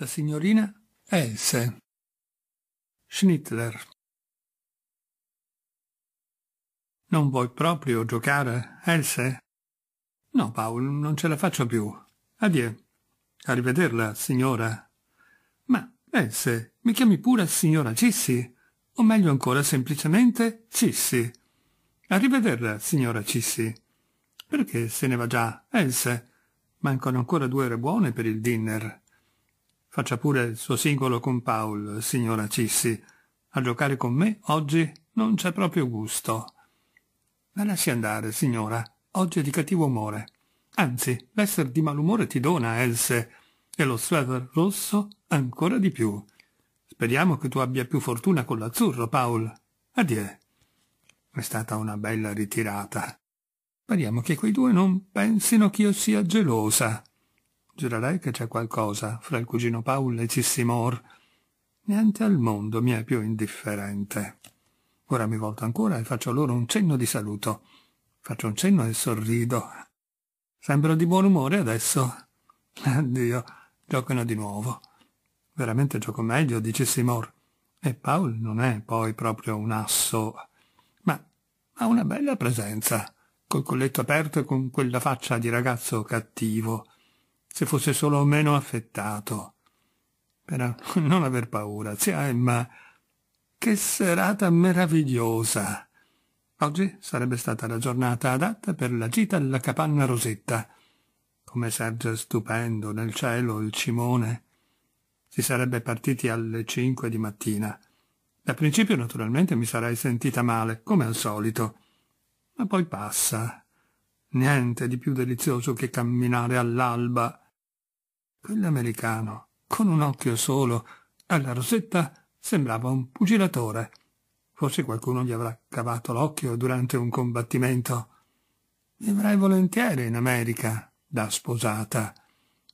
La signorina Else. Schnittler. Non vuoi proprio giocare, Else? No, Paul, non ce la faccio più. Addio. Arrivederla, signora. Ma, Else, mi chiami pure signora Cissi? O meglio ancora, semplicemente Cissi. Arrivederla, signora Cissi. Perché se ne va già, Else? Mancano ancora due ore buone per il dinner. Faccia pure il suo singolo con Paul, signora Cissi. A giocare con me oggi non c'è proprio gusto. La lasci andare, signora. Oggi è di cattivo umore. Anzi, l'essere di malumore ti dona, Else, e lo sweater rosso ancora di più. Speriamo che tu abbia più fortuna con l'azzurro, Paul. Addio. È stata una bella ritirata. Speriamo che quei due non pensino che io sia gelosa. Giurerei che c'è qualcosa fra il cugino Paul e Cissimor. Niente al mondo mi è più indifferente. Ora mi volto ancora e faccio loro un cenno di saluto. Faccio un cenno e sorrido. Sembro di buon umore adesso. Addio, giocano di nuovo. Veramente gioco meglio di Cissimor. E Paul non è poi proprio un asso, ma ha una bella presenza, col colletto aperto e con quella faccia di ragazzo cattivo se fosse solo meno affettato. Per non aver paura, zia ah, Emma. Che serata meravigliosa! Oggi sarebbe stata la giornata adatta per la gita alla capanna Rosetta. Come serge stupendo nel cielo il cimone. Si sarebbe partiti alle cinque di mattina. Da principio naturalmente mi sarei sentita male, come al solito. Ma poi passa. Niente di più delizioso che camminare all'alba Quell'americano, con un occhio solo, alla Rosetta sembrava un pugilatore. Forse qualcuno gli avrà cavato l'occhio durante un combattimento. Vivrai volentieri in America, da sposata,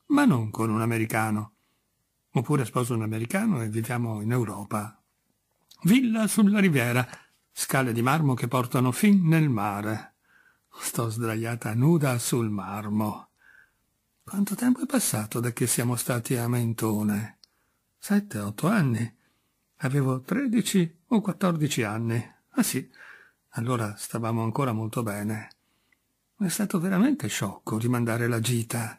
ma non con un americano. Oppure sposo un americano e viviamo in Europa. Villa sulla riviera, scale di marmo che portano fin nel mare. Sto sdraiata nuda sul marmo. Quanto tempo è passato da che siamo stati a Mentone? Sette, otto anni. Avevo tredici o quattordici anni. Ah sì, allora stavamo ancora molto bene. È stato veramente sciocco rimandare la gita.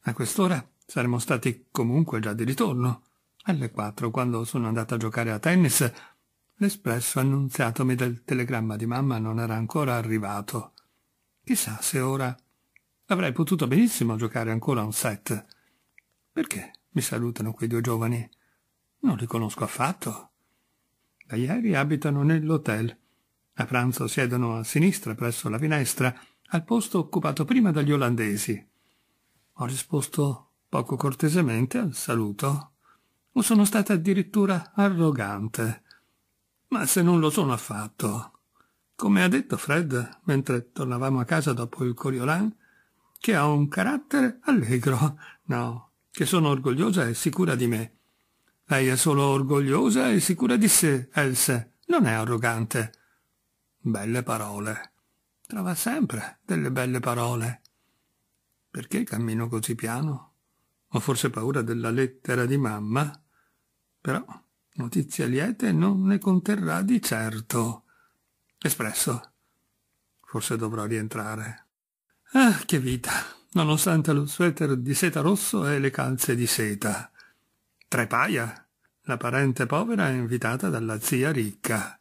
A quest'ora saremmo stati comunque già di ritorno. Alle quattro, quando sono andato a giocare a tennis, l'espresso annunziatomi del telegramma di mamma non era ancora arrivato. Chissà se ora Avrei potuto benissimo giocare ancora un set. Perché mi salutano quei due giovani? Non li conosco affatto. Da ieri abitano nell'hotel. A pranzo siedono a sinistra presso la finestra, al posto occupato prima dagli olandesi. Ho risposto poco cortesemente al saluto. O sono stata addirittura arrogante. Ma se non lo sono affatto. Come ha detto Fred, mentre tornavamo a casa dopo il Coriolan, che ha un carattere allegro, no, che sono orgogliosa e sicura di me. Lei è solo orgogliosa e sicura di sé, Else, non è arrogante. Belle parole. Trova sempre delle belle parole. Perché cammino così piano? Ho forse paura della lettera di mamma? Però notizia liete non ne conterrà di certo. Espresso. Forse dovrò rientrare. Ah, che vita! Nonostante lo sweater di seta rosso e le calze di seta. Trepaia, la parente povera è invitata dalla zia ricca.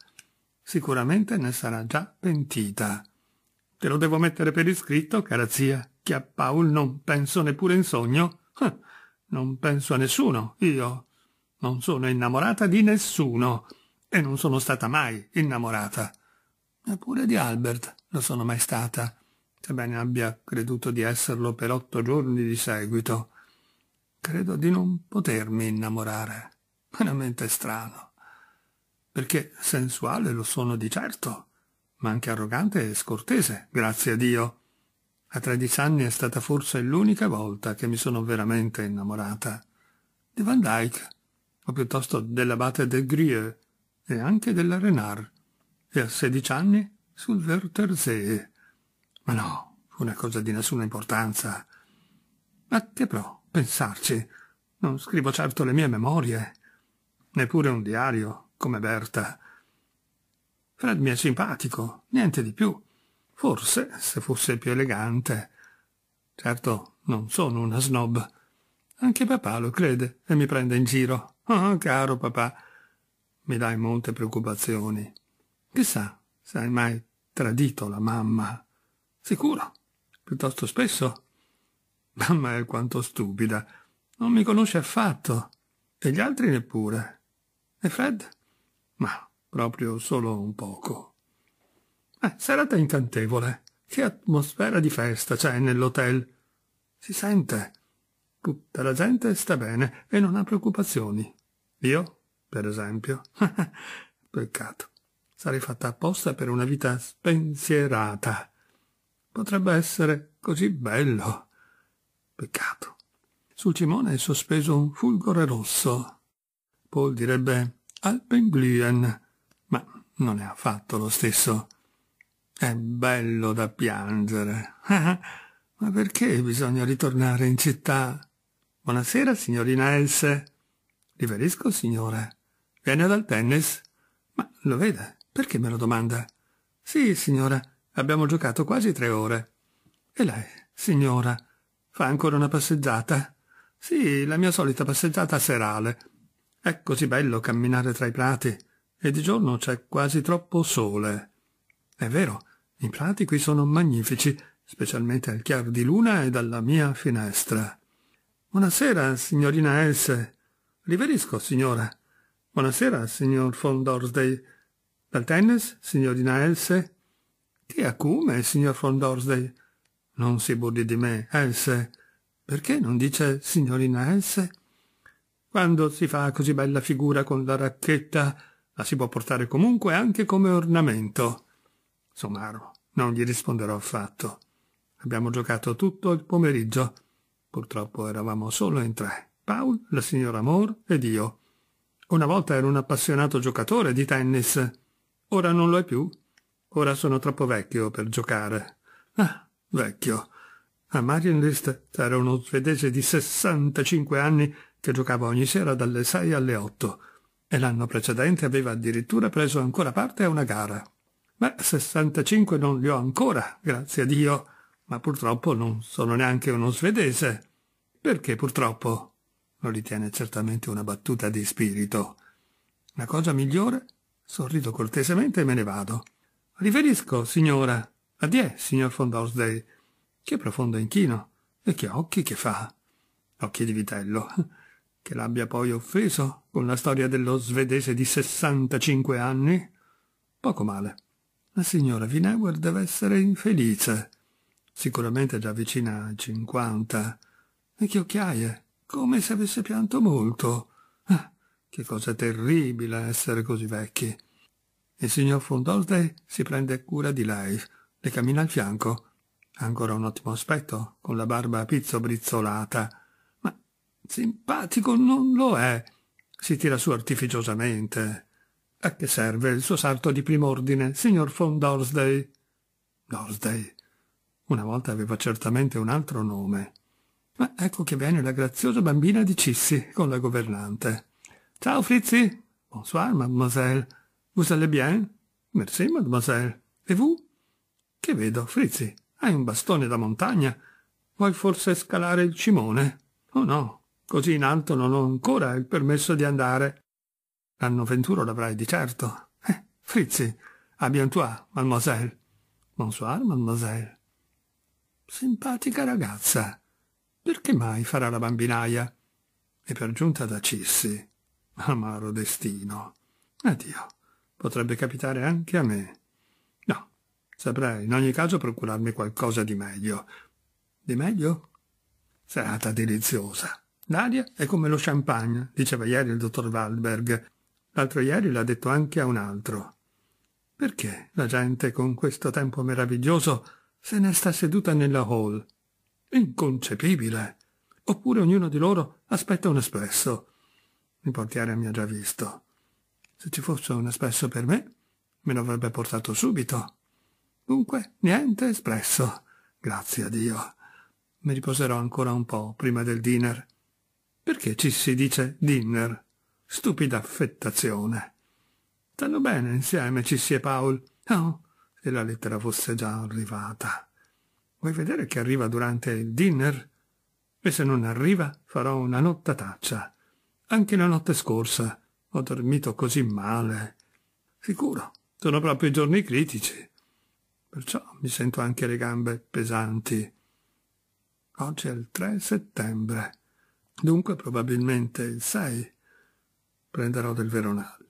Sicuramente ne sarà già pentita. Te lo devo mettere per iscritto, cara zia, che a Paul non penso neppure in sogno. Non penso a nessuno, io. Non sono innamorata di nessuno e non sono stata mai innamorata. Neppure di Albert lo sono mai stata sebbene abbia creduto di esserlo per otto giorni di seguito. Credo di non potermi innamorare. Veramente strano. Perché sensuale lo sono di certo, ma anche arrogante e scortese, grazie a Dio. A tredici anni è stata forse l'unica volta che mi sono veramente innamorata. Di Van Dyck, o piuttosto dell'abate de Grieux, e anche della Renard, e a sedici anni sul Werthersee ma no, una cosa di nessuna importanza. Ma che pro, pensarci. Non scrivo certo le mie memorie. Neppure un diario, come Berta. Fred mi è simpatico, niente di più. Forse, se fosse più elegante. Certo, non sono una snob. Anche papà lo crede e mi prende in giro. Oh, caro papà, mi dai molte preoccupazioni. Chissà se hai mai tradito la mamma. Sicuro. Piuttosto spesso. Mamma è quanto stupida. Non mi conosce affatto. E gli altri neppure. E Fred? Ma proprio solo un poco. Eh, serata incantevole. Che atmosfera di festa c'è nell'hotel. Si sente. Tutta la gente sta bene e non ha preoccupazioni. Io, per esempio. Peccato. Sarei fatta apposta per una vita spensierata. Potrebbe essere così bello. Peccato. Sul cimone è sospeso un fulgore rosso. Paul direbbe Alpenglühen, ma non è affatto lo stesso. È bello da piangere. ma perché bisogna ritornare in città? Buonasera, signorina Else. Riverisco, signore. Viene dal tennis? Ma lo vede? Perché me lo domanda? Sì, signora. Abbiamo giocato quasi tre ore. E lei, signora, fa ancora una passeggiata? Sì, la mia solita passeggiata serale. È così bello camminare tra i prati, e di giorno c'è quasi troppo sole. È vero, i prati qui sono magnifici, specialmente al chiar di luna e dalla mia finestra. Buonasera, signorina Else. Riverisco, signora. Buonasera, signor von Dorsday. Dal tennis, signorina Else? Che acume, signor von Dorsday! Non si burli di me, Else. Perché non dice signorina Else? Quando si fa così bella figura con la racchetta, la si può portare comunque anche come ornamento. Somaro, non gli risponderò affatto. Abbiamo giocato tutto il pomeriggio. Purtroppo eravamo solo in tre. Paul, la signora Moore ed io. Una volta ero un appassionato giocatore di tennis. Ora non lo è più. Ora sono troppo vecchio per giocare. Ah, vecchio. A Marienlist c'era uno svedese di 65 anni che giocava ogni sera dalle 6 alle 8 e l'anno precedente aveva addirittura preso ancora parte a una gara. Beh, 65 non li ho ancora, grazie a Dio, ma purtroppo non sono neanche uno svedese. Perché purtroppo? Lo ritiene certamente una battuta di spirito. La cosa migliore? Sorrido cortesemente e me ne vado. Riverisco, signora. Addio, signor von Dorsday. Che profondo inchino. E che occhi che fa. Occhi di vitello. Che l'abbia poi offeso con la storia dello svedese di 65 anni. Poco male. La signora Vinauer deve essere infelice. Sicuramente già vicina ai 50. E che occhiaie. Come se avesse pianto molto. Ah, che cosa terribile essere così vecchi. Il signor von Dorsday si prende cura di lei, le cammina al fianco. Ha ancora un ottimo aspetto, con la barba pizzo brizzolata. Ma simpatico non lo è. Si tira su artificiosamente. A che serve il suo sarto di prim'ordine, signor von Dorsday? Dorsday. Una volta aveva certamente un altro nome. Ma ecco che viene la graziosa bambina di Cissi con la governante. Ciao, Frizzi. Bonsoir, mademoiselle. Vous allez bien? Merci, mademoiselle. E vous? Che vedo, Frizzi, hai un bastone da montagna? Vuoi forse scalare il cimone? Oh no, così in alto non ho ancora il permesso di andare. L'anno venturo l'avrai di certo. Eh, Frizzi, à toi, mademoiselle. Bonsoir, mademoiselle. Simpatica ragazza. Perché mai farà la bambinaia? E per giunta da Cissi. Amaro destino. Addio. Potrebbe capitare anche a me. No, saprei in ogni caso procurarmi qualcosa di meglio. Di meglio? Serata deliziosa. L'aria è come lo champagne, diceva ieri il dottor Walberg. L'altro ieri l'ha detto anche a un altro. Perché la gente con questo tempo meraviglioso se ne sta seduta nella hall? Inconcepibile! Oppure ognuno di loro aspetta un espresso. Il portiere mi ha già visto. Se ci fosse un espresso per me, me lo avrebbe portato subito. Dunque, niente espresso. Grazie a Dio. Mi riposerò ancora un po' prima del dinner. Perché ci si dice dinner? Stupida affettazione. Stanno bene insieme Cissi e Paul. Oh, se la lettera fosse già arrivata. Vuoi vedere che arriva durante il dinner? E se non arriva farò una nottataccia. Anche la notte scorsa ho dormito così male. Sicuro, sono proprio i giorni critici. Perciò mi sento anche le gambe pesanti. Oggi è il 3 settembre, dunque probabilmente il 6 prenderò del Veronal.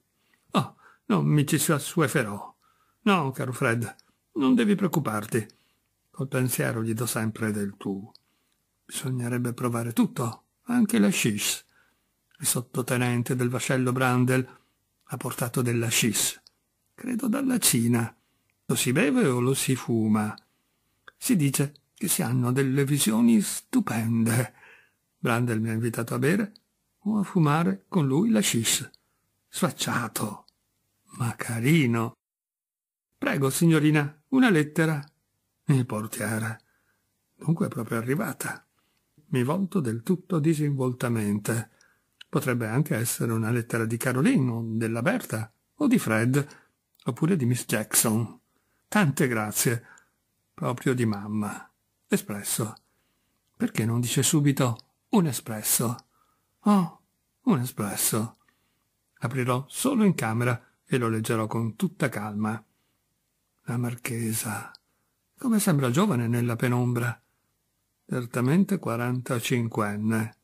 Oh, non mi ci assueferò. No, caro Fred, non devi preoccuparti. Col pensiero gli do sempre del tu. Bisognerebbe provare tutto, anche la shish il sottotenente del vascello Brandel ha portato della scis, credo dalla Cina. Lo si beve o lo si fuma? Si dice che si hanno delle visioni stupende. Brandel mi ha invitato a bere o a fumare con lui la scis. Sfacciato, ma carino. Prego, signorina, una lettera. Il portiere. Dunque è proprio arrivata. Mi volto del tutto disinvoltamente Potrebbe anche essere una lettera di Caroline, o della Berta, o di Fred, oppure di Miss Jackson. Tante grazie. Proprio di mamma. Espresso. Perché non dice subito un espresso? Oh, un espresso. Aprirò solo in camera e lo leggerò con tutta calma. La marchesa. Come sembra giovane nella penombra. Certamente quarantacinquenne.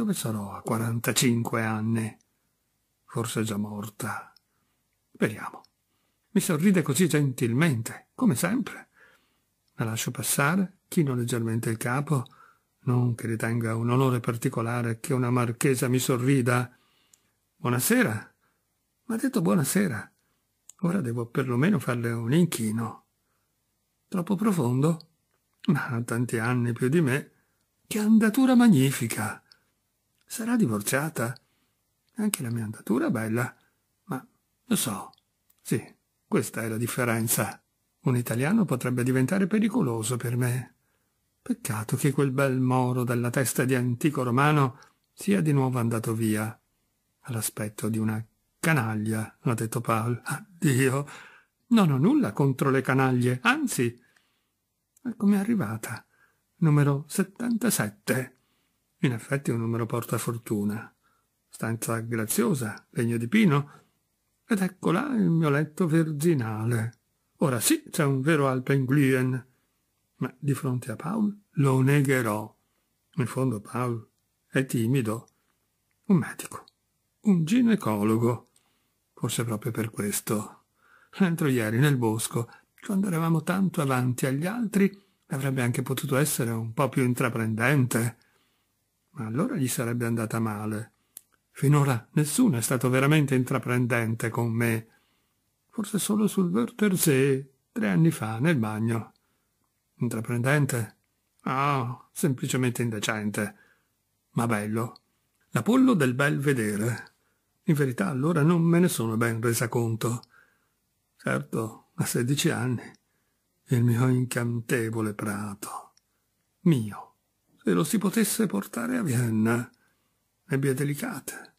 Dove sarò a 45 anni? Forse già morta. Speriamo. Mi sorride così gentilmente, come sempre. La lascio passare, chino leggermente il capo, non che ritenga un onore particolare che una marchesa mi sorrida. Buonasera. Ma ha detto buonasera. Ora devo perlomeno farle un inchino. Troppo profondo? Ma ha tanti anni più di me. Che andatura magnifica! Sarà divorziata? Anche la mia andatura è bella, ma lo so. Sì, questa è la differenza. Un italiano potrebbe diventare pericoloso per me. Peccato che quel bel moro dalla testa di antico romano sia di nuovo andato via. All'aspetto di una canaglia, ha detto Paul. Addio! Non ho nulla contro le canaglie, anzi... Ma com'è arrivata. Numero 77. In effetti un numero porta fortuna. Stanza graziosa, legno di pino. Ed ecco là il mio letto verginale. Ora sì, c'è un vero Alpenglien. Ma di fronte a Paul lo negherò. In fondo Paul è timido. Un medico. Un ginecologo. Forse proprio per questo. L'altro ieri nel bosco, quando eravamo tanto avanti agli altri, avrebbe anche potuto essere un po' più intraprendente ma allora gli sarebbe andata male. Finora nessuno è stato veramente intraprendente con me. Forse solo sul Wörthersee, tre anni fa, nel bagno. Intraprendente? Ah, oh, semplicemente indecente. Ma bello. L'Apollo del bel vedere. In verità allora non me ne sono ben resa conto. Certo, a sedici anni. Il mio incantevole prato. Mio e lo si potesse portare a Vienna. Nebbie delicate.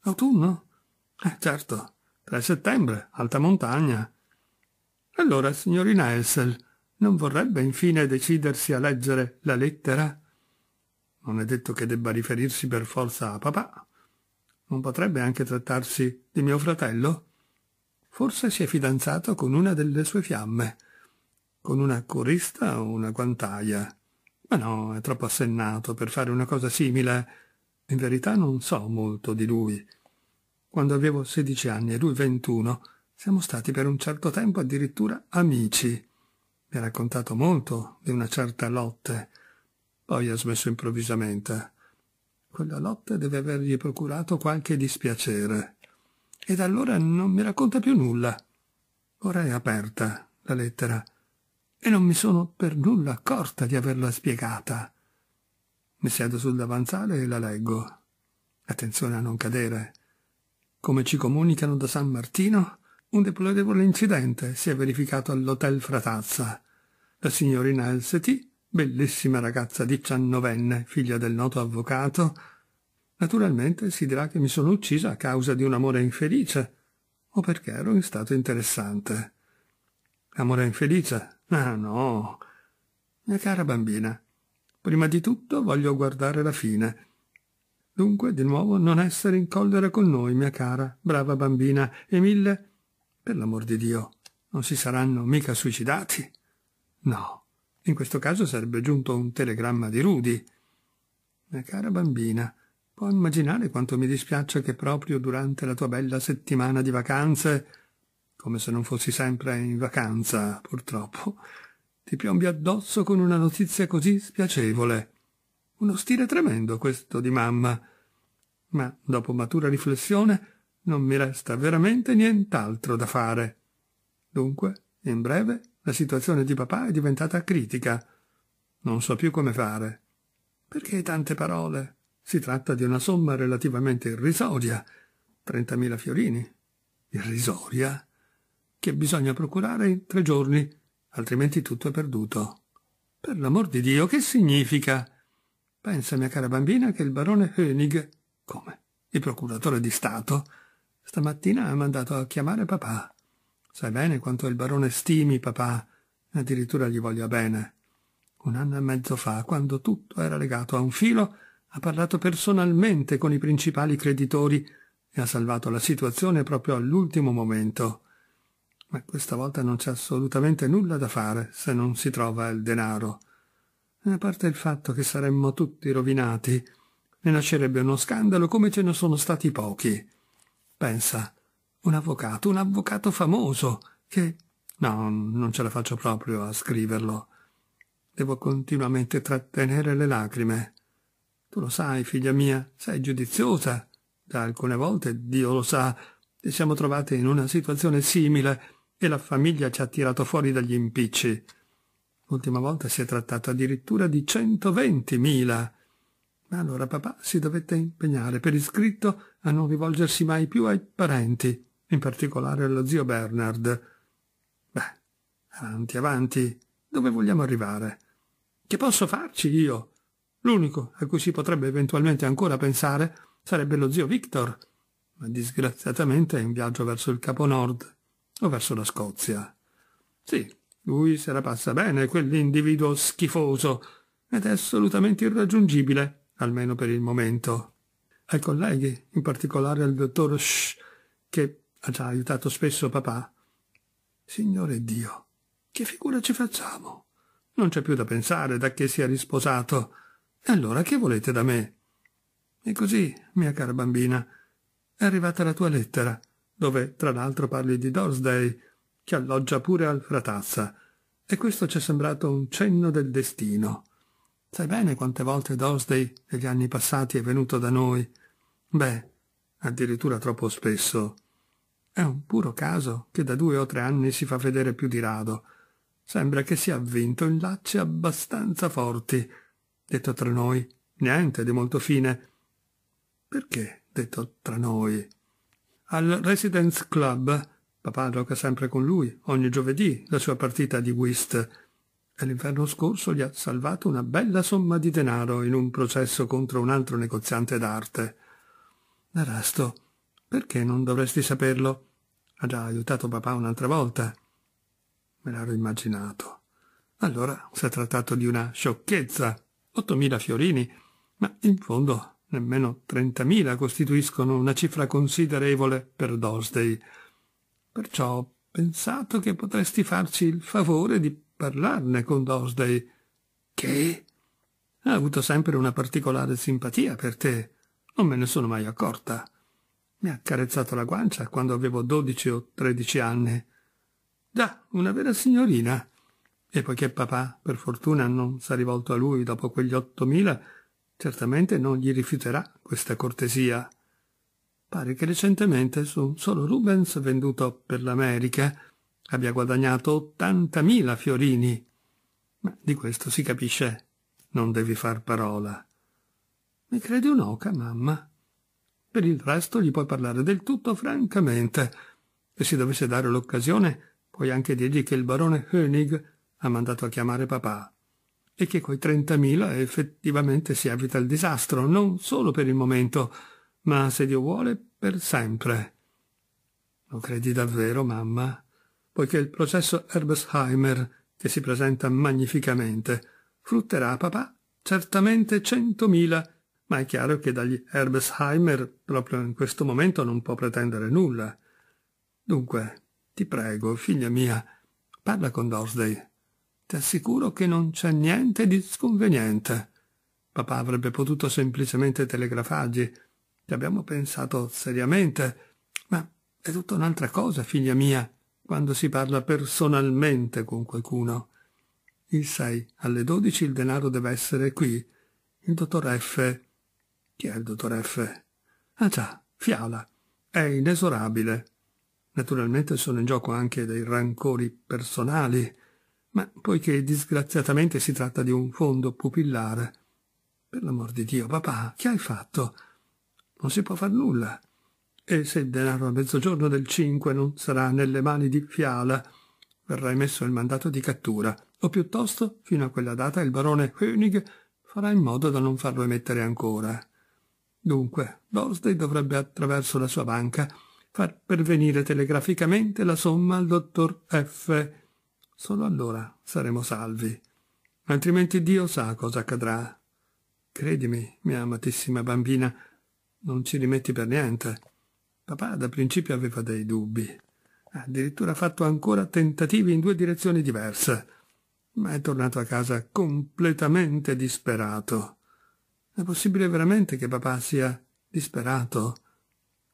Autunno? Eh, certo, 3 settembre, alta montagna. Allora, signorina Elsel, non vorrebbe infine decidersi a leggere la lettera? Non è detto che debba riferirsi per forza a papà. Non potrebbe anche trattarsi di mio fratello? Forse si è fidanzato con una delle sue fiamme, con una corista o una guantaia. Ma no, è troppo assennato per fare una cosa simile. In verità non so molto di lui. Quando avevo sedici anni e lui ventuno, siamo stati per un certo tempo addirittura amici. Mi ha raccontato molto di una certa lotte. Poi ha smesso improvvisamente. Quella lotta deve avergli procurato qualche dispiacere. E da allora non mi racconta più nulla. Ora è aperta la lettera e non mi sono per nulla accorta di averla spiegata. Mi siedo sul davanzale e la leggo. Attenzione a non cadere. Come ci comunicano da San Martino, un deplorevole incidente si è verificato all'Hotel Fratazza. La signorina Elsetti, bellissima ragazza diciannovenne, figlia del noto avvocato, naturalmente si dirà che mi sono uccisa a causa di un amore infelice o perché ero in stato interessante. Amore infelice, Ah no. Mia cara bambina, prima di tutto voglio guardare la fine. Dunque, di nuovo, non essere in collera con noi, mia cara, brava bambina, e mille... Per l'amor di Dio, non si saranno mica suicidati? No, in questo caso sarebbe giunto un telegramma di Rudy. Mia cara bambina, puoi immaginare quanto mi dispiace che proprio durante la tua bella settimana di vacanze come se non fossi sempre in vacanza, purtroppo, ti piombi addosso con una notizia così spiacevole. Uno stile tremendo questo di mamma. Ma dopo matura riflessione non mi resta veramente nient'altro da fare. Dunque, in breve, la situazione di papà è diventata critica. Non so più come fare. Perché tante parole? Si tratta di una somma relativamente irrisoria. Trentamila fiorini. Irrisoria? che bisogna procurare in tre giorni, altrimenti tutto è perduto. Per l'amor di Dio, che significa? Pensa, mia cara bambina, che il barone Hönig, come? Il procuratore di Stato, stamattina ha mandato a chiamare papà. Sai bene quanto il barone stimi papà, addirittura gli voglia bene. Un anno e mezzo fa, quando tutto era legato a un filo, ha parlato personalmente con i principali creditori e ha salvato la situazione proprio all'ultimo momento ma questa volta non c'è assolutamente nulla da fare se non si trova il denaro. A parte il fatto che saremmo tutti rovinati, ne nascerebbe uno scandalo come ce ne sono stati pochi. Pensa, un avvocato, un avvocato famoso, che... No, non ce la faccio proprio a scriverlo. Devo continuamente trattenere le lacrime. Tu lo sai, figlia mia, sei giudiziosa. Da alcune volte, Dio lo sa, ci siamo trovati in una situazione simile e la famiglia ci ha tirato fuori dagli impicci. L'ultima volta si è trattato addirittura di 120.000. Ma allora papà si dovette impegnare per iscritto a non rivolgersi mai più ai parenti, in particolare allo zio Bernard. Beh, avanti, avanti, dove vogliamo arrivare? Che posso farci io? L'unico a cui si potrebbe eventualmente ancora pensare sarebbe lo zio Victor, ma disgraziatamente è in viaggio verso il capo nord o verso la Scozia. Sì, lui se la passa bene, quell'individuo schifoso, ed è assolutamente irraggiungibile, almeno per il momento. Ai colleghi, in particolare al dottor Sch, che ha già aiutato spesso papà. Signore Dio, che figura ci facciamo? Non c'è più da pensare da che sia risposato. E allora che volete da me? E così, mia cara bambina, è arrivata la tua lettera dove tra l'altro parli di Dorsday, che alloggia pure al Fratazza, e questo ci è sembrato un cenno del destino. Sai bene quante volte Dorsday negli anni passati è venuto da noi? Beh, addirittura troppo spesso. È un puro caso che da due o tre anni si fa vedere più di rado. Sembra che sia avvinto in lacci abbastanza forti. Detto tra noi, niente di molto fine. Perché, detto tra noi, al Residence Club. Papà gioca sempre con lui, ogni giovedì, la sua partita di whist. E l'inferno scorso gli ha salvato una bella somma di denaro in un processo contro un altro negoziante d'arte. Narasto, perché non dovresti saperlo? Ha già aiutato papà un'altra volta. Me l'ero immaginato. Allora si è trattato di una sciocchezza. Ottomila fiorini. Ma in fondo nemmeno 30.000 costituiscono una cifra considerevole per Dorsday. Perciò ho pensato che potresti farci il favore di parlarne con Dorsday, che ha avuto sempre una particolare simpatia per te. Non me ne sono mai accorta. Mi ha carezzato la guancia quando avevo 12 o 13 anni. Già, una vera signorina. E poiché papà, per fortuna, non s'è rivolto a lui dopo quegli 8.000, Certamente non gli rifiuterà questa cortesia. Pare che recentemente su un solo Rubens venduto per l'America abbia guadagnato 80.000 fiorini. Ma di questo si capisce. Non devi far parola. Mi credi un'oca, mamma? Per il resto gli puoi parlare del tutto francamente. E se dovesse dare l'occasione, puoi anche dirgli che il barone Hoenig ha mandato a chiamare papà e che coi 30.000 effettivamente si evita il disastro, non solo per il momento, ma se Dio vuole per sempre. Lo credi davvero, mamma? Poiché il processo Herbesheimer, che si presenta magnificamente, frutterà a papà certamente 100.000, ma è chiaro che dagli Herbesheimer proprio in questo momento non può pretendere nulla. Dunque, ti prego, figlia mia, parla con Dorsday ti assicuro che non c'è niente di sconveniente. Papà avrebbe potuto semplicemente telegrafargli. Ci abbiamo pensato seriamente. Ma è tutta un'altra cosa, figlia mia, quando si parla personalmente con qualcuno. Il 6 alle 12 il denaro deve essere qui. Il dottor F. Chi è il dottor F? Ah già, Fiala. È inesorabile. Naturalmente sono in gioco anche dei rancori personali ma poiché disgraziatamente si tratta di un fondo pupillare. Per l'amor di Dio, papà, che hai fatto? Non si può far nulla. E se il denaro a mezzogiorno del 5 non sarà nelle mani di Fiala, verrà emesso il mandato di cattura, o piuttosto, fino a quella data, il barone Koenig farà in modo da non farlo emettere ancora. Dunque, Dorsday dovrebbe attraverso la sua banca far pervenire telegraficamente la somma al dottor F Solo allora saremo salvi. Altrimenti Dio sa cosa accadrà. Credimi, mia amatissima bambina, non ci rimetti per niente. Papà da principio aveva dei dubbi. Ha addirittura fatto ancora tentativi in due direzioni diverse. Ma è tornato a casa completamente disperato. È possibile veramente che papà sia disperato?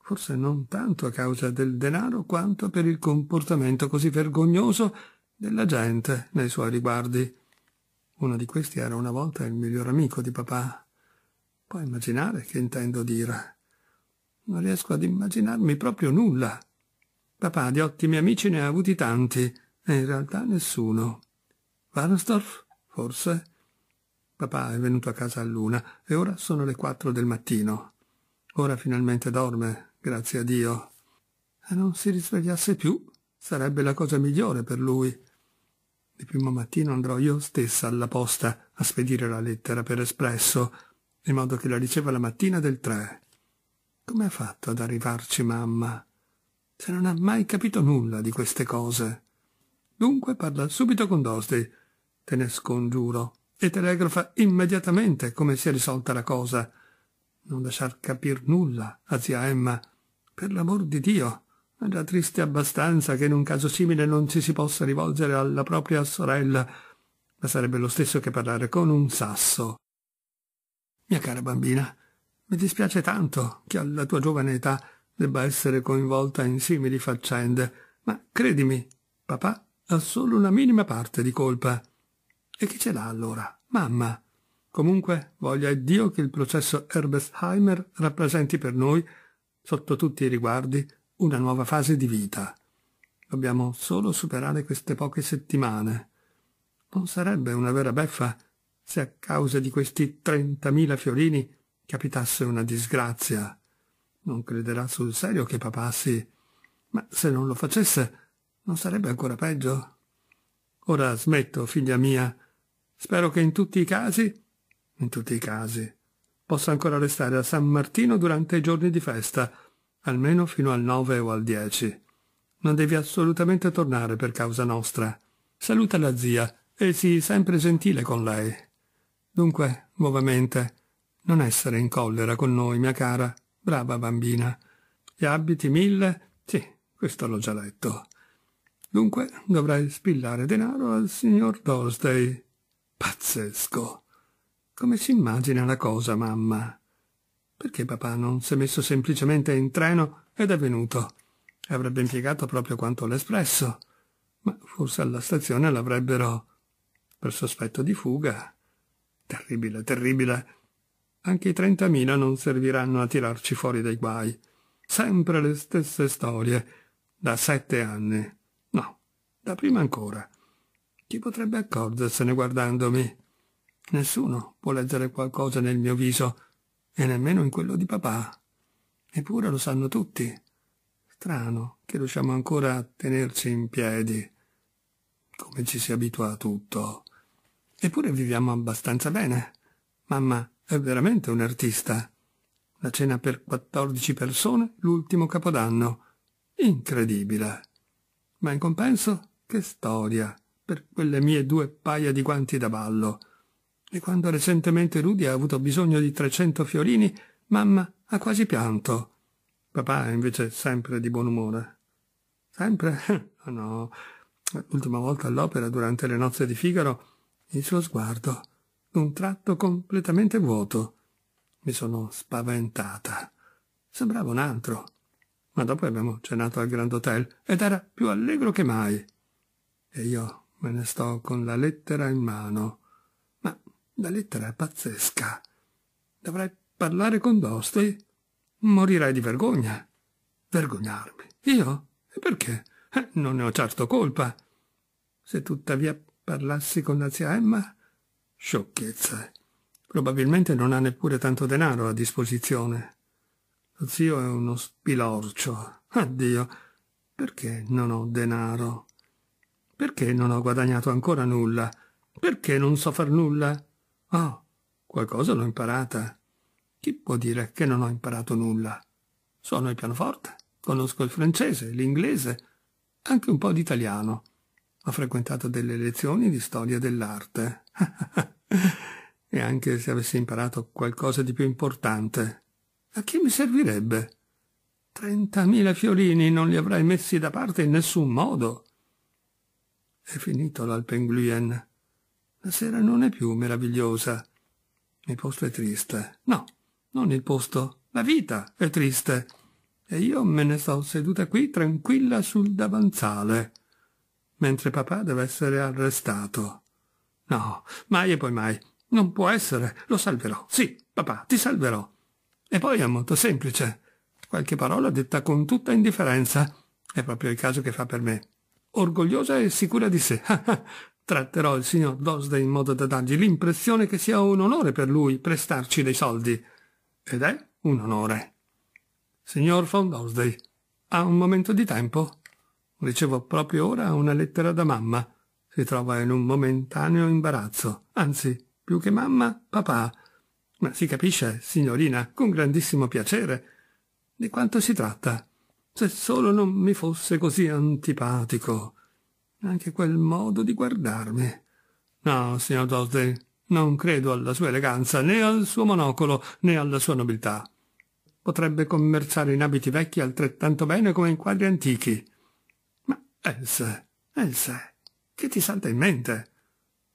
Forse non tanto a causa del denaro quanto per il comportamento così vergognoso della gente nei suoi riguardi. Uno di questi era una volta il miglior amico di papà. Puoi immaginare che intendo dire. Non riesco ad immaginarmi proprio nulla. Papà di ottimi amici ne ha avuti tanti, e in realtà nessuno. Varnsdorf, forse? Papà è venuto a casa a luna, e ora sono le quattro del mattino. Ora finalmente dorme, grazie a Dio. Se non si risvegliasse più, sarebbe la cosa migliore per lui di prima mattina andrò io stessa alla posta a spedire la lettera per espresso, in modo che la riceva la mattina del 3. Come ha fatto ad arrivarci mamma? Se non ha mai capito nulla di queste cose. Dunque parla subito con Dosdi, te ne scongiuro, e telegrafa immediatamente come si è risolta la cosa. Non lasciar capir nulla a zia Emma, per l'amor di Dio. Era triste abbastanza che in un caso simile non ci si possa rivolgere alla propria sorella, ma sarebbe lo stesso che parlare con un sasso. Mia cara bambina, mi dispiace tanto che alla tua giovane età debba essere coinvolta in simili faccende, ma credimi, papà ha solo una minima parte di colpa. E chi ce l'ha allora? Mamma. Comunque, voglia Dio che il processo Herbesheimer rappresenti per noi, sotto tutti i riguardi, una nuova fase di vita. Dobbiamo solo superare queste poche settimane. Non sarebbe una vera beffa se a causa di questi trentamila fiorini capitasse una disgrazia. Non crederà sul serio che papà sì, ma se non lo facesse non sarebbe ancora peggio? Ora smetto, figlia mia. Spero che in tutti i casi, in tutti i casi, possa ancora restare a San Martino durante i giorni di festa, almeno fino al 9 o al 10. Non devi assolutamente tornare per causa nostra. Saluta la zia e sii sempre gentile con lei. Dunque, nuovamente, non essere in collera con noi, mia cara, brava bambina. Gli abiti mille? Sì, questo l'ho già letto. Dunque dovrai spillare denaro al signor Dorsday. Pazzesco. Come si immagina la cosa, mamma? Perché papà non s'è messo semplicemente in treno ed è venuto? Avrebbe impiegato proprio quanto l'espresso. Ma forse alla stazione l'avrebbero... per sospetto di fuga. Terribile, terribile. Anche i 30.000 non serviranno a tirarci fuori dai guai. Sempre le stesse storie. Da sette anni. No, da prima ancora. Chi potrebbe accorgersene guardandomi? Nessuno può leggere qualcosa nel mio viso e nemmeno in quello di papà. Eppure lo sanno tutti. Strano che riusciamo ancora a tenerci in piedi, come ci si abitua a tutto. Eppure viviamo abbastanza bene. Mamma è veramente un artista. La cena per 14 persone l'ultimo capodanno. Incredibile. Ma in compenso, che storia per quelle mie due paia di guanti da ballo e quando recentemente Rudy ha avuto bisogno di 300 fiorini, mamma ha quasi pianto. Papà è invece sempre di buon umore. Sempre? Oh no. L'ultima volta all'opera, durante le nozze di Figaro, il suo sguardo, d'un tratto completamente vuoto. Mi sono spaventata. Sembrava un altro. Ma dopo abbiamo cenato al Grand Hotel ed era più allegro che mai. E io me ne sto con la lettera in mano. La lettera è pazzesca. Dovrei parlare con Dosti? Morirei di vergogna. Vergognarmi. Io? E perché? Eh, non ne ho certo colpa. Se tuttavia parlassi con la zia Emma? Sciocchezze. Probabilmente non ha neppure tanto denaro a disposizione. Lo zio è uno spilorcio. Addio. Perché non ho denaro? Perché non ho guadagnato ancora nulla? Perché non so far nulla? Oh, qualcosa l'ho imparata. Chi può dire che non ho imparato nulla? Sono il pianoforte, conosco il francese, l'inglese, anche un po' di italiano. Ho frequentato delle lezioni di storia dell'arte. e anche se avessi imparato qualcosa di più importante, a chi mi servirebbe? Trentamila fiorini non li avrei messi da parte in nessun modo. È finito l'Alpenglien. La sera non è più meravigliosa. Il posto è triste. No, non il posto. La vita è triste. E io me ne sto seduta qui tranquilla sul davanzale, mentre papà deve essere arrestato. No, mai e poi mai. Non può essere. Lo salverò. Sì, papà, ti salverò. E poi è molto semplice. Qualche parola detta con tutta indifferenza. È proprio il caso che fa per me. Orgogliosa e sicura di sé. Tratterò il signor Dosday in modo da dargli l'impressione che sia un onore per lui prestarci dei soldi. Ed è un onore. Signor von Dosday, ha un momento di tempo? Ricevo proprio ora una lettera da mamma. Si trova in un momentaneo imbarazzo. Anzi, più che mamma, papà. Ma si capisce, signorina, con grandissimo piacere. Di quanto si tratta? Se solo non mi fosse così antipatico anche quel modo di guardarmi. No, signor Dosdale, non credo alla sua eleganza, né al suo monocolo, né alla sua nobiltà. Potrebbe commerciare in abiti vecchi altrettanto bene come in quadri antichi. Ma Else, Else, che ti salta in mente?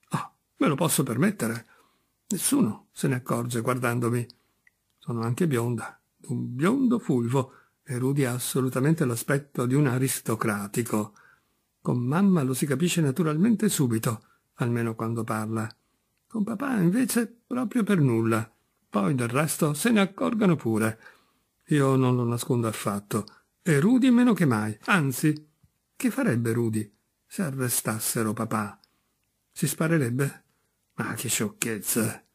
Ah, oh, me lo posso permettere. Nessuno se ne accorge guardandomi. Sono anche bionda, un biondo fulvo, e rudi assolutamente l'aspetto di un aristocratico. Con mamma lo si capisce naturalmente subito, almeno quando parla. Con papà invece proprio per nulla. Poi del resto se ne accorgano pure. Io non lo nascondo affatto. E Rudy meno che mai. Anzi, che farebbe Rudy se arrestassero papà? Si sparerebbe? Ma che sciocchezze!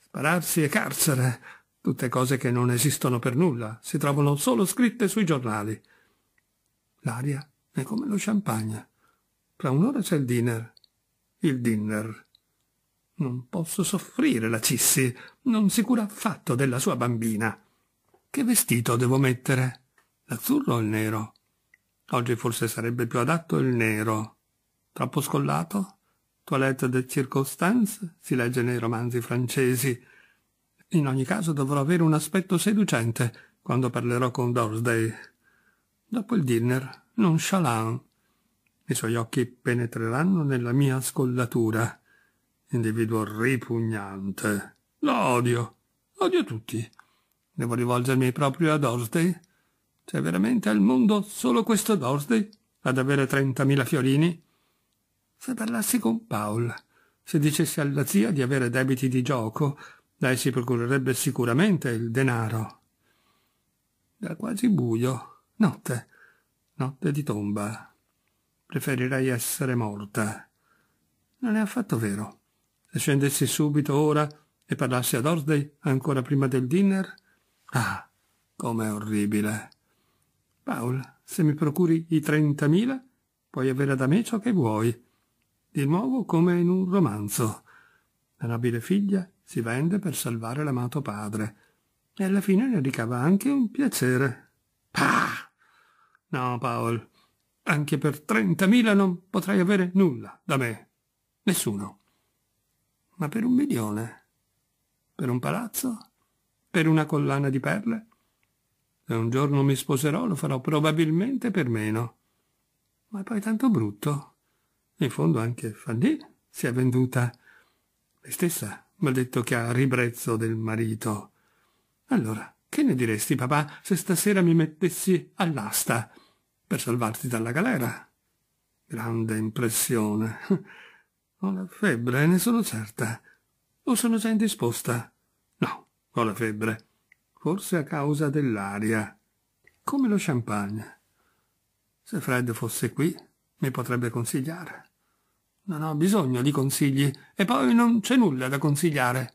Spararsi e carcere! Tutte cose che non esistono per nulla, si trovano solo scritte sui giornali. L'aria è come lo champagne. Tra un'ora c'è il dinner. Il dinner. Non posso soffrire la Cissi, non si cura affatto della sua bambina. Che vestito devo mettere? L'azzurro o il nero? Oggi forse sarebbe più adatto il nero. Troppo scollato? Toilette de circostanze? Si legge nei romanzi francesi. In ogni caso dovrò avere un aspetto seducente quando parlerò con Dorsday. Dopo il dinner, nonchalant, i suoi occhi penetreranno nella mia scollatura. Individuo ripugnante. Lo odio. Odio tutti. Devo rivolgermi proprio a Dorsday? C'è veramente al mondo solo questo Dorsday? Ad avere trentamila fiorini? Se parlassi con Paul, se dicessi alla zia di avere debiti di gioco, lei si procurerebbe sicuramente il denaro. Era quasi buio. Notte. Notte di tomba preferirei essere morta. Non è affatto vero. Se scendessi subito ora e parlassi ad Orsday ancora prima del dinner? Ah, com'è orribile. Paul, se mi procuri i 30.000, puoi avere da me ciò che vuoi. Di nuovo come in un romanzo. La nobile figlia si vende per salvare l'amato padre e alla fine ne ricava anche un piacere. Pah! No, Paul, anche per trentamila non potrai avere nulla da me. Nessuno. Ma per un milione? Per un palazzo? Per una collana di perle? Se un giorno mi sposerò lo farò probabilmente per meno. Ma è poi tanto brutto. In fondo anche Fanny si è venduta. Lei stessa mi ha detto che ha ribrezzo del marito. Allora, che ne diresti, papà, se stasera mi mettessi all'asta? per salvarti dalla galera. Grande impressione. Ho la febbre, ne sono certa. O sono già indisposta? No, ho la febbre. Forse a causa dell'aria. Come lo champagne. Se Fred fosse qui, mi potrebbe consigliare. Non ho bisogno di consigli, e poi non c'è nulla da consigliare.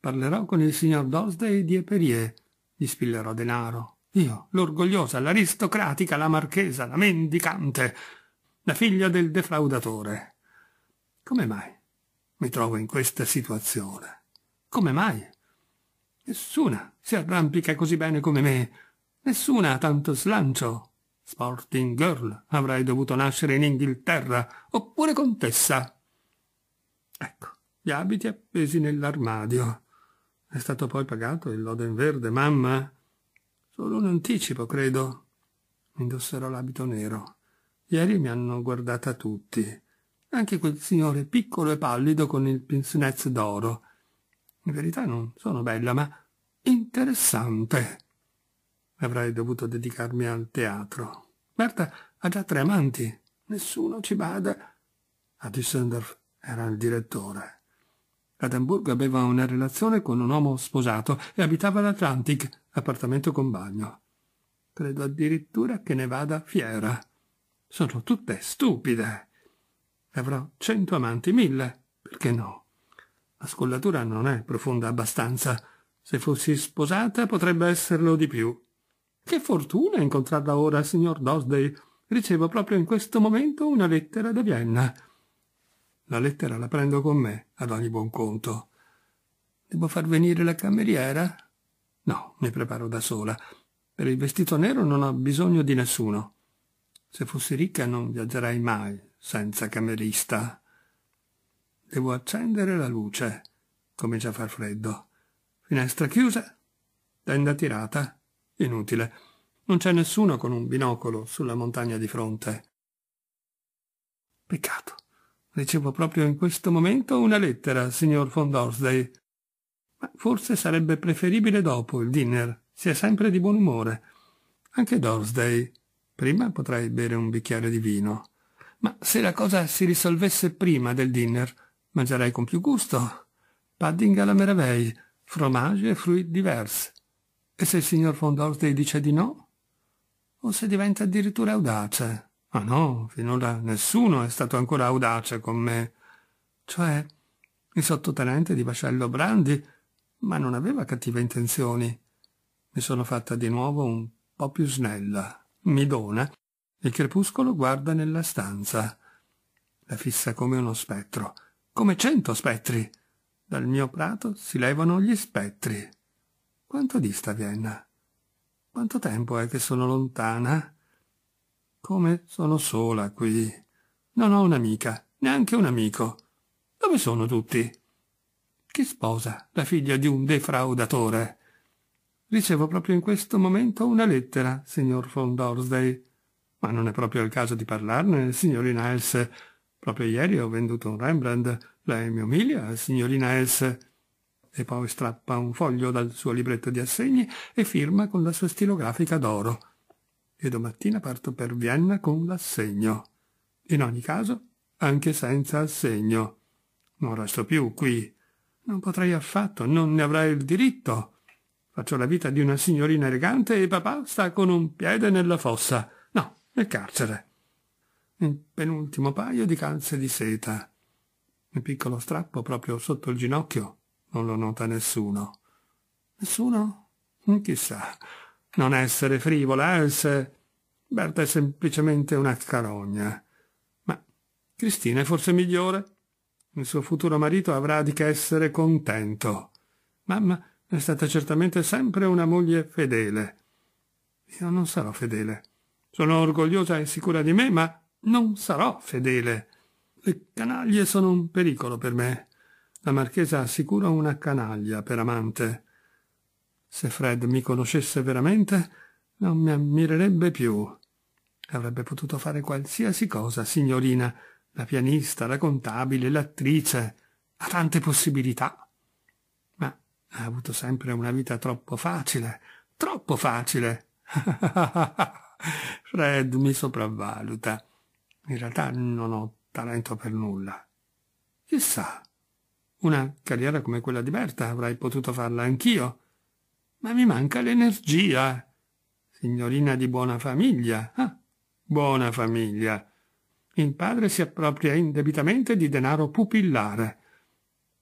Parlerò con il signor Dorsday di Eperie. Gli spillerò denaro. Io, l'orgogliosa, l'aristocratica, la marchesa, la mendicante, la figlia del defraudatore. Come mai mi trovo in questa situazione? Come mai? Nessuna si arrampica così bene come me. Nessuna ha tanto slancio. Sporting girl, avrai dovuto nascere in Inghilterra, oppure contessa. Ecco, gli abiti appesi nell'armadio. È stato poi pagato il loden verde, mamma? Solo un anticipo, credo. Indosserò l'abito nero. Ieri mi hanno guardata tutti. Anche quel signore piccolo e pallido con il pincenez d'oro. In verità non sono bella, ma interessante. Avrei dovuto dedicarmi al teatro. Berta ha già tre amanti. Nessuno ci bada. A Düsseldorf era il direttore. Ad Amburgo aveva una relazione con un uomo sposato e abitava all'Atlantic, appartamento con bagno. Credo addirittura che ne vada fiera. Sono tutte stupide. Avrò cento amanti, mille, perché no? La scollatura non è profonda abbastanza. Se fossi sposata potrebbe esserlo di più. Che fortuna incontrarla ora, signor Dosday. Ricevo proprio in questo momento una lettera da Vienna. La lettera la prendo con me, ad ogni buon conto. Devo far venire la cameriera? No, mi preparo da sola. Per il vestito nero non ho bisogno di nessuno. Se fossi ricca non viaggerei mai senza camerista. Devo accendere la luce. Comincia a far freddo. Finestra chiusa, tenda tirata. Inutile. Non c'è nessuno con un binocolo sulla montagna di fronte. Peccato. Ricevo proprio in questo momento una lettera, signor von Dorsday. Ma forse sarebbe preferibile dopo il dinner. Si è sempre di buon umore. Anche Dorsday. Prima potrei bere un bicchiere di vino. Ma se la cosa si risolvesse prima del dinner, mangerei con più gusto. Padding alla Meravei, fromage e fruit diversi. E se il signor von Dorsday dice di no? O se diventa addirittura audace? Ma ah, no, finora nessuno è stato ancora audace con me. Cioè, il sottotenente di Vascello Brandi, ma non aveva cattive intenzioni. Mi sono fatta di nuovo un po' più snella. Mi dona. Il crepuscolo guarda nella stanza. La fissa come uno spettro, come cento spettri. Dal mio prato si levano gli spettri. Quanto dista Vienna? Quanto tempo è che sono lontana? Come sono sola qui. Non ho un'amica, neanche un amico. Dove sono tutti? Chi sposa la figlia di un defraudatore? Ricevo proprio in questo momento una lettera, signor von Dorsday. Ma non è proprio il caso di parlarne, signorina Else. Proprio ieri ho venduto un Rembrandt. Lei mi umilia, signorina Else. E poi strappa un foglio dal suo libretto di assegni e firma con la sua stilografica d'oro e domattina parto per Vienna con l'assegno. In ogni caso, anche senza assegno. Non resto più qui. Non potrei affatto, non ne avrei il diritto. Faccio la vita di una signorina elegante e papà sta con un piede nella fossa. No, nel carcere. Un penultimo paio di calze di seta. Un piccolo strappo proprio sotto il ginocchio. Non lo nota nessuno. Nessuno? Chissà non essere frivola, Else. Eh, Berta è semplicemente una carogna. Ma Cristina è forse migliore? Il suo futuro marito avrà di che essere contento. Mamma è stata certamente sempre una moglie fedele. Io non sarò fedele. Sono orgogliosa e sicura di me, ma non sarò fedele. Le canaglie sono un pericolo per me. La marchesa assicura una canaglia per amante. Se Fred mi conoscesse veramente, non mi ammirerebbe più. Avrebbe potuto fare qualsiasi cosa, signorina, la pianista, la contabile, l'attrice, ha tante possibilità. Ma ha avuto sempre una vita troppo facile, troppo facile. Fred mi sopravvaluta. In realtà non ho talento per nulla. Chissà, una carriera come quella di Berta avrei potuto farla anch'io. Ma mi manca l'energia. Signorina di buona famiglia. Ah, buona famiglia. Il padre si appropria indebitamente di denaro pupillare.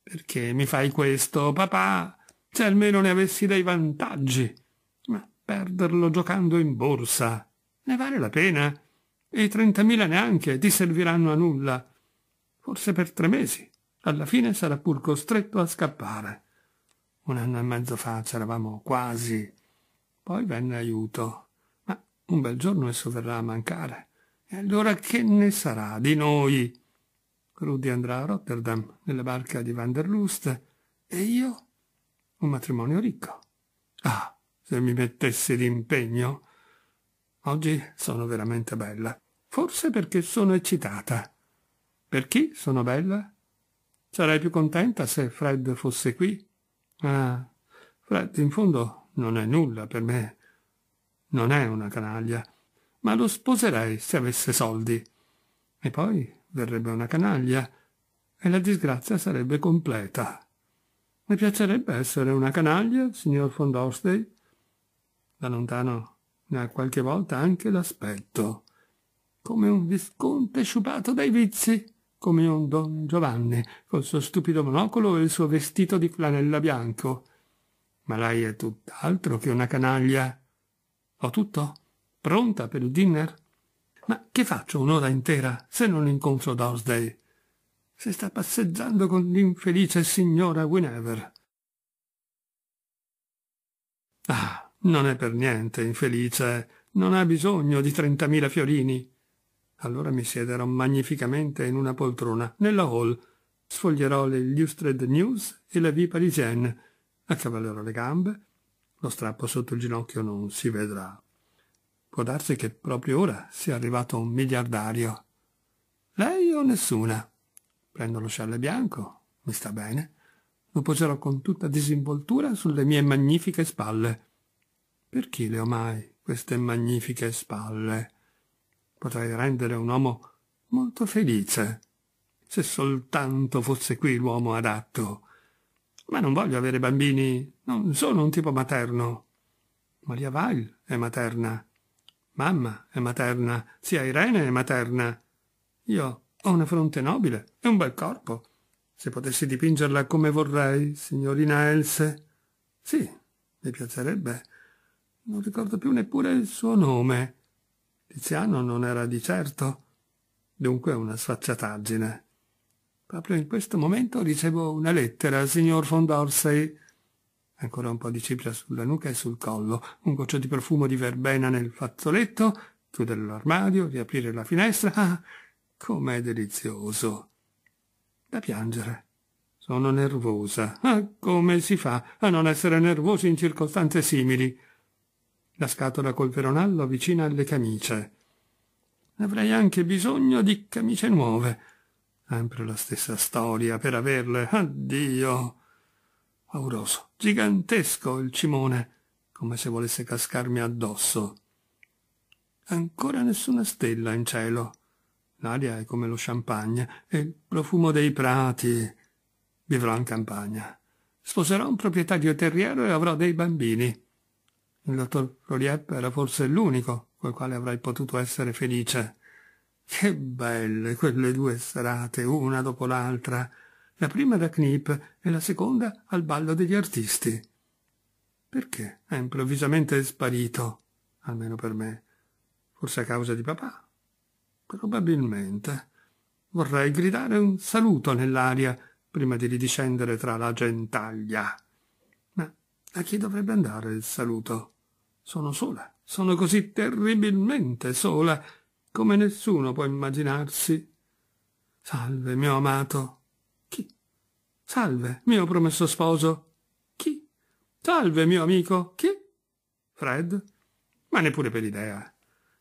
Perché mi fai questo, papà? Se almeno ne avessi dei vantaggi. Ma perderlo giocando in borsa. Ne vale la pena? E i trentamila neanche ti serviranno a nulla. Forse per tre mesi. Alla fine sarà pur costretto a scappare un anno e mezzo fa, c'eravamo quasi. Poi venne aiuto, ma un bel giorno esso verrà a mancare. E allora che ne sarà di noi? Rudy andrà a Rotterdam nella barca di Van der Lust e io un matrimonio ricco. Ah, se mi mettessi d'impegno. Oggi sono veramente bella. Forse perché sono eccitata. Per chi sono bella? Sarei più contenta se Fred fosse qui ma, fratti, in fondo non è nulla per me. Non è una canaglia, ma lo sposerei se avesse soldi. E poi verrebbe una canaglia e la disgrazia sarebbe completa. Mi piacerebbe essere una canaglia, signor Fondorsday. Da lontano ne ha qualche volta anche l'aspetto, come un visconte sciupato dai vizi come un don Giovanni, col suo stupido monocolo e il suo vestito di flanella bianco. Ma lei è tutt'altro che una canaglia. Ho tutto? Pronta per il dinner? Ma che faccio un'ora intera se non incontro Dorsday? Se sta passeggiando con l'infelice signora Guinevere. Ah, non è per niente infelice. Non ha bisogno di trentamila fiorini. Allora mi siederò magnificamente in una poltrona, nella hall. Sfoglierò le Illustrated News e la Vie Parisienne. Accavallerò le gambe. Lo strappo sotto il ginocchio non si vedrà. Può darsi che proprio ora sia arrivato un miliardario. Lei o nessuna? Prendo lo scialle bianco. Mi sta bene. Lo poserò con tutta disinvoltura sulle mie magnifiche spalle. Perché le ho mai queste magnifiche spalle? potrei rendere un uomo molto felice, se soltanto fosse qui l'uomo adatto. Ma non voglio avere bambini, non sono un tipo materno. Maria Vail è materna, mamma è materna, zia Irene è materna. Io ho una fronte nobile e un bel corpo. Se potessi dipingerla come vorrei, signorina Else. Sì, mi piacerebbe. Non ricordo più neppure il suo nome. Tiziano non era di certo. Dunque una sfacciataggine. Proprio in questo momento ricevo una lettera, signor von Dorsey. Ancora un po' di cipria sulla nuca e sul collo, un goccio di profumo di verbena nel fazzoletto, chiudere l'armadio, riaprire la finestra. Ah, com'è delizioso! Da piangere. Sono nervosa. Ah, come si fa a non essere nervosi in circostanze simili? la scatola col veronallo vicino alle camicie. Avrei anche bisogno di camicie nuove. Sempre la stessa storia per averle. Addio! Pauroso, gigantesco il cimone, come se volesse cascarmi addosso. Ancora nessuna stella in cielo. L'aria è come lo champagne e il profumo dei prati. Vivrò in campagna. Sposerò un proprietario terriero e avrò dei bambini. Il dottor Rorieppe era forse l'unico col quale avrei potuto essere felice. Che belle quelle due serate, una dopo l'altra, la prima da Knip e la seconda al ballo degli artisti. Perché è improvvisamente sparito, almeno per me? Forse a causa di papà? Probabilmente. Vorrei gridare un saluto nell'aria prima di ridiscendere tra la gentaglia. A chi dovrebbe andare il saluto? Sono sola, sono così terribilmente sola, come nessuno può immaginarsi. Salve, mio amato. Chi? Salve, mio promesso sposo. Chi? Salve, mio amico. Chi? Fred? Ma neppure per idea.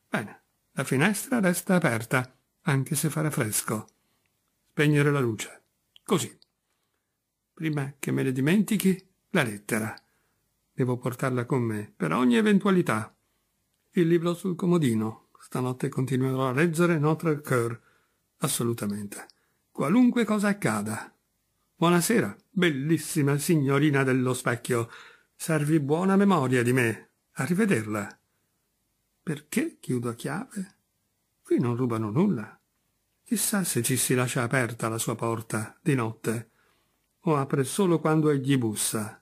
Bene, la finestra resta aperta, anche se farà fresco. Spegnere la luce. Così. Prima che me ne dimentichi, la lettera. Devo portarla con me, per ogni eventualità. Il libro sul comodino. Stanotte continuerò a leggere Notre Coeur. Assolutamente. Qualunque cosa accada. Buonasera, bellissima signorina dello specchio. Servi buona memoria di me. Arrivederla. Perché chiudo a chiave? Qui non rubano nulla. Chissà se ci si lascia aperta la sua porta di notte, o apre solo quando egli bussa.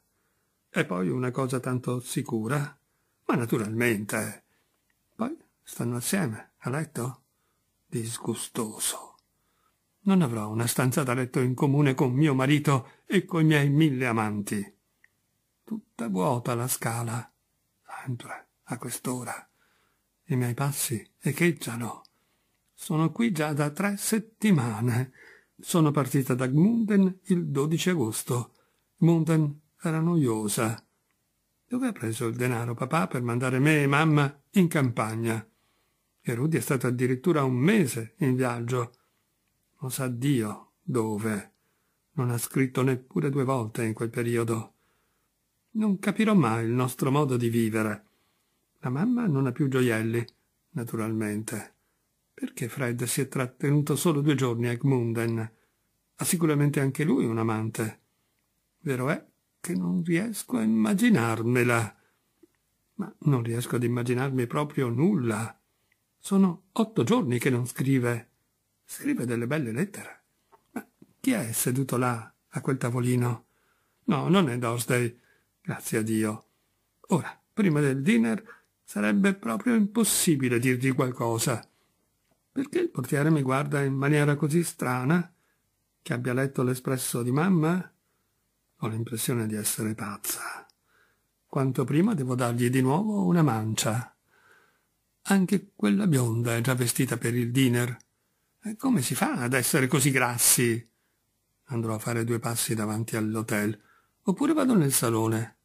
È poi una cosa tanto sicura? Ma naturalmente. Eh. Poi stanno assieme, a letto? Disgustoso. Non avrò una stanza da letto in comune con mio marito e coi miei mille amanti. Tutta vuota la scala. Sempre, a quest'ora. I miei passi echeggiano. Sono qui già da tre settimane. Sono partita da Gmunden il 12 agosto. Gmunden era noiosa. Dove ha preso il denaro papà per mandare me e mamma in campagna? E Rudy è stato addirittura un mese in viaggio. Lo sa Dio dove. Non ha scritto neppure due volte in quel periodo. Non capirò mai il nostro modo di vivere. La mamma non ha più gioielli, naturalmente. Perché Fred si è trattenuto solo due giorni a Gmunden? Ha sicuramente anche lui un amante. Vero è che non riesco a immaginarmela. Ma non riesco ad immaginarmi proprio nulla. Sono otto giorni che non scrive. Scrive delle belle lettere. Ma chi è seduto là, a quel tavolino? No, non è Dorsday, grazie a Dio. Ora, prima del dinner, sarebbe proprio impossibile dirgli qualcosa. Perché il portiere mi guarda in maniera così strana? Che abbia letto l'espresso di mamma? Ho l'impressione di essere pazza. Quanto prima devo dargli di nuovo una mancia. Anche quella bionda è già vestita per il dinner. E come si fa ad essere così grassi? Andrò a fare due passi davanti all'hotel, oppure vado nel salone.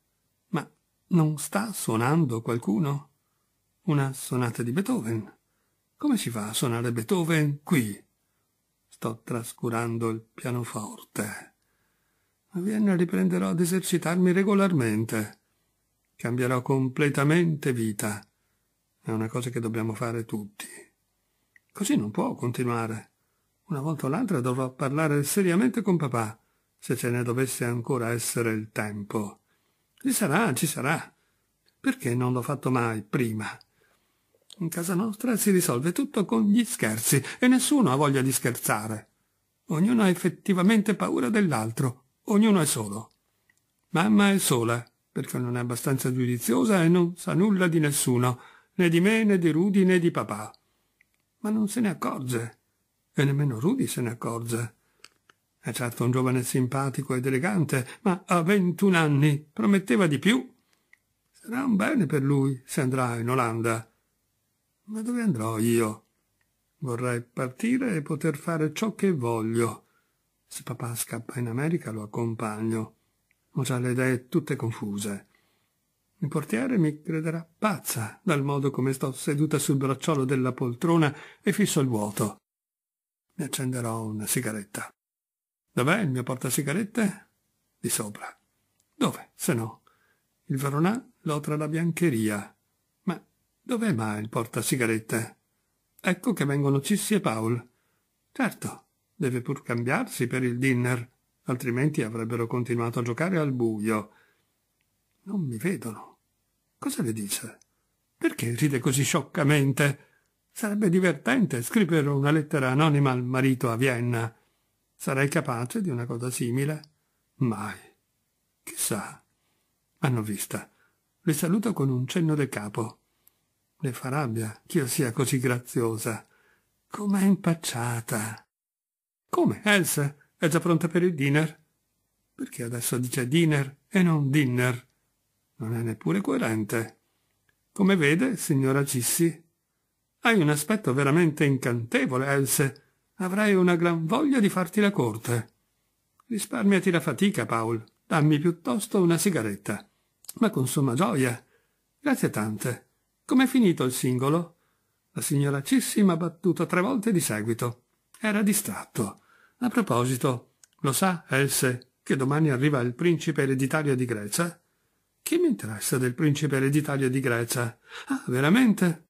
Ma non sta suonando qualcuno? Una sonata di Beethoven. Come si fa a suonare Beethoven qui? Sto trascurando il pianoforte. A Vienna riprenderò ad esercitarmi regolarmente. Cambierò completamente vita. È una cosa che dobbiamo fare tutti. Così non può continuare. Una volta o l'altra dovrò parlare seriamente con papà, se ce ne dovesse ancora essere il tempo. Ci sarà, ci sarà. Perché non l'ho fatto mai prima? In casa nostra si risolve tutto con gli scherzi e nessuno ha voglia di scherzare. Ognuno ha effettivamente paura dell'altro Ognuno è solo. Mamma è sola, perché non è abbastanza giudiziosa e non sa nulla di nessuno, né di me, né di Rudy, né di papà. Ma non se ne accorge. E nemmeno Rudy se ne accorge. È certo un giovane simpatico ed elegante, ma a 21 anni prometteva di più. Sarà un bene per lui se andrà in Olanda. Ma dove andrò io? Vorrei partire e poter fare ciò che voglio. Se papà scappa in America lo accompagno. Ho già le idee tutte confuse. Il portiere mi crederà pazza dal modo come sto seduta sul bracciolo della poltrona e fisso il vuoto. Mi accenderò una sigaretta. Dov'è il mio portasigarette? Di sopra. Dove, se no? Il Veronà l'ho tra la biancheria. Ma dov'è mai il portasigarette? Ecco che vengono Cissi e Paul. Certo, Deve pur cambiarsi per il dinner, altrimenti avrebbero continuato a giocare al buio. Non mi vedono. Cosa le dice? Perché ride così scioccamente? Sarebbe divertente scrivere una lettera anonima al marito a Vienna. Sarei capace di una cosa simile? Mai. Chissà. Hanno vista. Le saluto con un cenno del capo. Le fa rabbia che io sia così graziosa. Com'è impacciata. Come, Else? È già pronta per il dinner? Perché adesso dice dinner e non dinner? Non è neppure coerente. Come vede, signora Cissi, hai un aspetto veramente incantevole, Else. Avrai una gran voglia di farti la corte. Risparmiati la fatica, Paul. Dammi piuttosto una sigaretta. Ma con somma gioia. Grazie tante. Com'è finito il singolo? La signora Cissi mi ha battuto tre volte di seguito. Era distratto. A proposito, lo sa, Else, che domani arriva il principe ereditario di Grecia? Che mi interessa del principe ereditario di Grecia? Ah, veramente?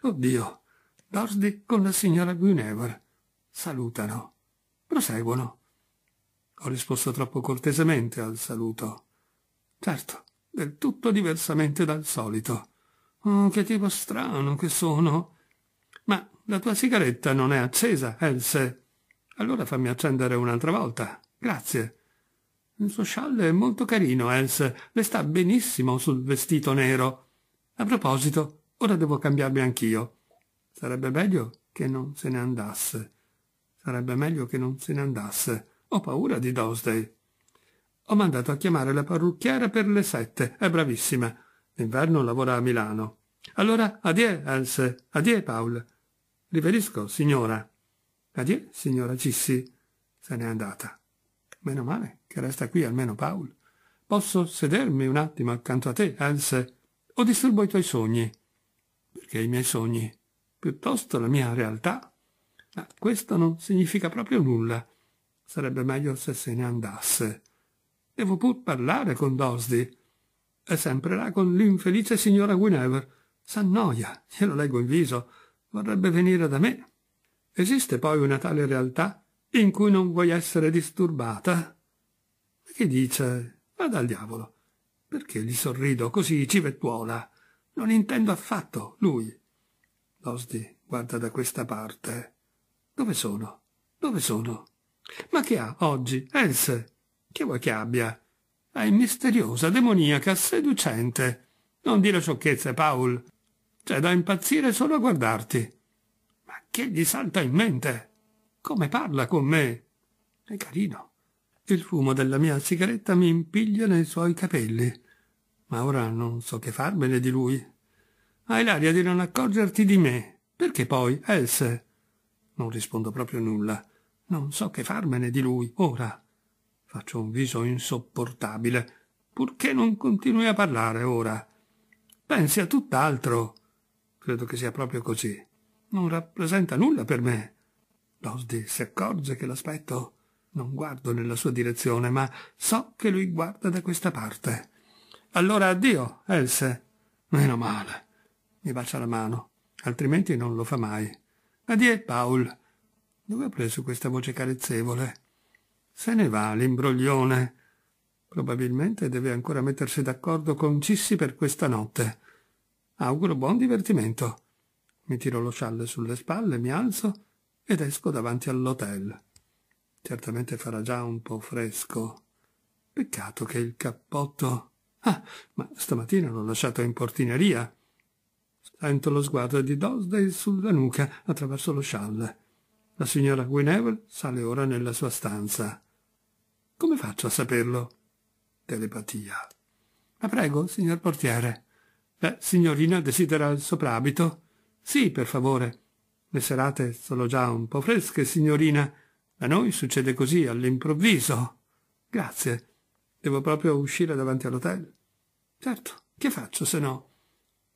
Oddio, Dorsdi con la signora Guinevere. Salutano. Proseguono. Ho risposto troppo cortesemente al saluto. Certo, del tutto diversamente dal solito. Oh, che tipo strano che sono. Ma la tua sigaretta non è accesa, Else. Allora fammi accendere un'altra volta. Grazie. Il suo scialle è molto carino, Els. Le sta benissimo sul vestito nero. A proposito, ora devo cambiarmi anch'io. Sarebbe meglio che non se ne andasse. Sarebbe meglio che non se ne andasse. Ho paura di Dorsday. Ho mandato a chiamare la parrucchiera per le sette. È bravissima. L'inverno lavora a Milano. Allora, adie, Els. Adie, Paul. Riverisco, signora. Adieu, signora Cissi. Se n'è andata. Meno male che resta qui almeno Paul. Posso sedermi un attimo accanto a te, Else? O disturbo i tuoi sogni? Perché i miei sogni? Piuttosto la mia realtà? Ma questo non significa proprio nulla. Sarebbe meglio se se ne andasse. Devo pur parlare con Dosdi. È sempre là con l'infelice signora Guinevere. S'annoia, glielo leggo in viso. Vorrebbe venire da me, Esiste poi una tale realtà in cui non vuoi essere disturbata? Che dice? Vada al diavolo. Perché gli sorrido così civettuola? Non intendo affatto, lui. Losdi guarda da questa parte. Dove sono? Dove sono? Ma che ha oggi? Else? Che vuoi che abbia? È misteriosa, demoniaca, seducente. Non dire sciocchezze, Paul. C'è da impazzire solo a guardarti che gli salta in mente. Come parla con me? È carino. Il fumo della mia sigaretta mi impiglia nei suoi capelli. Ma ora non so che farmene di lui. Hai l'aria di non accorgerti di me. Perché poi, Else? Non rispondo proprio nulla. Non so che farmene di lui, ora. Faccio un viso insopportabile. Purché non continui a parlare ora? Pensi a tutt'altro. Credo che sia proprio così non rappresenta nulla per me. Lordi si accorge che l'aspetto. Non guardo nella sua direzione, ma so che lui guarda da questa parte. Allora addio, Else. Meno male. Mi bacia la mano, altrimenti non lo fa mai. Addio, Paul. Dove ha preso questa voce carezzevole? Se ne va l'imbroglione. Probabilmente deve ancora mettersi d'accordo con Cissi per questa notte. Auguro buon divertimento. Mi tiro lo scialle sulle spalle, mi alzo ed esco davanti all'hotel. Certamente farà già un po' fresco. Peccato che il cappotto... Ah, ma stamattina l'ho lasciato in portineria. Sento lo sguardo di Dosdale sulla nuca attraverso lo scialle. La signora Guinevere sale ora nella sua stanza. Come faccio a saperlo? Telepatia. Ma prego, signor portiere. La signorina desidera il soprabito. Sì, per favore. Le serate sono già un po' fresche, signorina. Da noi succede così, all'improvviso. Grazie. Devo proprio uscire davanti all'hotel. Certo, che faccio se no?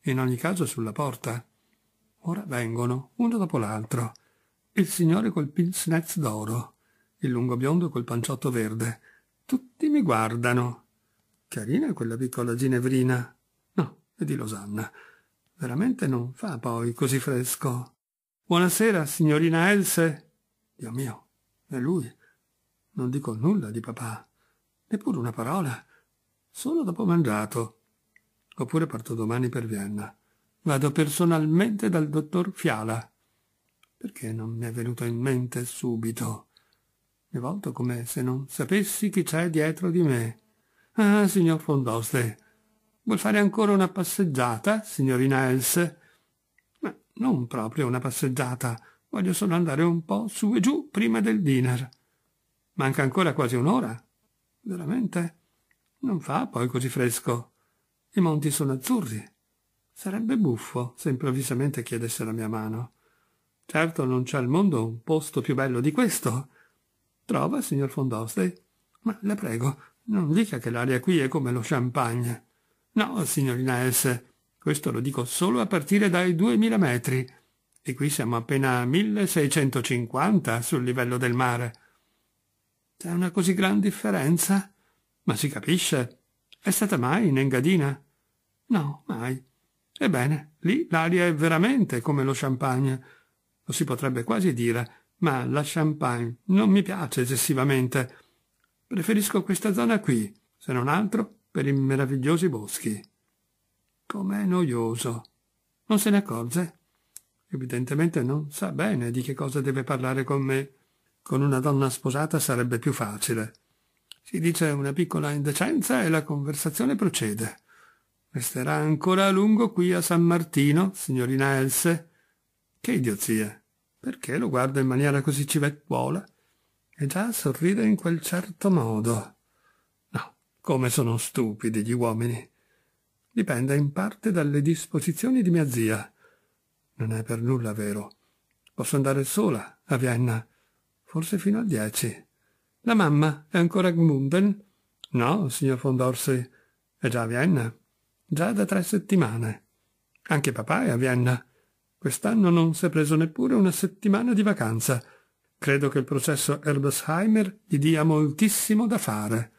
In ogni caso sulla porta. Ora vengono, uno dopo l'altro. Il signore col pincenez d'oro, il lungo biondo col panciotto verde. Tutti mi guardano. Carina quella piccola ginevrina. No, è di Losanna. Veramente non fa poi così fresco. Buonasera, signorina Else. Dio mio, è lui. Non dico nulla di papà, neppure una parola. Solo dopo mangiato. Oppure parto domani per Vienna. Vado personalmente dal dottor Fiala. Perché non mi è venuto in mente subito? Mi volto come se non sapessi chi c'è dietro di me. Ah, signor Fondoste, Vuol fare ancora una passeggiata, signorina Else? Ma non proprio una passeggiata. Voglio solo andare un po' su e giù prima del dinner. Manca ancora quasi un'ora. Veramente? Non fa poi così fresco. I monti sono azzurri. Sarebbe buffo se improvvisamente chiedesse la mia mano. Certo non c'è al mondo un posto più bello di questo. Trova, signor Fondosle. Ma le prego, non dica che l'aria qui è come lo champagne. No, signorina S, questo lo dico solo a partire dai 2000 metri. E qui siamo appena a 1650 sul livello del mare. C'è una così gran differenza? Ma si capisce. È stata mai in Engadina? No, mai. Ebbene, lì l'aria è veramente come lo champagne. Lo si potrebbe quasi dire, ma la champagne non mi piace eccessivamente. Preferisco questa zona qui, se non altro per i meravigliosi boschi. Com'è noioso. Non se ne accorge? Evidentemente non sa bene di che cosa deve parlare con me. Con una donna sposata sarebbe più facile. Si dice una piccola indecenza e la conversazione procede. Resterà ancora a lungo qui a San Martino, signorina Else? Che idiozia! Perché lo guarda in maniera così civettuola? E già sorride in quel certo modo. Come sono stupidi gli uomini. Dipende in parte dalle disposizioni di mia zia. Non è per nulla vero. Posso andare sola a Vienna, forse fino al dieci. La mamma è ancora a Gmunden? No, signor von Dorsi, è già a Vienna. Già da tre settimane. Anche papà è a Vienna. Quest'anno non si è preso neppure una settimana di vacanza. Credo che il processo Erbersheimer gli dia moltissimo da fare.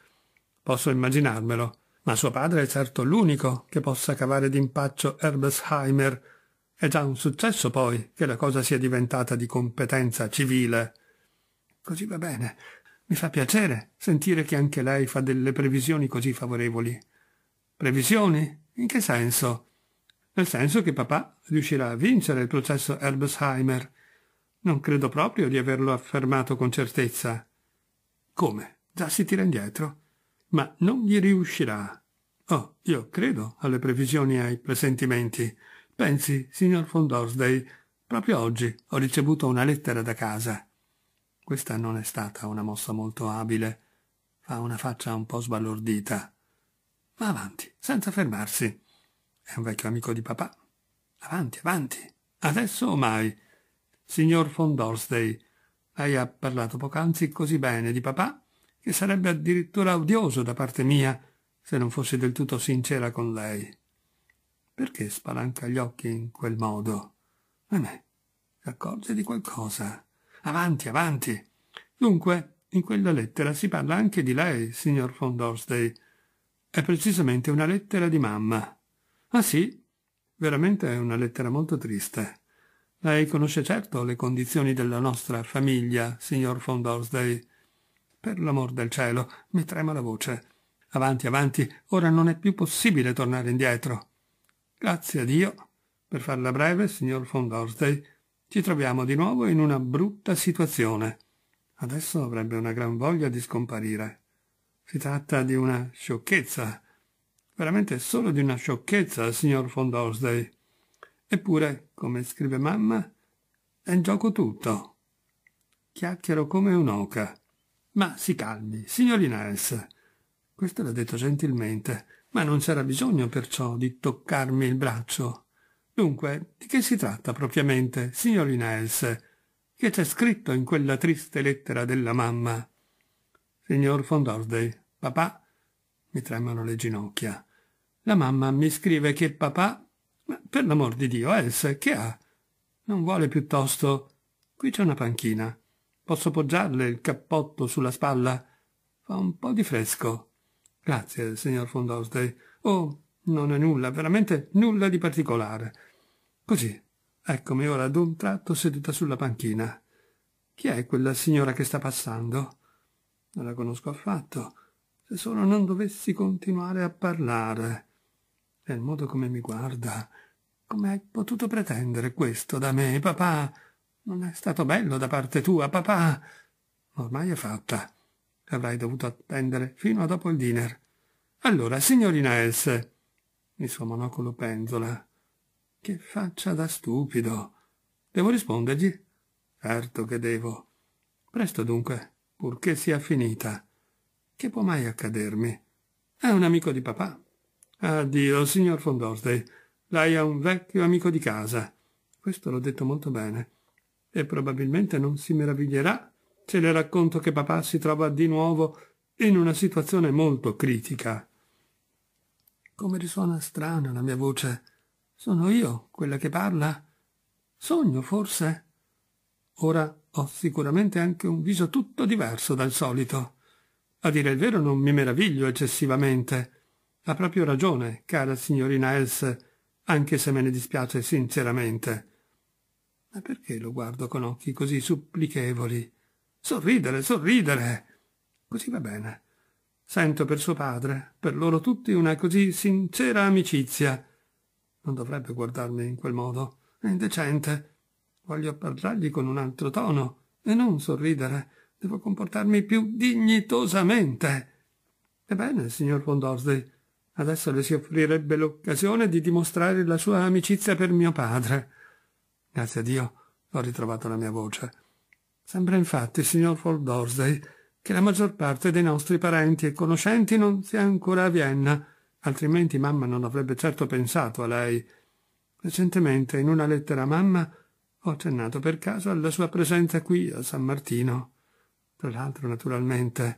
Posso immaginarmelo, ma suo padre è certo l'unico che possa cavare d'impaccio Herbesheimer. È già un successo poi che la cosa sia diventata di competenza civile. Così va bene. Mi fa piacere sentire che anche lei fa delle previsioni così favorevoli. Previsioni? In che senso? Nel senso che papà riuscirà a vincere il processo Herbesheimer. Non credo proprio di averlo affermato con certezza. Come? Già si tira indietro? ma non gli riuscirà. Oh, io credo alle previsioni e ai presentimenti. Pensi, signor von Dorsday, proprio oggi ho ricevuto una lettera da casa. Questa non è stata una mossa molto abile. Fa una faccia un po' sbalordita. Ma avanti, senza fermarsi. È un vecchio amico di papà. Avanti, avanti. Adesso o mai. Signor von Dorsday, lei ha parlato poc'anzi così bene di papà che sarebbe addirittura odioso da parte mia se non fossi del tutto sincera con lei. Perché spalanca gli occhi in quel modo? A me, si accorge di qualcosa. Avanti, avanti. Dunque, in quella lettera si parla anche di lei, signor von Dorsday. È precisamente una lettera di mamma. Ah sì? Veramente è una lettera molto triste. Lei conosce certo le condizioni della nostra famiglia, signor von Dorsday. Per l'amor del cielo, mi trema la voce. Avanti, avanti, ora non è più possibile tornare indietro. Grazie a Dio. Per farla breve, signor von Dorsday, ci troviamo di nuovo in una brutta situazione. Adesso avrebbe una gran voglia di scomparire. Si tratta di una sciocchezza. Veramente solo di una sciocchezza, signor von Dorsday. Eppure, come scrive mamma, è in gioco tutto. Chiacchiero come un'oca. Ma si calmi, signorina Hans. Questo l'ha detto gentilmente, ma non c'era bisogno perciò di toccarmi il braccio. Dunque, di che si tratta propriamente, signorina Hans? Che c'è scritto in quella triste lettera della mamma? Signor von papà, mi tremano le ginocchia. La mamma mi scrive che papà... Ma per l'amor di Dio, Els, che ha? Non vuole piuttosto... Qui c'è una panchina. Posso poggiarle il cappotto sulla spalla? Fa un po' di fresco. Grazie, signor von Fondosdale. Oh, non è nulla, veramente nulla di particolare. Così, eccomi ora ad un tratto seduta sulla panchina. Chi è quella signora che sta passando? Non la conosco affatto. Se solo non dovessi continuare a parlare. E il modo come mi guarda. Come hai potuto pretendere questo da me, papà? Non è stato bello da parte tua, papà. Ormai è fatta. Avrai dovuto attendere fino a dopo il dinner. Allora, signorina Else. Il suo monocolo penzola. Che faccia da stupido. Devo rispondergli? Certo che devo. Presto dunque, purché sia finita. Che può mai accadermi? È un amico di papà. Addio, signor Fondorsdale. Lei è un vecchio amico di casa. Questo l'ho detto molto bene e probabilmente non si meraviglierà se le racconto che papà si trova di nuovo in una situazione molto critica. Come risuona strana la mia voce. Sono io quella che parla? Sogno, forse? Ora ho sicuramente anche un viso tutto diverso dal solito. A dire il vero non mi meraviglio eccessivamente. Ha proprio ragione, cara signorina Else, anche se me ne dispiace sinceramente. Ma perché lo guardo con occhi così supplichevoli? Sorridere, sorridere! Così va bene. Sento per suo padre, per loro tutti, una così sincera amicizia. Non dovrebbe guardarmi in quel modo. È indecente. Voglio parlargli con un altro tono e non sorridere. Devo comportarmi più dignitosamente. Ebbene, signor Pondorsley, adesso le si offrirebbe l'occasione di dimostrare la sua amicizia per mio padre. Grazie a Dio ho ritrovato la mia voce. Sembra infatti, signor Paul Dorsey, che la maggior parte dei nostri parenti e conoscenti non sia ancora a Vienna, altrimenti mamma non avrebbe certo pensato a lei. Recentemente, in una lettera a mamma, ho accennato per caso alla sua presenza qui a San Martino. Tra l'altro, naturalmente.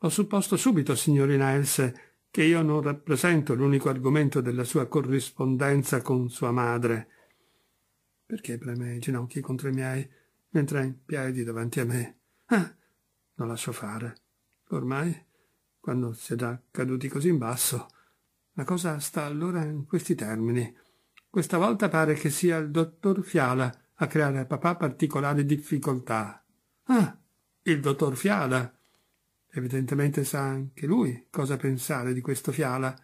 Ho supposto subito, signorina Else, che io non rappresento l'unico argomento della sua corrispondenza con sua madre. Perché preme i ginocchi contro i miei, mentre è in piedi davanti a me? Ah, lo lascio fare. Ormai, quando si è già caduti così in basso, la cosa sta allora in questi termini. Questa volta pare che sia il dottor Fiala a creare a papà particolari difficoltà. Ah, il dottor Fiala! Evidentemente sa anche lui cosa pensare di questo Fiala.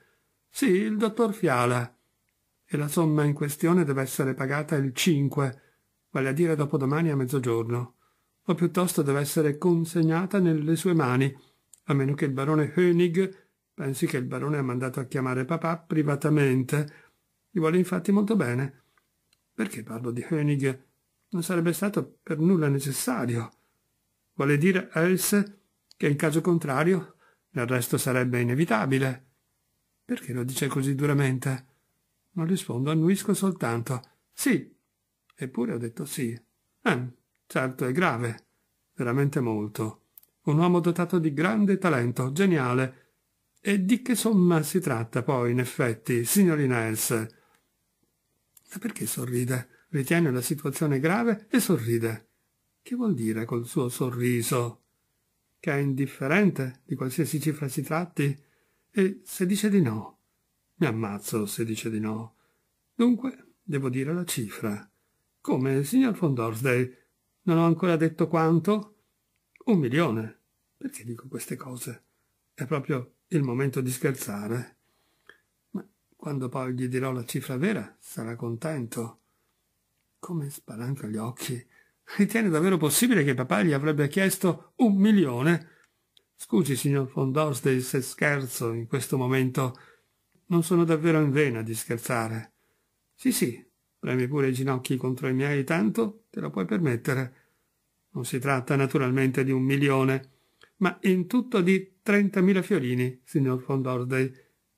Sì, il dottor Fiala e la somma in questione deve essere pagata il 5, vale a dire dopodomani a mezzogiorno, o piuttosto deve essere consegnata nelle sue mani, a meno che il barone Hönig pensi che il barone ha mandato a chiamare papà privatamente. Gli vuole infatti molto bene. Perché parlo di Hönig? Non sarebbe stato per nulla necessario. Vuole dire else che in caso contrario l'arresto sarebbe inevitabile. Perché lo dice così duramente? Non rispondo, annuisco soltanto. Sì. Eppure ho detto sì. Eh, certo, è grave. Veramente molto. Un uomo dotato di grande talento, geniale. E di che somma si tratta poi, in effetti, signorina Else? Perché sorride? Ritiene la situazione grave e sorride. Che vuol dire col suo sorriso? Che è indifferente di qualsiasi cifra si tratti? E se dice di no, mi ammazzo se dice di no. Dunque, devo dire la cifra. Come, signor von Dorsday, non ho ancora detto quanto? Un milione. Perché dico queste cose? È proprio il momento di scherzare. Ma quando poi gli dirò la cifra vera, sarà contento. Come spalanca gli occhi. Ritiene davvero possibile che papà gli avrebbe chiesto un milione? Scusi, signor von Dorsday, se scherzo in questo momento. Non sono davvero in vena di scherzare. Sì, sì, premi pure i ginocchi contro i miei tanto, te lo puoi permettere. Non si tratta naturalmente di un milione, ma in tutto di 30.000 fiorini, signor Fondordei,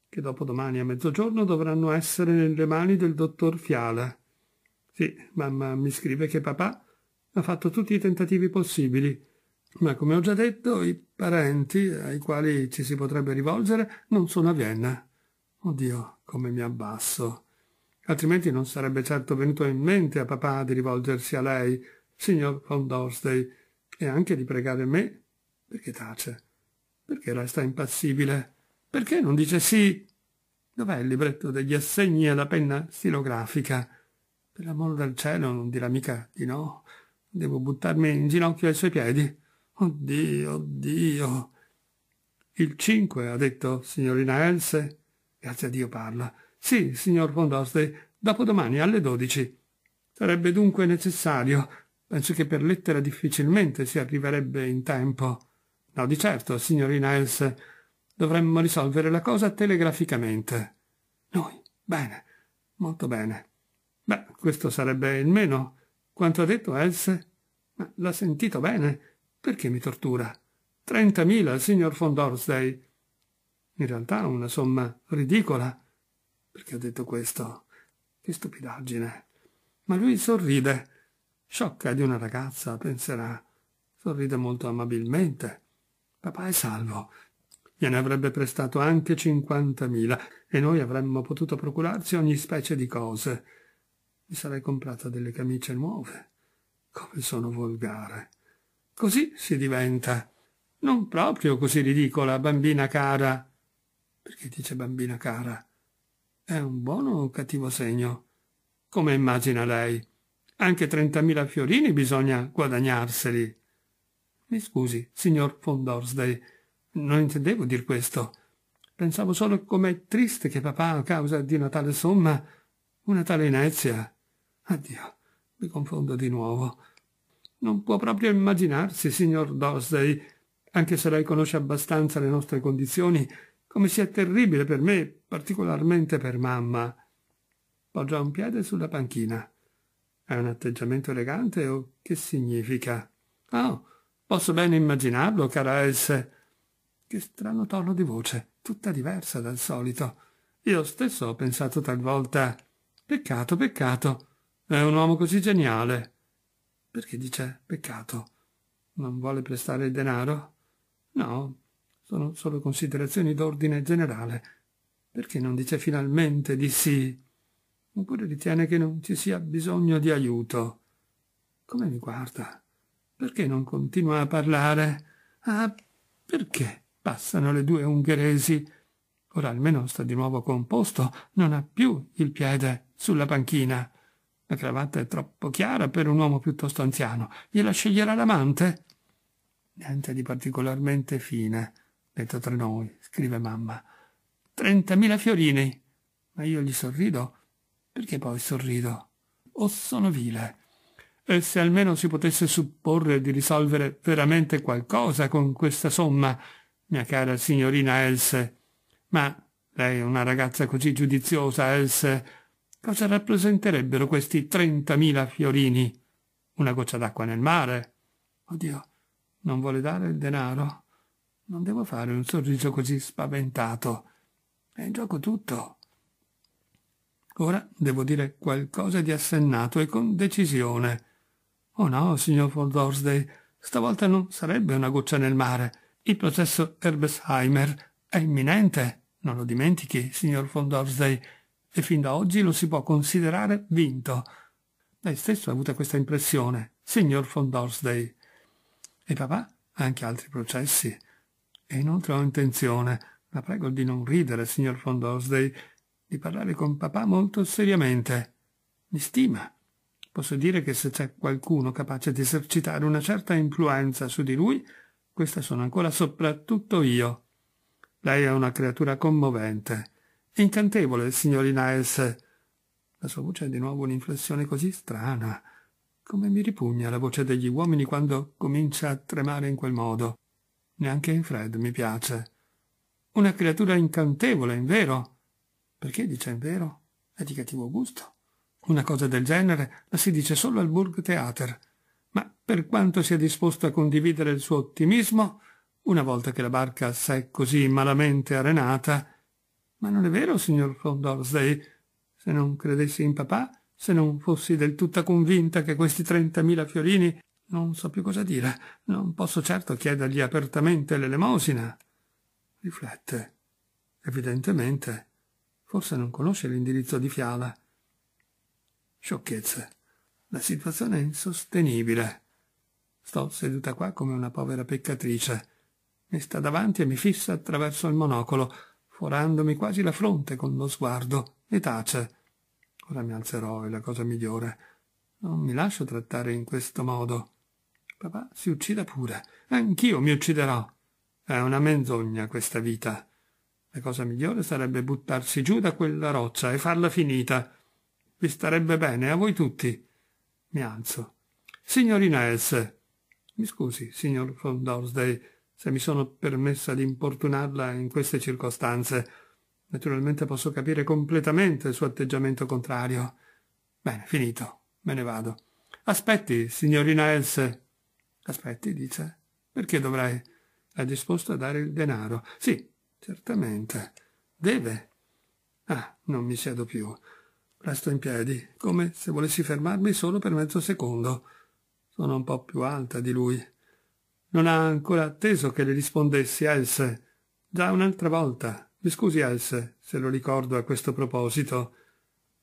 che dopo domani a mezzogiorno dovranno essere nelle mani del dottor Fiala. Sì, mamma mi scrive che papà ha fatto tutti i tentativi possibili, ma come ho già detto, i parenti ai quali ci si potrebbe rivolgere non sono a Vienna. Oddio, come mi abbasso. Altrimenti non sarebbe certo venuto in mente a papà di rivolgersi a lei, signor von Dorsday, e anche di pregare me. Perché tace? Perché resta impassibile? Perché non dice sì? Dov'è il libretto degli assegni e la penna stilografica? Per l'amor del cielo non dirà mica di no. Devo buttarmi in ginocchio ai suoi piedi. Oddio, oddio. Il 5, ha detto signorina Else. Grazie a Dio parla. Sì, signor von Pondoste, dopodomani alle 12. Sarebbe dunque necessario. Penso che per lettera difficilmente si arriverebbe in tempo. No, di certo, signorina Else. Dovremmo risolvere la cosa telegraficamente. Noi? Bene. Molto bene. Beh, questo sarebbe il meno. Quanto ha detto Else? l'ha sentito bene. Perché mi tortura? Trentamila, signor von Dorsday. In realtà una somma ridicola. Perché ho detto questo? Che stupidaggine. Ma lui sorride. Sciocca di una ragazza, penserà. Sorride molto amabilmente. Papà è salvo. Gliene avrebbe prestato anche 50.000 e noi avremmo potuto procurarci ogni specie di cose. Mi sarei comprata delle camicie nuove. Come sono volgare. Così si diventa. Non proprio così ridicola, bambina cara. Perché dice bambina cara? È un buono o cattivo segno? Come immagina lei? Anche 30.000 fiorini bisogna guadagnarseli. Mi scusi, signor von Dorsday, non intendevo dir questo. Pensavo solo com'è triste che papà, a causa di una tale somma, una tale inezia. Addio, mi confondo di nuovo. Non può proprio immaginarsi, signor Dorsday, anche se lei conosce abbastanza le nostre condizioni, come sia terribile per me, particolarmente per mamma. Poggia un piede sulla panchina. È un atteggiamento elegante o che significa? Oh, posso bene immaginarlo, cara Else. Che strano tono di voce, tutta diversa dal solito. Io stesso ho pensato talvolta peccato, peccato. È un uomo così geniale. Perché dice peccato? Non vuole prestare il denaro? No, sono solo considerazioni d'ordine generale. Perché non dice finalmente di sì? Oppure ritiene che non ci sia bisogno di aiuto? Come mi guarda? Perché non continua a parlare? Ah, perché passano le due ungheresi? Ora almeno sta di nuovo composto, non ha più il piede sulla panchina. La cravatta è troppo chiara per un uomo piuttosto anziano. Gliela sceglierà l'amante? Niente di particolarmente fine detto tra noi, scrive mamma. Trentamila fiorini. Ma io gli sorrido. Perché poi sorrido? O sono vile? E se almeno si potesse supporre di risolvere veramente qualcosa con questa somma, mia cara signorina Else. Ma lei è una ragazza così giudiziosa, Else. Cosa rappresenterebbero questi trentamila fiorini? Una goccia d'acqua nel mare? Oddio, non vuole dare il denaro? Non devo fare un sorriso così spaventato. È in gioco tutto. Ora devo dire qualcosa di assennato e con decisione. Oh no, signor von Dorsday, stavolta non sarebbe una goccia nel mare. Il processo Herbesheimer è imminente. Non lo dimentichi, signor von Dorsday, e fin da oggi lo si può considerare vinto. Lei stesso ha avuto questa impressione, signor von Dorsday. E papà, anche altri processi e inoltre ho intenzione, la prego di non ridere, signor Fondosdale, di parlare con papà molto seriamente. Mi stima. Posso dire che se c'è qualcuno capace di esercitare una certa influenza su di lui, questa sono ancora soprattutto io. Lei è una creatura commovente. Incantevole, signorina Else. La sua voce ha di nuovo un'inflessione così strana. Come mi ripugna la voce degli uomini quando comincia a tremare in quel modo. Neanche in Fred mi piace. Una creatura incantevole, in vero? Perché dice in vero? È di cattivo gusto. Una cosa del genere la si dice solo al Burgtheater. Ma per quanto sia disposto a condividere il suo ottimismo, una volta che la barca s'è così malamente arenata... Ma non è vero, signor Condorsday? Se non credessi in papà, se non fossi del tutto convinta che questi trentamila fiorini non so più cosa dire. Non posso certo chiedergli apertamente l'elemosina. Riflette. Evidentemente. Forse non conosce l'indirizzo di Fiala. Sciocchezze. La situazione è insostenibile. Sto seduta qua come una povera peccatrice. Mi sta davanti e mi fissa attraverso il monocolo, forandomi quasi la fronte con lo sguardo, e tace. Ora mi alzerò, è la cosa migliore. Non mi lascio trattare in questo modo papà si uccida pure. Eh, anch'io mi ucciderò. È una menzogna questa vita. La cosa migliore sarebbe buttarsi giù da quella roccia e farla finita. Vi starebbe bene a voi tutti. Mi alzo. Signorina S. Mi scusi, signor von Dorsday, se mi sono permessa di importunarla in queste circostanze. Naturalmente posso capire completamente il suo atteggiamento contrario. Bene, finito. Me ne vado. Aspetti, signorina Else. Aspetti, dice. Perché dovrai? È disposto a dare il denaro. Sì, certamente. Deve. Ah, non mi siedo più. Resto in piedi, come se volessi fermarmi solo per mezzo secondo. Sono un po' più alta di lui. Non ha ancora atteso che le rispondessi, Else. Già un'altra volta. Mi scusi, Else, se lo ricordo a questo proposito.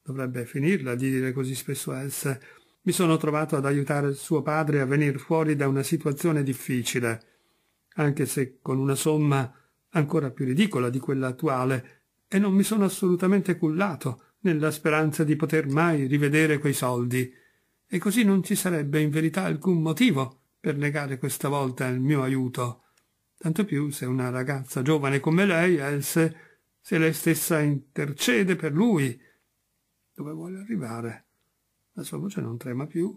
Dovrebbe finirla di dire così spesso a Else. Mi sono trovato ad aiutare suo padre a venire fuori da una situazione difficile, anche se con una somma ancora più ridicola di quella attuale, e non mi sono assolutamente cullato nella speranza di poter mai rivedere quei soldi. E così non ci sarebbe in verità alcun motivo per negare questa volta il mio aiuto. Tanto più se una ragazza giovane come lei, Else, se lei stessa intercede per lui. Dove vuole arrivare? La sua voce non trema più,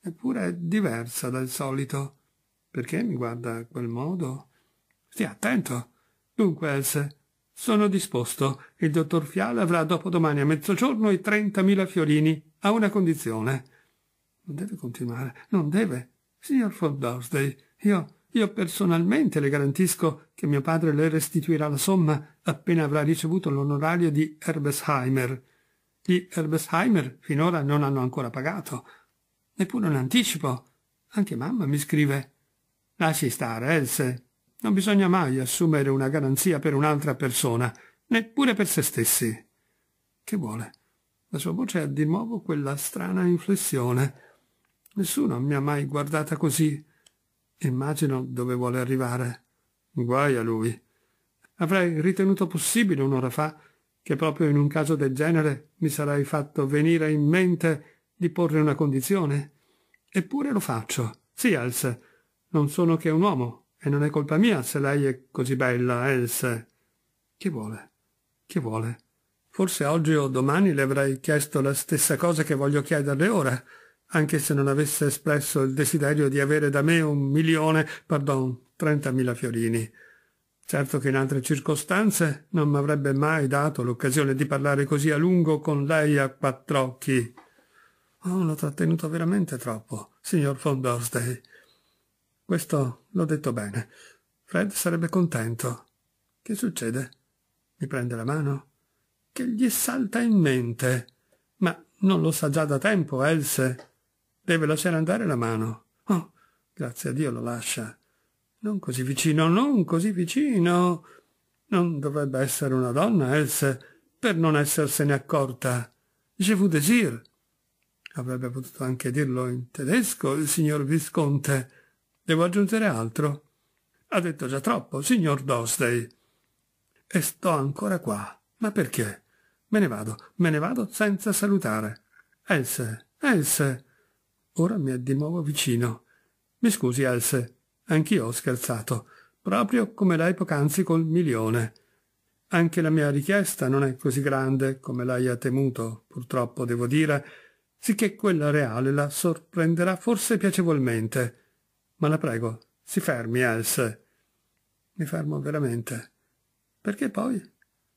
eppure è diversa dal solito. Perché mi guarda a quel modo? Stia attento. Dunque, Else, sono disposto. Il dottor Fiala avrà dopodomani a mezzogiorno i trentamila fiorini, a una condizione. Non deve continuare, non deve. Signor Fondosday, io, io personalmente le garantisco che mio padre le restituirà la somma appena avrà ricevuto l'onorario di Herbesheimer. Gli Herbesheimer finora non hanno ancora pagato. Neppure un anticipo. Anche mamma mi scrive. Lasci stare, Else. Non bisogna mai assumere una garanzia per un'altra persona, neppure per se stessi. Che vuole? La sua voce ha di nuovo quella strana inflessione. Nessuno mi ha mai guardata così. Immagino dove vuole arrivare. Guai a lui. Avrei ritenuto possibile un'ora fa che proprio in un caso del genere mi sarei fatto venire in mente di porre una condizione. Eppure lo faccio. Sì, Else, non sono che un uomo, e non è colpa mia se lei è così bella, Else. Che vuole? Che vuole? Forse oggi o domani le avrei chiesto la stessa cosa che voglio chiederle ora, anche se non avesse espresso il desiderio di avere da me un milione, pardon, trentamila fiorini. Certo che in altre circostanze non mi avrebbe mai dato l'occasione di parlare così a lungo con lei a quattro occhi. Oh, l'ho trattenuto veramente troppo, signor von Dorsday. Questo l'ho detto bene. Fred sarebbe contento. Che succede? Mi prende la mano? Che gli salta in mente. Ma non lo sa già da tempo, Else. Deve lasciare andare la mano. Oh, grazie a Dio lo lascia. Non così vicino, non così vicino. Non dovrebbe essere una donna, Else, per non essersene accorta. Je vous désire. Avrebbe potuto anche dirlo in tedesco il signor Visconte. Devo aggiungere altro. Ha detto già troppo, signor Dosday. E sto ancora qua. Ma perché? Me ne vado, me ne vado senza salutare. Else, Else. Ora mi è di nuovo vicino. Mi scusi, Else, Anch'io ho scherzato, proprio come l'hai poc'anzi col milione. Anche la mia richiesta non è così grande come l'aia temuto, purtroppo devo dire, sicché quella reale la sorprenderà forse piacevolmente. Ma la prego, si fermi, Else. Mi fermo veramente. Perché poi?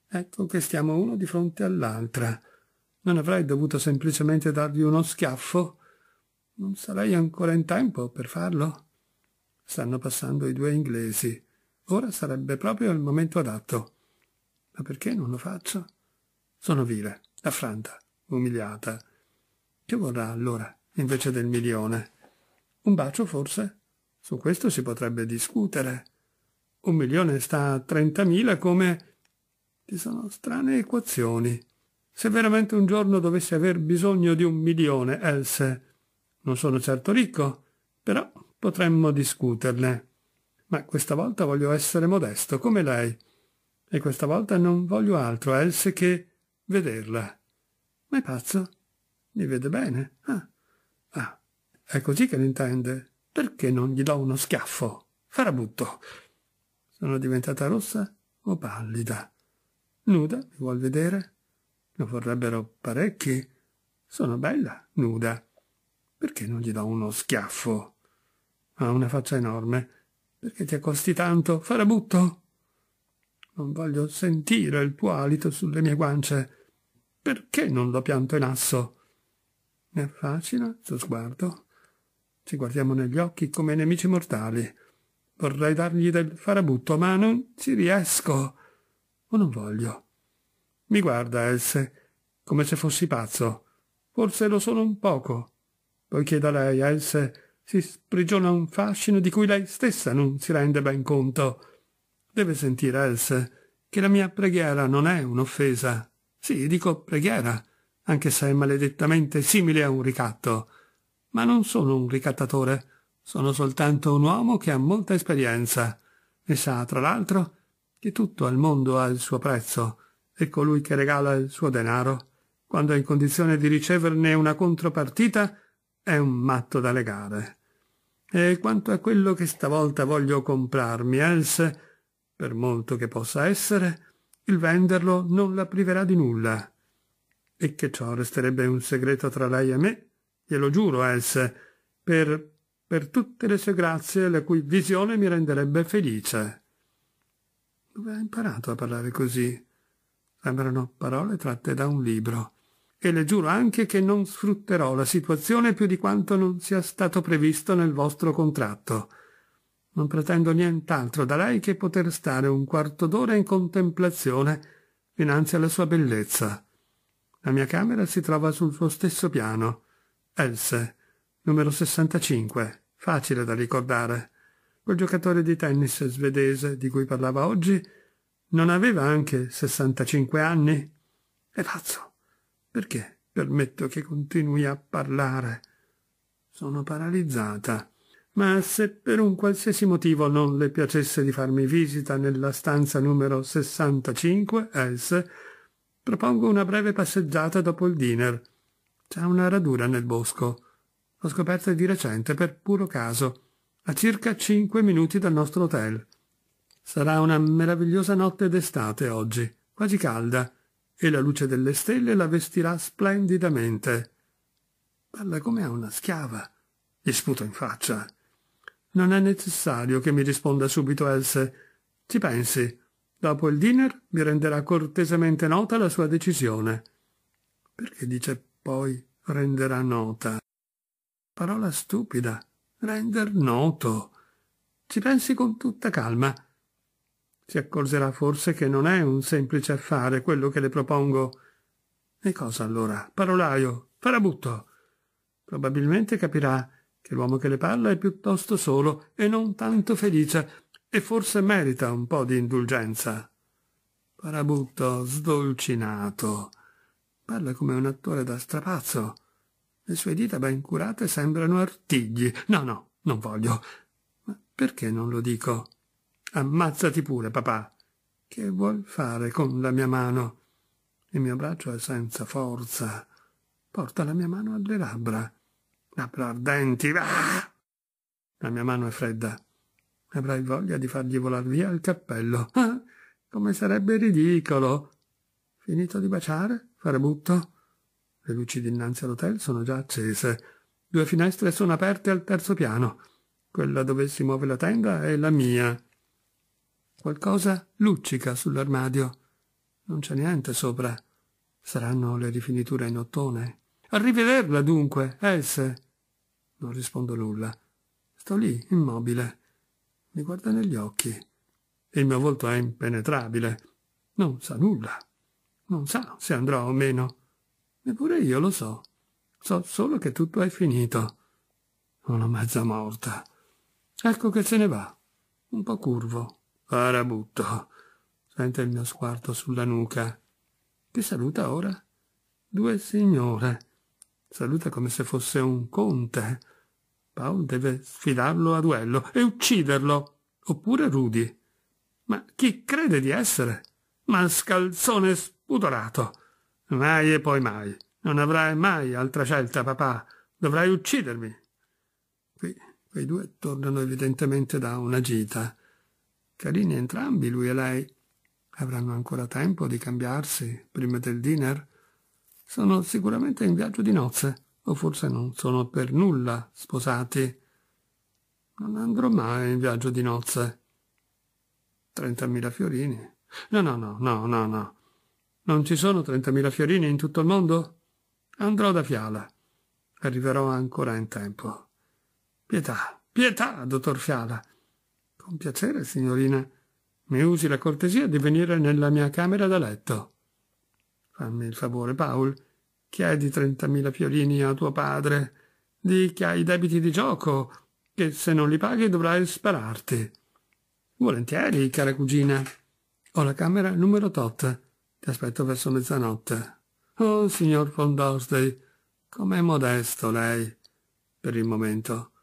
Ecco che stiamo uno di fronte all'altra. Non avrei dovuto semplicemente dargli uno schiaffo? Non sarei ancora in tempo per farlo? Stanno passando i due inglesi. Ora sarebbe proprio il momento adatto. Ma perché non lo faccio? Sono vile, affranta, umiliata. Che vorrà allora, invece del milione? Un bacio, forse? Su questo si potrebbe discutere. Un milione sta a trentamila come... Ci sono strane equazioni. Se veramente un giorno dovessi aver bisogno di un milione, Else, non sono certo ricco, però Potremmo discuterne. Ma questa volta voglio essere modesto, come lei. E questa volta non voglio altro, Else, che vederla. Ma è pazzo? Mi vede bene? Ah. ah, è così che l'intende. Perché non gli do uno schiaffo? Farabutto. Sono diventata rossa o pallida? Nuda, mi vuol vedere? Ne vorrebbero parecchi. Sono bella, nuda. Perché non gli do uno schiaffo? Ha una faccia enorme. Perché ti accosti tanto, farabutto? Non voglio sentire il tuo alito sulle mie guance. Perché non lo pianto in asso? Mi affascina il suo sguardo. Ci guardiamo negli occhi come nemici mortali. Vorrei dargli del farabutto, ma non ci riesco. O non voglio. Mi guarda, Else, come se fossi pazzo. Forse lo sono un poco. Poi chiedo a lei, Else, si sprigiona un fascino di cui lei stessa non si rende ben conto. Deve sentire Else che la mia preghiera non è un'offesa. Sì, dico preghiera, anche se è maledettamente simile a un ricatto. Ma non sono un ricattatore, sono soltanto un uomo che ha molta esperienza e sa, tra l'altro, che tutto al mondo ha il suo prezzo e colui che regala il suo denaro, quando è in condizione di riceverne una contropartita, è un matto da legare. E quanto a quello che stavolta voglio comprarmi, Else, per molto che possa essere, il venderlo non la priverà di nulla. E che ciò resterebbe un segreto tra lei e me? Glielo giuro, Else, per, per tutte le sue grazie la cui visione mi renderebbe felice. Dove ha imparato a parlare così? Sembrano parole tratte da un libro e le giuro anche che non sfrutterò la situazione più di quanto non sia stato previsto nel vostro contratto. Non pretendo nient'altro da lei che poter stare un quarto d'ora in contemplazione dinanzi alla sua bellezza. La mia camera si trova sul suo stesso piano. Else, numero 65, facile da ricordare. Quel giocatore di tennis svedese di cui parlava oggi non aveva anche 65 anni? È pazzo. Perché permetto che continui a parlare? Sono paralizzata. Ma se per un qualsiasi motivo non le piacesse di farmi visita nella stanza numero 65 S, propongo una breve passeggiata dopo il dinner. C'è una radura nel bosco. L'ho scoperta di recente per puro caso, a circa 5 minuti dal nostro hotel. Sarà una meravigliosa notte d'estate oggi, quasi calda, e la luce delle stelle la vestirà splendidamente. Parla come a una schiava. Gli sputo in faccia. Non è necessario che mi risponda subito Else. Ci pensi. Dopo il dinner mi renderà cortesemente nota la sua decisione. Perché dice poi renderà nota? Parola stupida. Render noto. Ci pensi con tutta calma. Si accorgerà forse che non è un semplice affare quello che le propongo. E cosa allora? Parolaio, farabutto. Probabilmente capirà che l'uomo che le parla è piuttosto solo e non tanto felice, e forse merita un po' di indulgenza. Farabutto sdolcinato. Parla come un attore da strapazzo. Le sue dita ben curate sembrano artigli. No, no, non voglio. Ma perché non lo dico? Ammazzati pure, papà. Che vuoi fare con la mia mano? Il mio braccio è senza forza. Porta la mia mano alle labbra. Labbra ardenti. Ah! La mia mano è fredda. Avrai voglia di fargli volar via il cappello. Ah, come sarebbe ridicolo. Finito di baciare, farebutto. Le luci dinanzi all'hotel sono già accese. Due finestre sono aperte al terzo piano. Quella dove si muove la tenda è la mia. Qualcosa luccica sull'armadio. Non c'è niente sopra. Saranno le rifiniture in ottone. Arrivederla dunque, S. Non rispondo nulla. Sto lì, immobile. Mi guarda negli occhi. Il mio volto è impenetrabile. Non sa nulla. Non sa se andrò o meno. Eppure io lo so. So solo che tutto è finito. Sono mezza morta. Ecco che se ne va. Un po' curvo, Farabutto. Sente il mio sguardo sulla nuca. Chi saluta ora? Due signore. Saluta come se fosse un conte. Paul deve sfidarlo a duello e ucciderlo. Oppure Rudy. Ma chi crede di essere? Mascalzone spudorato. Mai e poi mai. Non avrai mai altra scelta, papà. Dovrai uccidermi. Qui quei due tornano evidentemente da una gita. Carini entrambi, lui e lei. Avranno ancora tempo di cambiarsi prima del dinner? Sono sicuramente in viaggio di nozze, o forse non sono per nulla sposati. Non andrò mai in viaggio di nozze. Trentamila fiorini. No, no, no, no, no, no. Non ci sono trentamila fiorini in tutto il mondo? Andrò da Fiala. Arriverò ancora in tempo. Pietà, pietà, dottor Fiala. Con piacere, signorina. Mi usi la cortesia di venire nella mia camera da letto. Fammi il favore, Paul. Chiedi trentamila fiorini a tuo padre. Di che hai debiti di gioco, che se non li paghi dovrai spararti. Volentieri, cara cugina. Ho la camera numero tot. Ti aspetto verso mezzanotte. Oh, signor von Fondorsday, com'è modesto lei. Per il momento.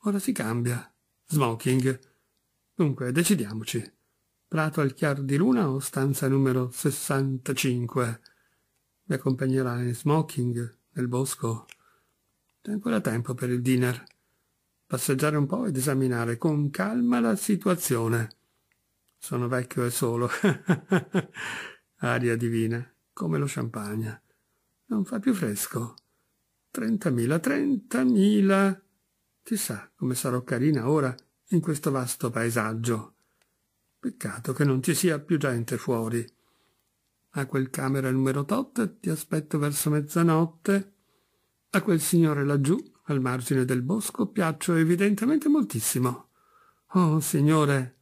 Ora si cambia. Smoking Dunque, decidiamoci. Prato al chiaro di luna o stanza numero 65? Mi accompagnerà in smoking, nel bosco. C'è ancora tempo per il dinner. Passeggiare un po' ed esaminare con calma la situazione. Sono vecchio e solo. Aria divina, come lo champagne. Non fa più fresco. Trentamila, trentamila. Chissà come sarò carina ora in questo vasto paesaggio. Peccato che non ci sia più gente fuori. A quel camera numero tot ti aspetto verso mezzanotte. A quel signore laggiù, al margine del bosco, piaccio evidentemente moltissimo. Oh, signore,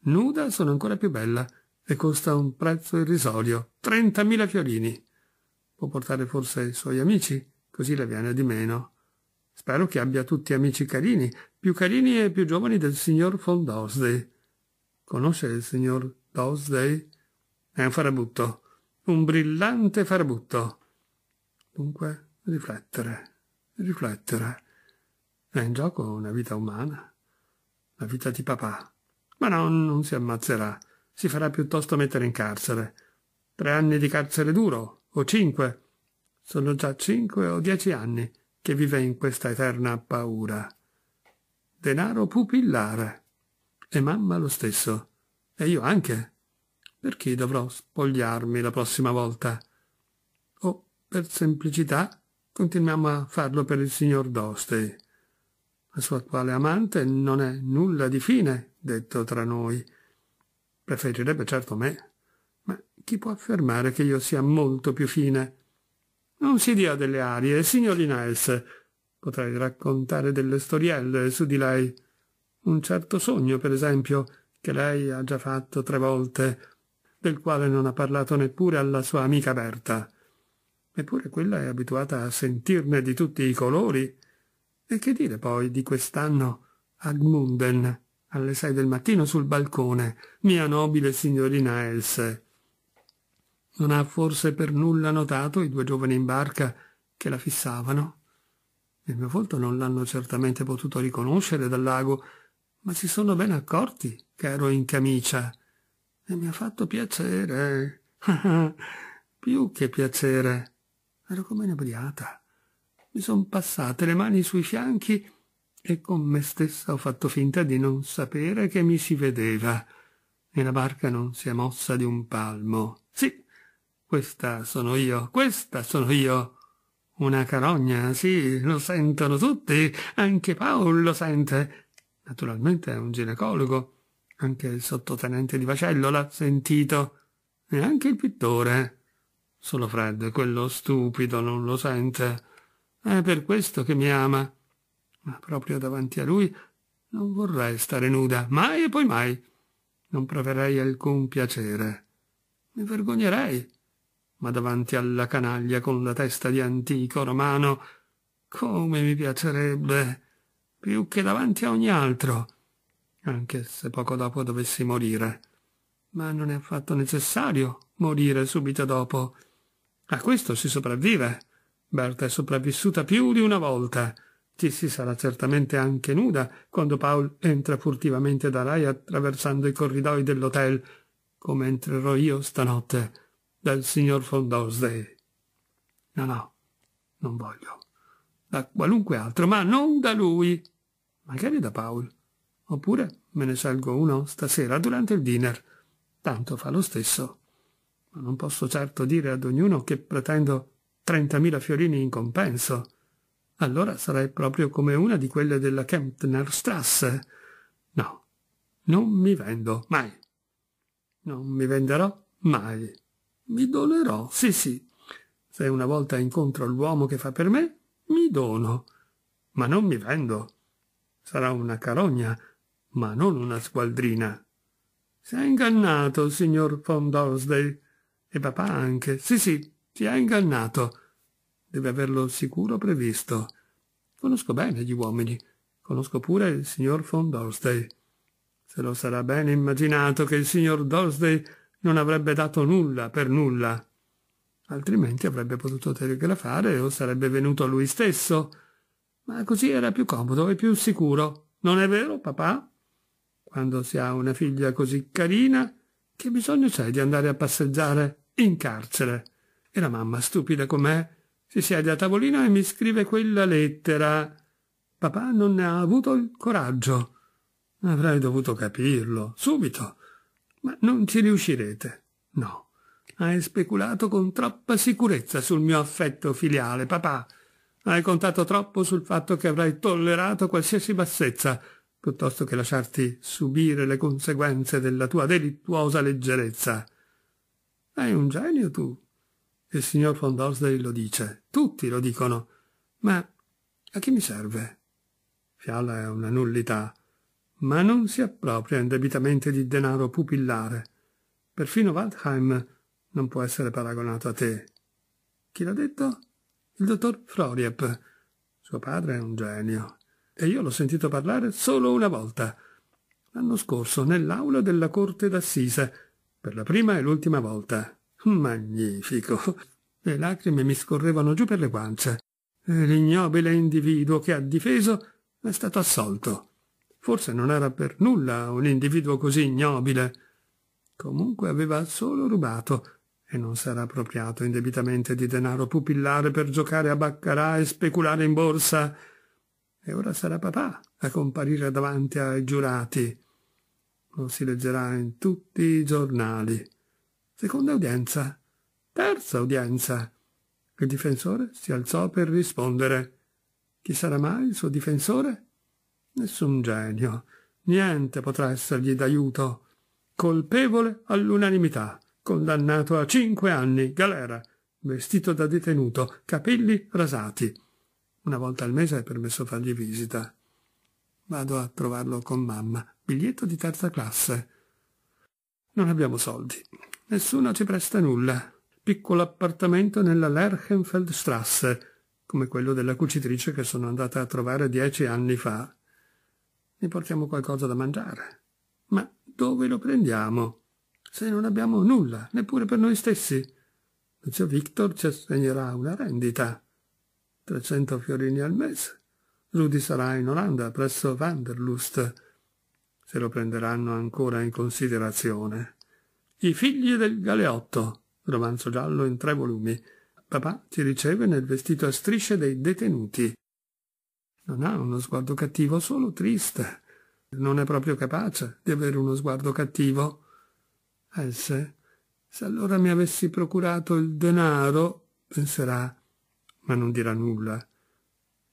nuda sono ancora più bella e costa un prezzo irrisorio, trentamila fiorini. Può portare forse i suoi amici, così la viene di meno. Spero che abbia tutti amici carini, più carini e più giovani del signor von Dowsday. Conosce il signor Dowsday? È un farabutto, un brillante farabutto. Dunque, riflettere, riflettere. È in gioco una vita umana, la vita di papà. Ma no, non si ammazzerà. Si farà piuttosto mettere in carcere. Tre anni di carcere duro, o cinque. Sono già cinque o dieci anni che vive in questa eterna paura. Denaro pupillare. E mamma lo stesso. E io anche. Per chi dovrò spogliarmi la prossima volta? O, per semplicità, continuiamo a farlo per il signor Doste. La sua attuale amante non è nulla di fine, detto tra noi. Preferirebbe certo me, ma chi può affermare che io sia molto più fine? Non si dia delle arie, signorina Else. Potrei raccontare delle storielle su di lei. Un certo sogno, per esempio, che lei ha già fatto tre volte, del quale non ha parlato neppure alla sua amica Berta. Eppure quella è abituata a sentirne di tutti i colori. E che dire poi di quest'anno a Gmunden, alle sei del mattino sul balcone, mia nobile signorina Else? Non ha forse per nulla notato i due giovani in barca che la fissavano? Il mio volto non l'hanno certamente potuto riconoscere dal lago, ma si sono ben accorti che ero in camicia. E mi ha fatto piacere. Più che piacere. Ero come inebriata. Mi son passate le mani sui fianchi e con me stessa ho fatto finta di non sapere che mi si vedeva. E la barca non si è mossa di un palmo. Sì, questa sono io, questa sono io. Una carogna, sì, lo sentono tutti, anche Paolo lo sente. Naturalmente è un ginecologo, anche il sottotenente di Vacello l'ha sentito, e anche il pittore. Solo Fred, quello stupido, non lo sente. È per questo che mi ama. Ma proprio davanti a lui non vorrei stare nuda, mai e poi mai. Non proverei alcun piacere. Mi vergognerei ma davanti alla canaglia con la testa di antico romano, come mi piacerebbe, più che davanti a ogni altro, anche se poco dopo dovessi morire. Ma non è affatto necessario morire subito dopo. A questo si sopravvive. Berta è sopravvissuta più di una volta. Ci si sarà certamente anche nuda quando Paul entra furtivamente da lei attraversando i corridoi dell'hotel, come entrerò io stanotte dal signor von Dorsey. No, no, non voglio. Da qualunque altro, ma non da lui. Magari da Paul. Oppure me ne salgo uno stasera durante il dinner. Tanto fa lo stesso. Ma non posso certo dire ad ognuno che pretendo 30.000 fiorini in compenso. Allora sarei proprio come una di quelle della Kemptner Strasse. No, non mi vendo mai. Non mi venderò mai mi donerò, sì sì. Se una volta incontro l'uomo che fa per me, mi dono, ma non mi vendo. Sarà una carogna, ma non una squaldrina. Si è ingannato, signor von Dorsday. e papà anche. Sì sì, si è ingannato. Deve averlo sicuro previsto. Conosco bene gli uomini. Conosco pure il signor von Dorsday. Se lo sarà bene immaginato che il signor Dorsday non avrebbe dato nulla per nulla, altrimenti avrebbe potuto telegrafare o sarebbe venuto lui stesso. Ma così era più comodo e più sicuro. Non è vero, papà? Quando si ha una figlia così carina, che bisogno c'è di andare a passeggiare in carcere? E la mamma, stupida com'è, si siede a tavolino e mi scrive quella lettera. Papà non ne ha avuto il coraggio. Avrei dovuto capirlo, subito ma non ci riuscirete. No, hai speculato con troppa sicurezza sul mio affetto filiale, papà. Hai contato troppo sul fatto che avrai tollerato qualsiasi bassezza, piuttosto che lasciarti subire le conseguenze della tua delittuosa leggerezza. Hai un genio tu. Il signor von Dorsday lo dice. Tutti lo dicono. Ma a chi mi serve? Fiala è una nullità ma non si appropria indebitamente di denaro pupillare. Perfino Waldheim non può essere paragonato a te. Chi l'ha detto? Il dottor Froriep. Suo padre è un genio. E io l'ho sentito parlare solo una volta. L'anno scorso, nell'aula della corte d'assise. Per la prima e l'ultima volta. Magnifico. Le lacrime mi scorrevano giù per le guance. l'ignobile individuo che ha difeso è stato assolto. Forse non era per nulla un individuo così ignobile. Comunque aveva solo rubato e non s'era appropriato indebitamente di denaro pupillare per giocare a baccarà e speculare in borsa. E ora sarà papà a comparire davanti ai giurati. Lo si leggerà in tutti i giornali. Seconda udienza. Terza udienza. Il difensore si alzò per rispondere. Chi sarà mai il suo difensore? Nessun genio, niente potrà essergli d'aiuto. Colpevole all'unanimità, condannato a cinque anni, galera, vestito da detenuto, capelli rasati. Una volta al mese è permesso fargli visita. Vado a trovarlo con mamma, biglietto di terza classe. Non abbiamo soldi. Nessuno ci presta nulla. Piccolo appartamento nella Lerchenfeldstrasse, come quello della cucitrice che sono andata a trovare dieci anni fa ne portiamo qualcosa da mangiare. Ma dove lo prendiamo? Se non abbiamo nulla, neppure per noi stessi. Lo zio Victor ci assegnerà una rendita. 300 fiorini al mese. Rudy sarà in Olanda, presso Vanderlust, se lo prenderanno ancora in considerazione. I figli del galeotto, romanzo giallo in tre volumi. Papà ci riceve nel vestito a strisce dei detenuti. Non ha uno sguardo cattivo, solo triste. Non è proprio capace di avere uno sguardo cattivo. Else, eh, se allora mi avessi procurato il denaro, penserà, ma non dirà nulla.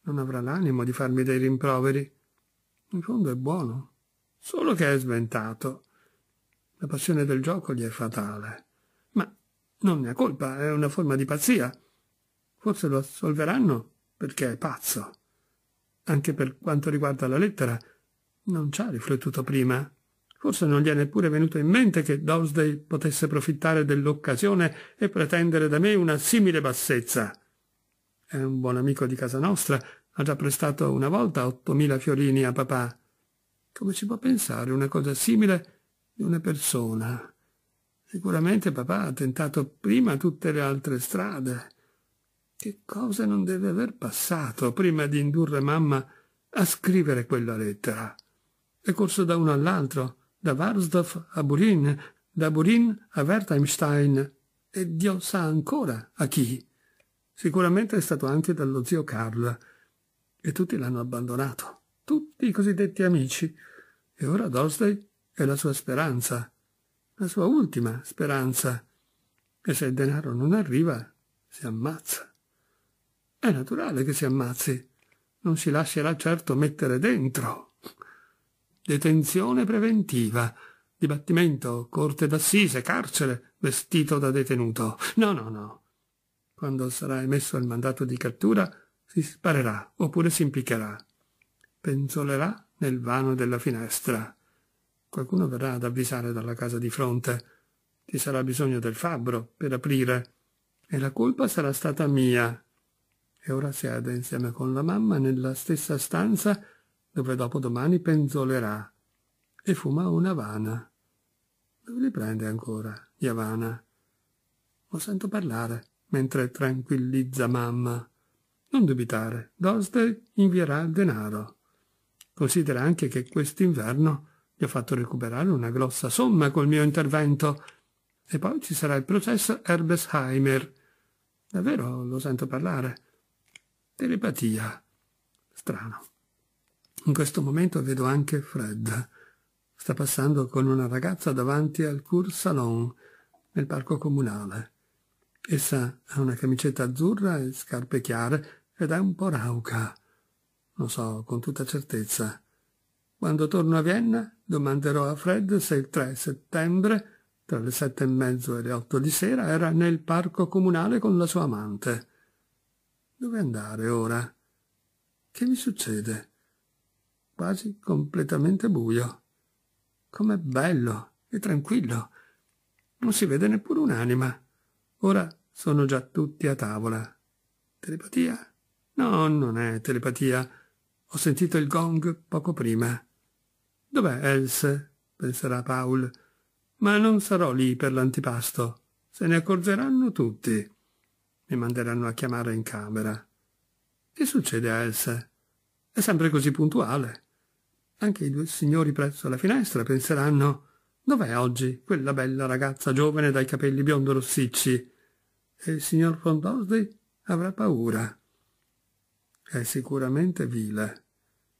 Non avrà l'animo di farmi dei rimproveri. In fondo è buono, solo che è sventato. La passione del gioco gli è fatale. Ma non ne ha colpa, è una forma di pazzia. Forse lo assolveranno perché è pazzo anche per quanto riguarda la lettera. Non ci ha riflettuto prima. Forse non gli è neppure venuto in mente che Dousday potesse profittare dell'occasione e pretendere da me una simile bassezza. È un buon amico di casa nostra, ha già prestato una volta ottomila fiorini a papà. Come si può pensare una cosa simile di una persona? Sicuramente papà ha tentato prima tutte le altre strade. Che cosa non deve aver passato prima di indurre mamma a scrivere quella lettera? È corso da uno all'altro, da Warsdorf a Burin, da Burin a Wertheimstein, e Dio sa ancora a chi. Sicuramente è stato anche dallo zio Karl, e tutti l'hanno abbandonato, tutti i cosiddetti amici. E ora Dosley è la sua speranza, la sua ultima speranza. E se il denaro non arriva, si ammazza. È naturale che si ammazzi. Non si lascerà certo mettere dentro. Detenzione preventiva. Dibattimento, corte d'assise, carcere, vestito da detenuto. No, no, no. Quando sarà emesso il mandato di cattura, si sparerà oppure si impiccherà. Penzolerà nel vano della finestra. Qualcuno verrà ad avvisare dalla casa di fronte. Ci sarà bisogno del fabbro per aprire. E la colpa sarà stata mia, e ora siede insieme con la mamma nella stessa stanza dove dopodomani penzolerà e fuma una vana. Dove li prende ancora, Yavana? Lo sento parlare mentre tranquillizza mamma. Non dubitare, Dorsday invierà denaro. Considera anche che quest'inverno gli ho fatto recuperare una grossa somma col mio intervento. E poi ci sarà il processo Herbesheimer. Davvero lo sento parlare Telepatia. Strano. In questo momento vedo anche Fred. Sta passando con una ragazza davanti al Cour Salon, nel parco comunale. Essa ha una camicetta azzurra e scarpe chiare ed è un po' rauca. Lo so con tutta certezza. Quando torno a Vienna domanderò a Fred se il 3 settembre, tra le sette e mezzo e le otto di sera, era nel parco comunale con la sua amante. Dove andare ora? Che mi succede? Quasi completamente buio. Com'è bello e tranquillo. Non si vede neppure un'anima. Ora sono già tutti a tavola. Telepatia? No, non è telepatia. Ho sentito il gong poco prima. Dov'è Else? penserà Paul. Ma non sarò lì per l'antipasto. Se ne accorgeranno tutti. Mi manderanno a chiamare in camera. Che succede a Elsa? È sempre così puntuale. Anche i due signori presso la finestra penseranno Dov'è oggi quella bella ragazza giovane dai capelli biondo rossicci? E il signor Fondosdi avrà paura. È sicuramente vile.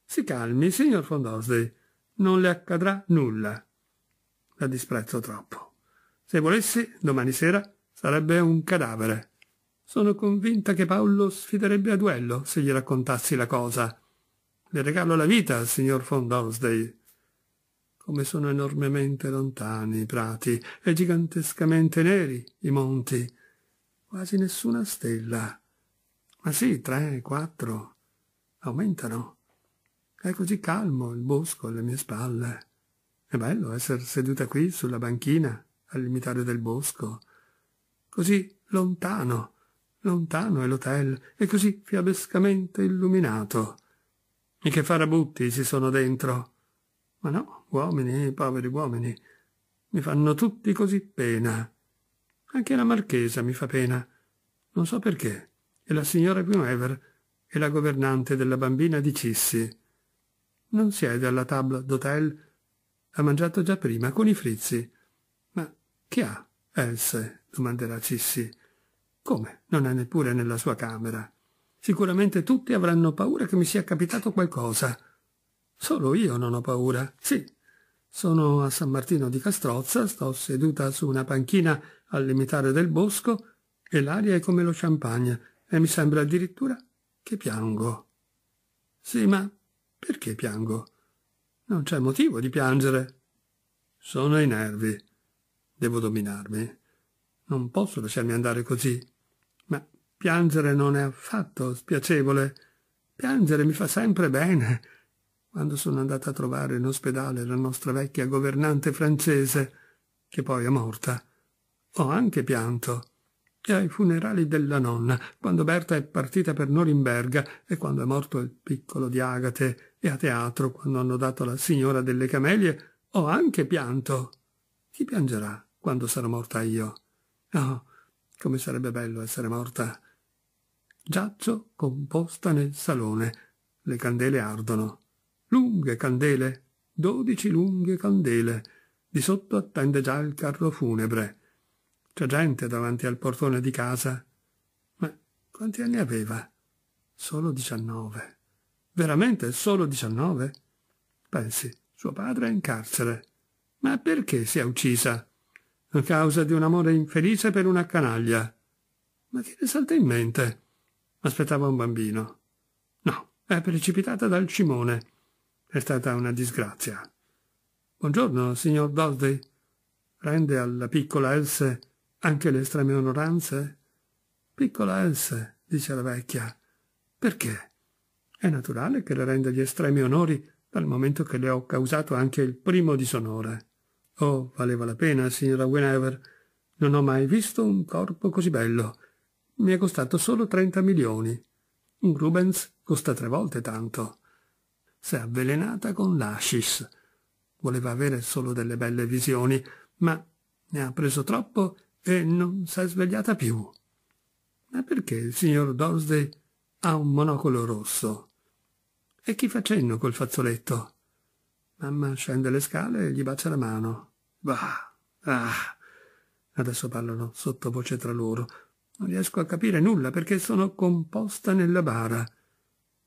Si calmi, signor Fondosdi. Non le accadrà nulla. La disprezzo troppo. Se volessi, domani sera sarebbe un cadavere. Sono convinta che Paolo sfiderebbe a duello se gli raccontassi la cosa. Le regalo la vita, signor von Dorsday. Come sono enormemente lontani i prati e gigantescamente neri i monti. Quasi nessuna stella. Ma sì, tre, quattro. Aumentano. È così calmo il bosco alle mie spalle. È bello essere seduta qui sulla banchina, al limitare del bosco. Così lontano Lontano è l'hotel, e così fiabescamente illuminato. E che farabutti ci sono dentro. Ma no, uomini, poveri uomini, mi fanno tutti così pena. Anche la marchesa mi fa pena. Non so perché. E la signora Guinevere è la governante della bambina di Cissi. Non siede alla tavola d'hotel. Ha mangiato già prima con i frizzi. Ma chi ha? Else, domanderà Cissi. Come? Non è neppure nella sua camera. Sicuramente tutti avranno paura che mi sia capitato qualcosa. Solo io non ho paura. Sì, sono a San Martino di Castrozza, sto seduta su una panchina al limitare del bosco e l'aria è come lo champagne e mi sembra addirittura che piango. Sì, ma perché piango? Non c'è motivo di piangere. Sono i nervi. Devo dominarmi. Non posso lasciarmi andare così. Piangere non è affatto spiacevole. Piangere mi fa sempre bene. Quando sono andata a trovare in ospedale la nostra vecchia governante francese, che poi è morta, ho anche pianto. E ai funerali della nonna, quando Berta è partita per Norimberga e quando è morto il piccolo di Agate, e a teatro, quando hanno dato la signora delle camelie, ho anche pianto. Chi piangerà quando sarò morta io? Oh, come sarebbe bello essere morta Giaccio composta nel salone. Le candele ardono. Lunghe candele, dodici lunghe candele. Di sotto attende già il carro funebre. C'è gente davanti al portone di casa. Ma quanti anni aveva? Solo diciannove. Veramente solo diciannove? Pensi, suo padre è in carcere. Ma perché si è uccisa? A causa di un amore infelice per una canaglia. Ma che le salta in mente? Aspettava un bambino. No, è precipitata dal cimone. È stata una disgrazia. Buongiorno, signor Dosday. Rende alla piccola Else anche le estreme onoranze? Piccola Else, dice la vecchia. Perché? È naturale che le renda gli estremi onori dal momento che le ho causato anche il primo disonore. Oh, valeva la pena, signora Whenever. Non ho mai visto un corpo così bello mi è costato solo 30 milioni. Un Rubens costa tre volte tanto. S'è avvelenata con l'ascis. Voleva avere solo delle belle visioni, ma ne ha preso troppo e non s'è svegliata più. Ma perché il signor Dorsday ha un monocolo rosso? E chi fa cenno col fazzoletto? Mamma scende le scale e gli bacia la mano. Bah, ah. Adesso parlano sottovoce tra loro. Non riesco a capire nulla perché sono composta nella bara.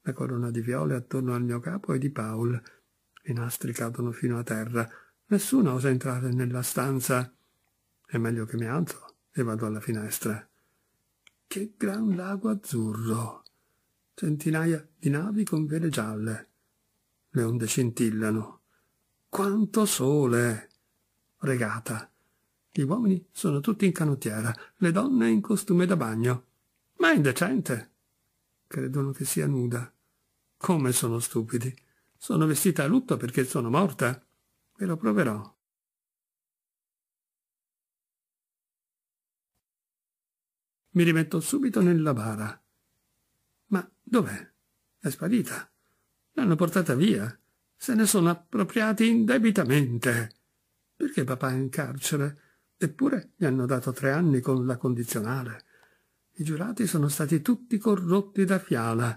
La corona di viole attorno al mio capo è di Paul. I nastri cadono fino a terra. Nessuno osa entrare nella stanza. È meglio che mi alzo e vado alla finestra. Che gran lago azzurro! Centinaia di navi con vele gialle. Le onde scintillano. Quanto sole! Regata. Gli uomini sono tutti in canottiera, le donne in costume da bagno. Ma è indecente. Credono che sia nuda. Come sono stupidi. Sono vestita a lutto perché sono morta. Ve lo proverò. Mi rimetto subito nella bara. Ma dov'è? È sparita. L'hanno portata via. Se ne sono appropriati indebitamente. Perché papà è in carcere? Eppure gli hanno dato tre anni con la condizionale. I giurati sono stati tutti corrotti da fiala.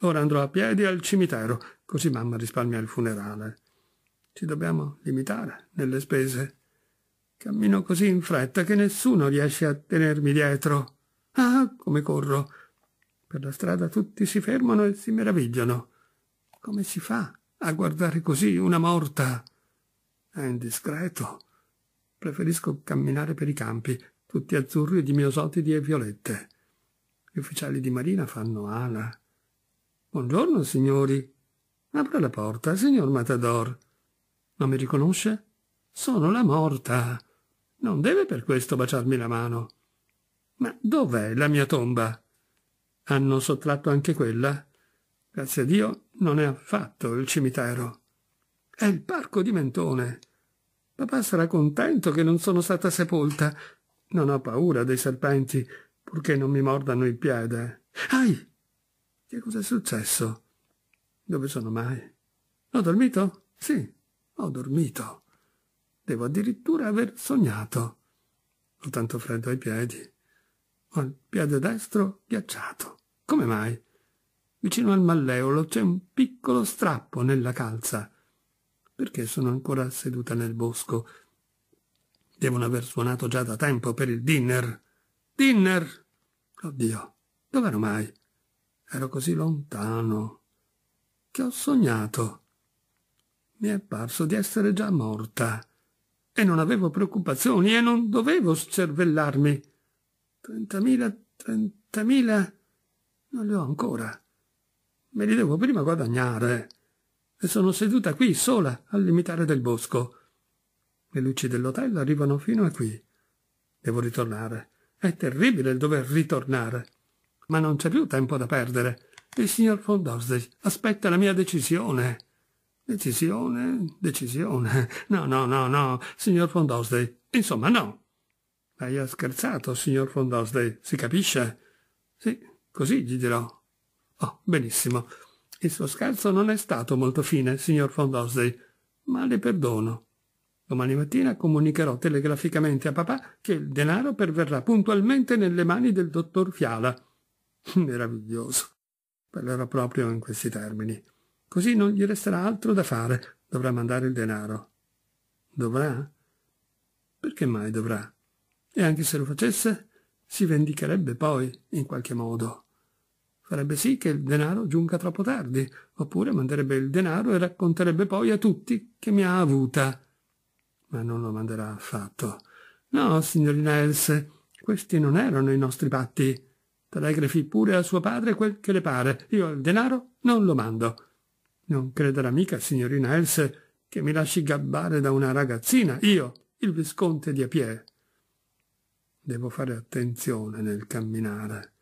Ora andrò a piedi al cimitero, così mamma risparmia il funerale. Ci dobbiamo limitare nelle spese. Cammino così in fretta che nessuno riesce a tenermi dietro. Ah, come corro! Per la strada tutti si fermano e si meravigliano. Come si fa a guardare così una morta? È indiscreto preferisco camminare per i campi, tutti azzurri di miosotidi e violette. Gli ufficiali di marina fanno ala. Buongiorno, signori. Apre la porta, signor Matador. Non mi riconosce? Sono la morta. Non deve per questo baciarmi la mano. Ma dov'è la mia tomba? Hanno sottratto anche quella? Grazie a Dio non è affatto il cimitero. È il parco di Mentone. Papà sarà contento che non sono stata sepolta. Non ho paura dei serpenti, purché non mi mordano il piede. Ai! Che cos'è successo? Dove sono mai? Ho dormito? Sì, ho dormito. Devo addirittura aver sognato. Ho tanto freddo ai piedi. Ho il piede destro ghiacciato. Come mai? Vicino al malleolo c'è un piccolo strappo nella calza perché sono ancora seduta nel bosco. Devono aver suonato già da tempo per il dinner. Dinner! Oddio, dov'ero mai? Ero così lontano. Che ho sognato. Mi è parso di essere già morta. E non avevo preoccupazioni e non dovevo scervellarmi. Trentamila, trentamila... Non le ho ancora. Me li devo prima guadagnare e sono seduta qui sola al limitare del bosco. Le luci dell'hotel arrivano fino a qui. Devo ritornare. È terribile il dover ritornare. Ma non c'è più tempo da perdere. Il signor von Dorsey aspetta la mia decisione. Decisione, decisione. No, no, no, no, signor von Dorsey. Insomma, no. Lei ha scherzato, signor von Dorsey, si capisce? Sì, così gli dirò. Oh, benissimo. Il suo scherzo non è stato molto fine, signor von Dosley, ma le perdono. Domani mattina comunicherò telegraficamente a papà che il denaro perverrà puntualmente nelle mani del dottor Fiala. Meraviglioso. Parlerò proprio in questi termini. Così non gli resterà altro da fare. Dovrà mandare il denaro. Dovrà? Perché mai dovrà? E anche se lo facesse, si vendicherebbe poi, in qualche modo farebbe sì che il denaro giunga troppo tardi, oppure manderebbe il denaro e racconterebbe poi a tutti che mi ha avuta. Ma non lo manderà affatto. No, signorina Else, questi non erano i nostri patti. Telegrafi pure a suo padre quel che le pare. Io il denaro non lo mando. Non crederà mica, signorina Else, che mi lasci gabbare da una ragazzina, io, il visconte di Apie. Devo fare attenzione nel camminare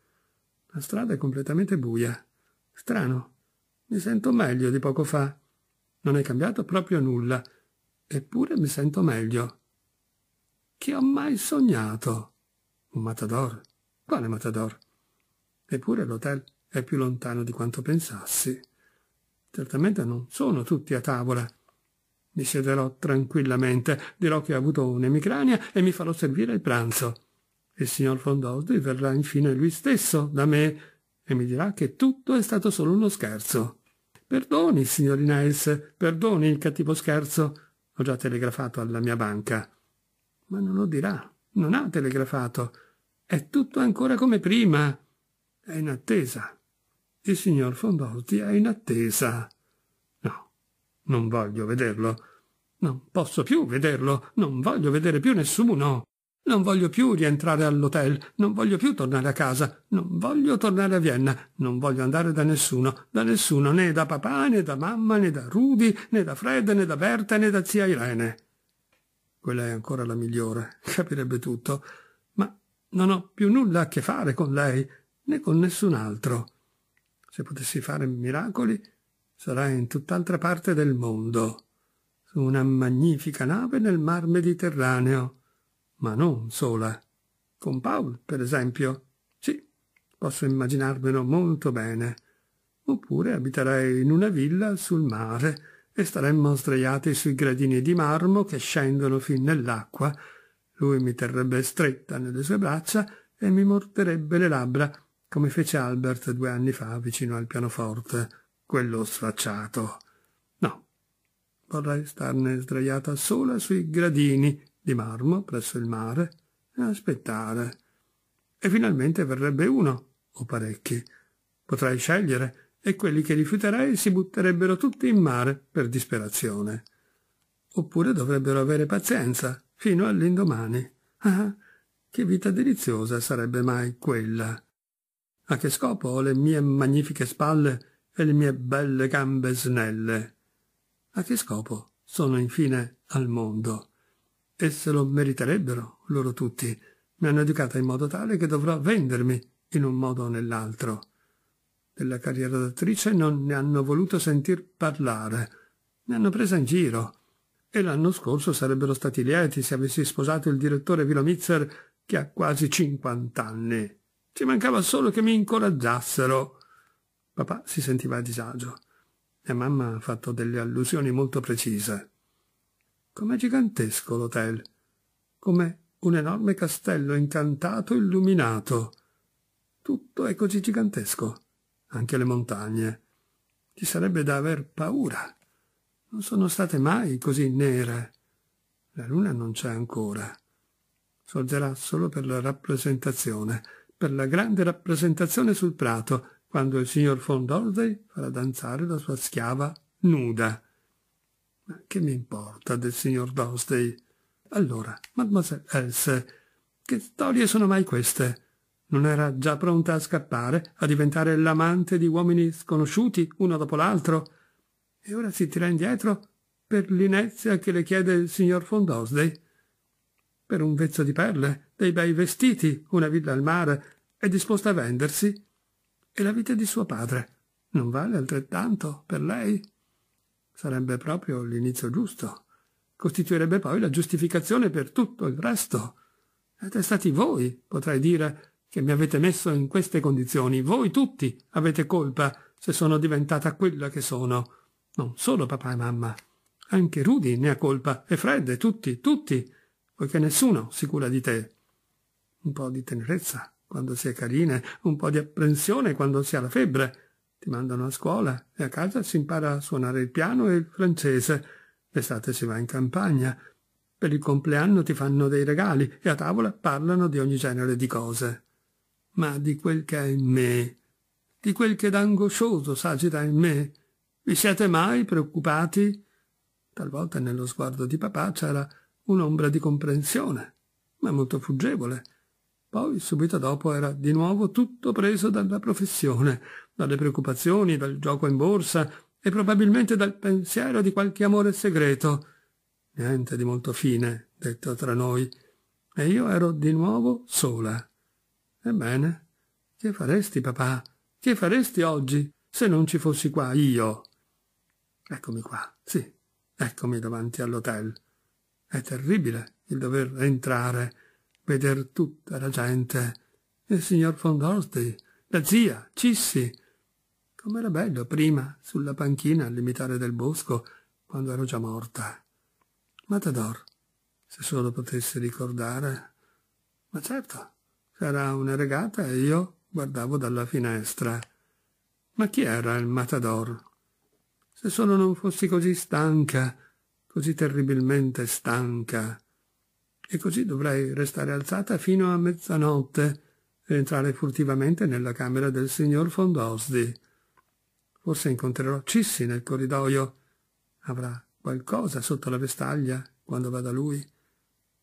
la strada è completamente buia. Strano. Mi sento meglio di poco fa. Non è cambiato proprio nulla. Eppure mi sento meglio. Che ho mai sognato? Un matador? Quale matador? Eppure l'hotel è più lontano di quanto pensassi. Certamente non sono tutti a tavola. Mi siederò tranquillamente, dirò che ho avuto un'emicrania e mi farò servire il pranzo. Il signor Fondosdi verrà infine lui stesso da me e mi dirà che tutto è stato solo uno scherzo. Perdoni, signorina Else, perdoni il cattivo scherzo. Ho già telegrafato alla mia banca. Ma non lo dirà. Non ha telegrafato. È tutto ancora come prima. È in attesa. Il signor Fondolti è in attesa. No, non voglio vederlo. Non posso più vederlo. Non voglio vedere più nessuno. Non voglio più rientrare all'hotel, non voglio più tornare a casa, non voglio tornare a Vienna, non voglio andare da nessuno, da nessuno, né da papà, né da mamma, né da Rudy, né da Fred, né da Berta, né da zia Irene. Quella è ancora la migliore, capirebbe tutto, ma non ho più nulla a che fare con lei, né con nessun altro. Se potessi fare miracoli, sarà in tutt'altra parte del mondo, su una magnifica nave nel mar Mediterraneo ma non sola. Con Paul, per esempio? Sì, posso immaginarmelo molto bene. Oppure abiterei in una villa sul mare e staremmo sdraiati sui gradini di marmo che scendono fin nell'acqua. Lui mi terrebbe stretta nelle sue braccia e mi morderebbe le labbra, come fece Albert due anni fa vicino al pianoforte, quello sfacciato. No, vorrei starne sdraiata sola sui gradini di marmo presso il mare e aspettare. E finalmente verrebbe uno, o parecchi. Potrai scegliere, e quelli che rifiuterei si butterebbero tutti in mare per disperazione. Oppure dovrebbero avere pazienza fino all'indomani. Ah, che vita deliziosa sarebbe mai quella! A che scopo ho le mie magnifiche spalle e le mie belle gambe snelle? A che scopo sono infine al mondo? e se lo meriterebbero loro tutti. Mi hanno educata in modo tale che dovrò vendermi in un modo o nell'altro. Della carriera d'attrice non ne hanno voluto sentir parlare. Mi hanno presa in giro. E l'anno scorso sarebbero stati lieti se avessi sposato il direttore Vilomizzer che ha quasi 50 anni. Ci mancava solo che mi incoraggiassero. Papà si sentiva a disagio e mamma ha fatto delle allusioni molto precise. Com'è gigantesco l'hotel, come un enorme castello incantato illuminato. Tutto è così gigantesco, anche le montagne. Ci sarebbe da aver paura. Non sono state mai così nere. La luna non c'è ancora. Sorgerà solo per la rappresentazione, per la grande rappresentazione sul prato, quando il signor von Dorsey farà danzare la sua schiava nuda. Ma che mi importa del signor Dousday? Allora, mademoiselle Else, che storie sono mai queste? Non era già pronta a scappare, a diventare l'amante di uomini sconosciuti uno dopo l'altro? E ora si tira indietro per l'inezia che le chiede il signor von Fondosdey? Per un vezzo di perle, dei bei vestiti, una villa al mare, è disposta a vendersi? E la vita di suo padre non vale altrettanto per lei? Sarebbe proprio l'inizio giusto. Costituirebbe poi la giustificazione per tutto il resto. Siete stati voi, potrei dire, che mi avete messo in queste condizioni. Voi tutti avete colpa se sono diventata quella che sono. Non solo papà e mamma. Anche Rudy ne ha colpa, e Fred, e tutti, tutti, poiché nessuno si cura di te. Un po' di tenerezza quando si è carine, un po' di apprensione quando si ha la febbre, ti mandano a scuola e a casa si impara a suonare il piano e il francese. L'estate si va in campagna. Per il compleanno ti fanno dei regali e a tavola parlano di ogni genere di cose. Ma di quel che è in me, di quel che d'angoscioso s'agita in me, vi siete mai preoccupati? Talvolta nello sguardo di papà c'era un'ombra di comprensione, ma molto fuggevole. Poi, subito dopo, era di nuovo tutto preso dalla professione, dalle preoccupazioni, dal gioco in borsa e probabilmente dal pensiero di qualche amore segreto. Niente di molto fine, detto tra noi. E io ero di nuovo sola. Ebbene, che faresti, papà? Che faresti oggi se non ci fossi qua io? Eccomi qua, sì, eccomi davanti all'hotel. È terribile il dover entrare, veder tutta la gente. Il signor Fondorti, la zia, Cissi, Com'era bello prima, sulla panchina al limitare del bosco, quando ero già morta. Matador, se solo potessi ricordare. Ma certo, era una regata e io guardavo dalla finestra. Ma chi era il matador? Se solo non fossi così stanca, così terribilmente stanca. E così dovrei restare alzata fino a mezzanotte e entrare furtivamente nella camera del signor Fondosdi Forse incontrerò Cissi nel corridoio. Avrà qualcosa sotto la vestaglia quando va da lui.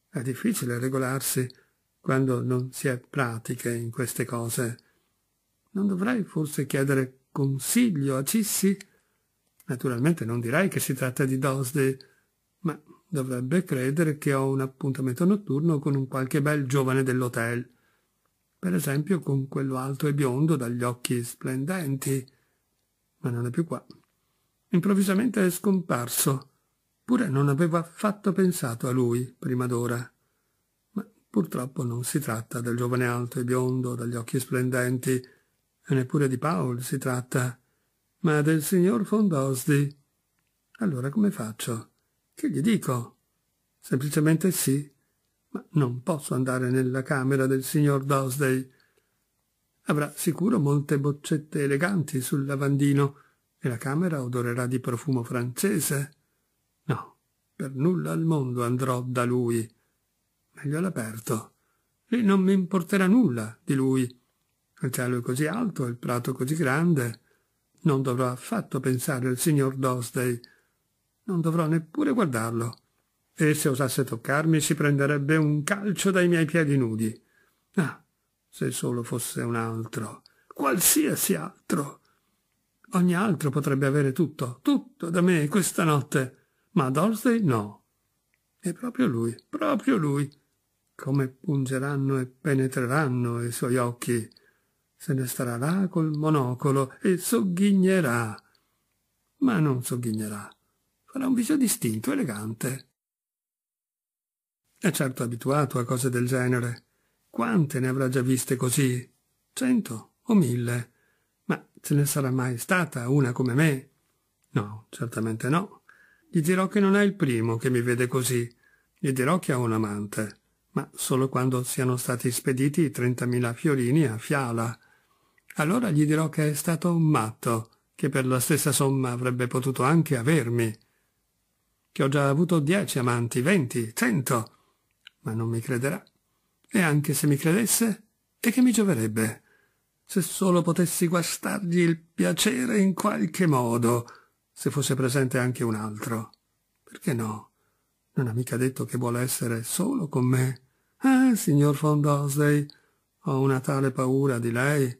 È difficile regolarsi quando non si è pratiche in queste cose. Non dovrei forse chiedere consiglio a Cissi? Naturalmente non direi che si tratta di Dosde, ma dovrebbe credere che ho un appuntamento notturno con un qualche bel giovane dell'hotel. Per esempio con quello alto e biondo dagli occhi splendenti ma non è più qua. Improvvisamente è scomparso, pure non avevo affatto pensato a lui prima d'ora. Ma purtroppo non si tratta del giovane alto e biondo dagli occhi splendenti, e neppure di Paul si tratta, ma del signor von Fondosdi. Allora come faccio? Che gli dico? Semplicemente sì, ma non posso andare nella camera del signor Dosday Avrà sicuro molte boccette eleganti sul lavandino e la camera odorerà di profumo francese. No, per nulla al mondo andrò da lui. Meglio all'aperto. Lì non mi importerà nulla di lui. Il cielo è così alto, il prato così grande. Non dovrò affatto pensare al signor Dosday. Non dovrò neppure guardarlo. E se osasse toccarmi si prenderebbe un calcio dai miei piedi nudi. Ah, se solo fosse un altro, qualsiasi altro. Ogni altro potrebbe avere tutto, tutto da me questa notte, ma Dorsey no. E proprio lui, proprio lui, come pungeranno e penetreranno i suoi occhi, se ne starà là col monocolo e sogghignerà. Ma non sogghignerà, farà un viso distinto, elegante. È certo abituato a cose del genere quante ne avrà già viste così? Cento o mille? Ma ce ne sarà mai stata una come me? No, certamente no. Gli dirò che non è il primo che mi vede così. Gli dirò che ha un amante, ma solo quando siano stati spediti i trentamila fiorini a Fiala. Allora gli dirò che è stato un matto, che per la stessa somma avrebbe potuto anche avermi. Che ho già avuto dieci amanti, venti, cento. Ma non mi crederà. E anche se mi credesse, e che mi gioverebbe? Se solo potessi guastargli il piacere in qualche modo, se fosse presente anche un altro. Perché no? Non ha mica detto che vuole essere solo con me. Ah, signor von Fondosley, ho una tale paura di lei.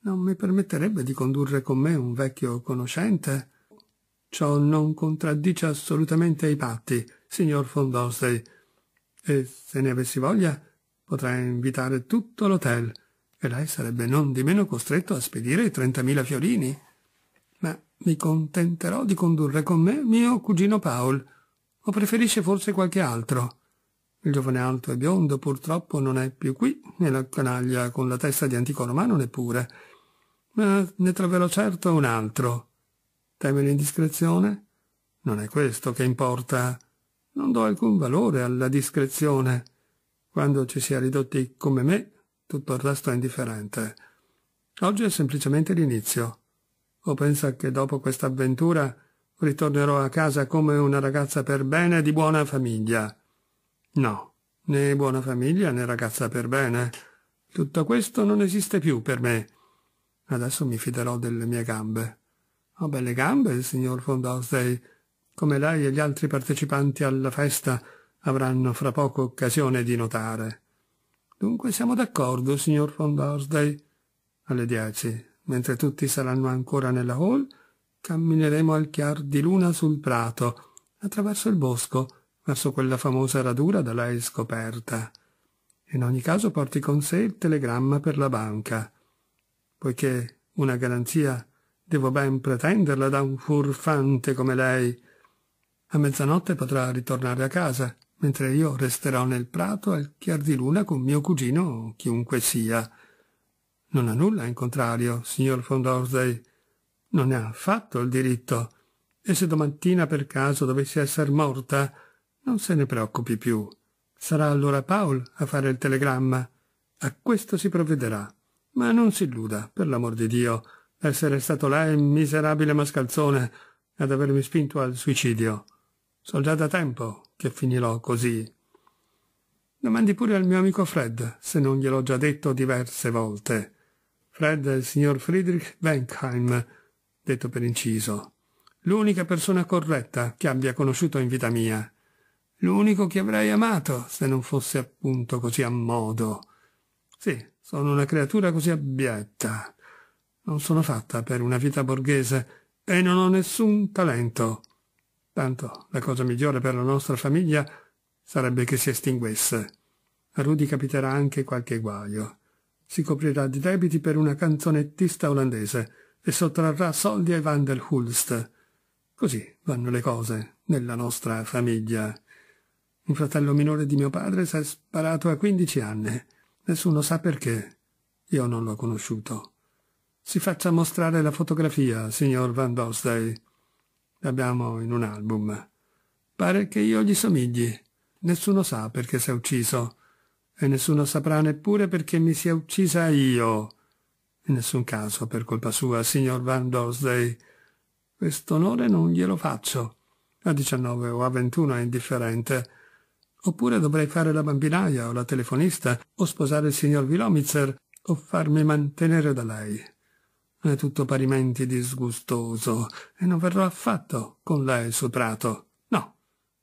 Non mi permetterebbe di condurre con me un vecchio conoscente? Ciò non contraddice assolutamente i patti, signor von Fondosley. E se ne avessi voglia, Potrei invitare tutto l'hotel e lei sarebbe non di meno costretto a spedire i trentamila fiorini. Ma mi contenterò di condurre con me mio cugino Paul, o preferisce forse qualche altro. Il giovane alto e biondo purtroppo non è più qui, né la canaglia con la testa di antico romano neppure. Ma ne troverò certo un altro. Teme l'indiscrezione? Non è questo che importa. Non do alcun valore alla discrezione. Quando ci si è ridotti come me, tutto il resto è indifferente. Oggi è semplicemente l'inizio. O pensa che dopo questa avventura ritornerò a casa come una ragazza per bene di buona famiglia? No, né buona famiglia né ragazza per bene. Tutto questo non esiste più per me. Adesso mi fiderò delle mie gambe. Ho belle gambe, signor von Dorsey, come lei e gli altri partecipanti alla festa avranno fra poco occasione di notare. Dunque siamo d'accordo, signor Von Dorsday. Alle dieci, mentre tutti saranno ancora nella hall, cammineremo al chiar di luna sul prato, attraverso il bosco, verso quella famosa radura da lei scoperta. In ogni caso porti con sé il telegramma per la banca, poiché una garanzia devo ben pretenderla da un furfante come lei. A mezzanotte potrà ritornare a casa mentre io resterò nel prato al chiar di luna con mio cugino, chiunque sia. Non ha nulla in contrario, signor von Dorsey. Non ne ha affatto il diritto. E se domattina per caso dovesse essere morta, non se ne preoccupi più. Sarà allora Paul a fare il telegramma. A questo si provvederà. Ma non si illuda, per l'amor di Dio, essere stato lei, miserabile mascalzone, ad avermi spinto al suicidio. So già da tempo che finirò così. Domandi pure al mio amico Fred, se non gliel'ho già detto diverse volte. Fred è il signor Friedrich Wenkheim, detto per inciso. L'unica persona corretta che abbia conosciuto in vita mia. L'unico che avrei amato, se non fosse appunto così a modo. Sì, sono una creatura così abietta. Non sono fatta per una vita borghese e non ho nessun talento. Tanto la cosa migliore per la nostra famiglia sarebbe che si estinguesse. A Rudy capiterà anche qualche guaio. Si coprirà di debiti per una canzonettista olandese e sottrarrà soldi ai Van der Hulst. Così vanno le cose nella nostra famiglia. Un fratello minore di mio padre si è sparato a 15 anni. Nessuno sa perché. Io non l'ho conosciuto. Si faccia mostrare la fotografia, signor Van Bosdale. L'abbiamo in un album. Pare che io gli somigli. Nessuno sa perché si è ucciso. E nessuno saprà neppure perché mi sia uccisa io. In nessun caso per colpa sua, signor Van Dorsday. Quest'onore non glielo faccio. A 19 o a 21 è indifferente. Oppure dovrei fare la bambinaia o la telefonista, o sposare il signor Vilomitzer, o farmi mantenere da lei è tutto parimenti disgustoso e non verrò affatto con lei sul prato. No,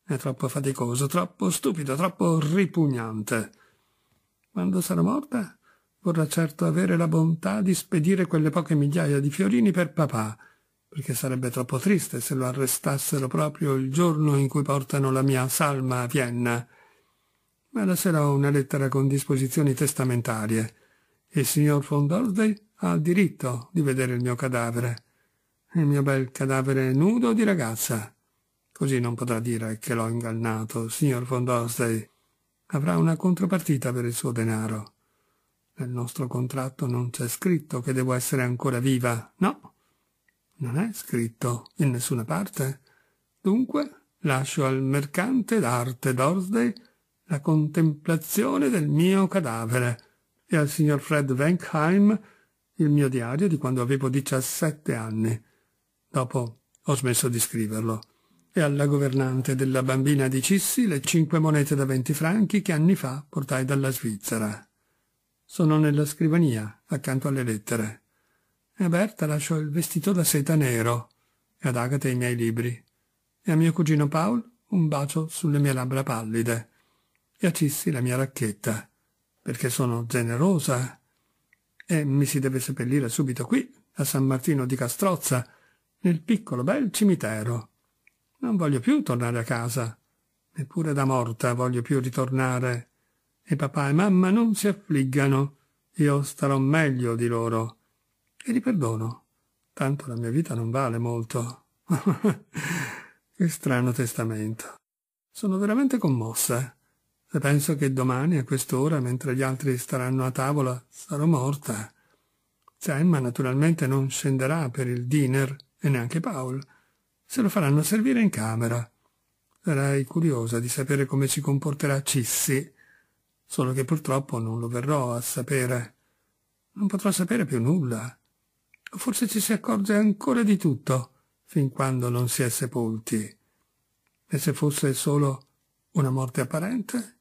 è troppo faticoso, troppo stupido, troppo ripugnante. Quando sarò morta vorrà certo avere la bontà di spedire quelle poche migliaia di fiorini per papà, perché sarebbe troppo triste se lo arrestassero proprio il giorno in cui portano la mia salma a Vienna. Ma la sera ho una lettera con disposizioni testamentarie. Il signor von Dorsday ha il diritto di vedere il mio cadavere, il mio bel cadavere nudo di ragazza. Così non potrà dire che l'ho ingannato, signor Fondostei. Avrà una contropartita per il suo denaro. Nel nostro contratto non c'è scritto che devo essere ancora viva, no? Non è scritto in nessuna parte. Dunque lascio al mercante d'arte Dorsday la contemplazione del mio cadavere e al signor Fred Wenkheim il mio diario di quando avevo 17 anni. Dopo ho smesso di scriverlo. E alla governante della bambina di Cissi le cinque monete da 20 franchi che anni fa portai dalla Svizzera. Sono nella scrivania, accanto alle lettere. E a Berta lascio il vestito da seta nero, e ad Agate i miei libri, e a mio cugino Paul un bacio sulle mie labbra pallide, e a Cissi la mia racchetta, perché sono generosa e mi si deve seppellire subito qui, a San Martino di Castrozza, nel piccolo bel cimitero. Non voglio più tornare a casa. Neppure da morta voglio più ritornare. E papà e mamma non si affliggano. Io starò meglio di loro. E li perdono. Tanto la mia vita non vale molto. che strano testamento. Sono veramente commossa e penso che domani a quest'ora, mentre gli altri staranno a tavola, sarò morta. Emma naturalmente non scenderà per il dinner e neanche Paul. Se lo faranno servire in camera. Sarai curiosa di sapere come si comporterà Cissi, solo che purtroppo non lo verrò a sapere. Non potrò sapere più nulla. Forse ci si accorge ancora di tutto, fin quando non si è sepolti. E se fosse solo una morte apparente?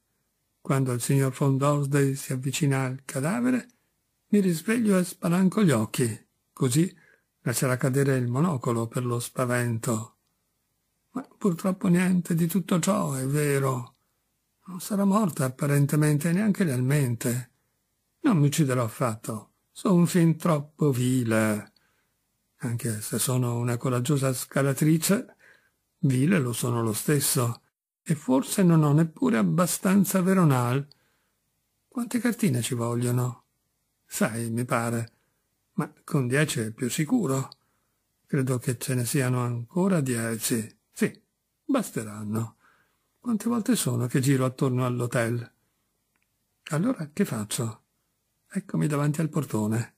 Quando il signor von Dorsday si avvicina al cadavere, mi risveglio e spalanco gli occhi, così lascerà cadere il monocolo per lo spavento. Ma purtroppo niente di tutto ciò è vero. Non sarà morta apparentemente neanche lealmente. Non mi ucciderò affatto. Sono fin troppo vile. Anche se sono una coraggiosa scalatrice, vile lo sono lo stesso e forse non ho neppure abbastanza Veronal. Quante cartine ci vogliono? Sai, mi pare, ma con dieci è più sicuro. Credo che ce ne siano ancora dieci. Sì, basteranno. Quante volte sono che giro attorno all'hotel? Allora che faccio? Eccomi davanti al portone.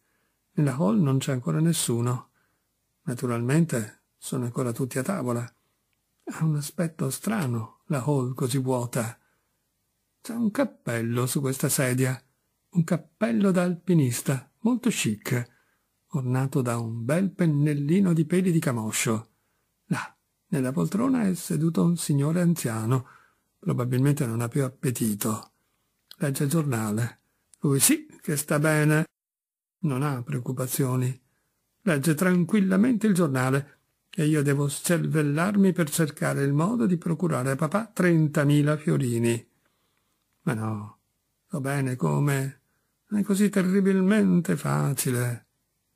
Nella hall non c'è ancora nessuno. Naturalmente sono ancora tutti a tavola. Ha un aspetto strano la hall così vuota. C'è un cappello su questa sedia, un cappello da alpinista, molto chic, ornato da un bel pennellino di peli di camoscio. Là, nella poltrona è seduto un signore anziano, probabilmente non ha più appetito. Legge il giornale. Lui sì che sta bene. Non ha preoccupazioni. Legge tranquillamente il giornale, e io devo scervellarmi per cercare il modo di procurare a papà 30.000 fiorini. Ma no, va bene come? È così terribilmente facile.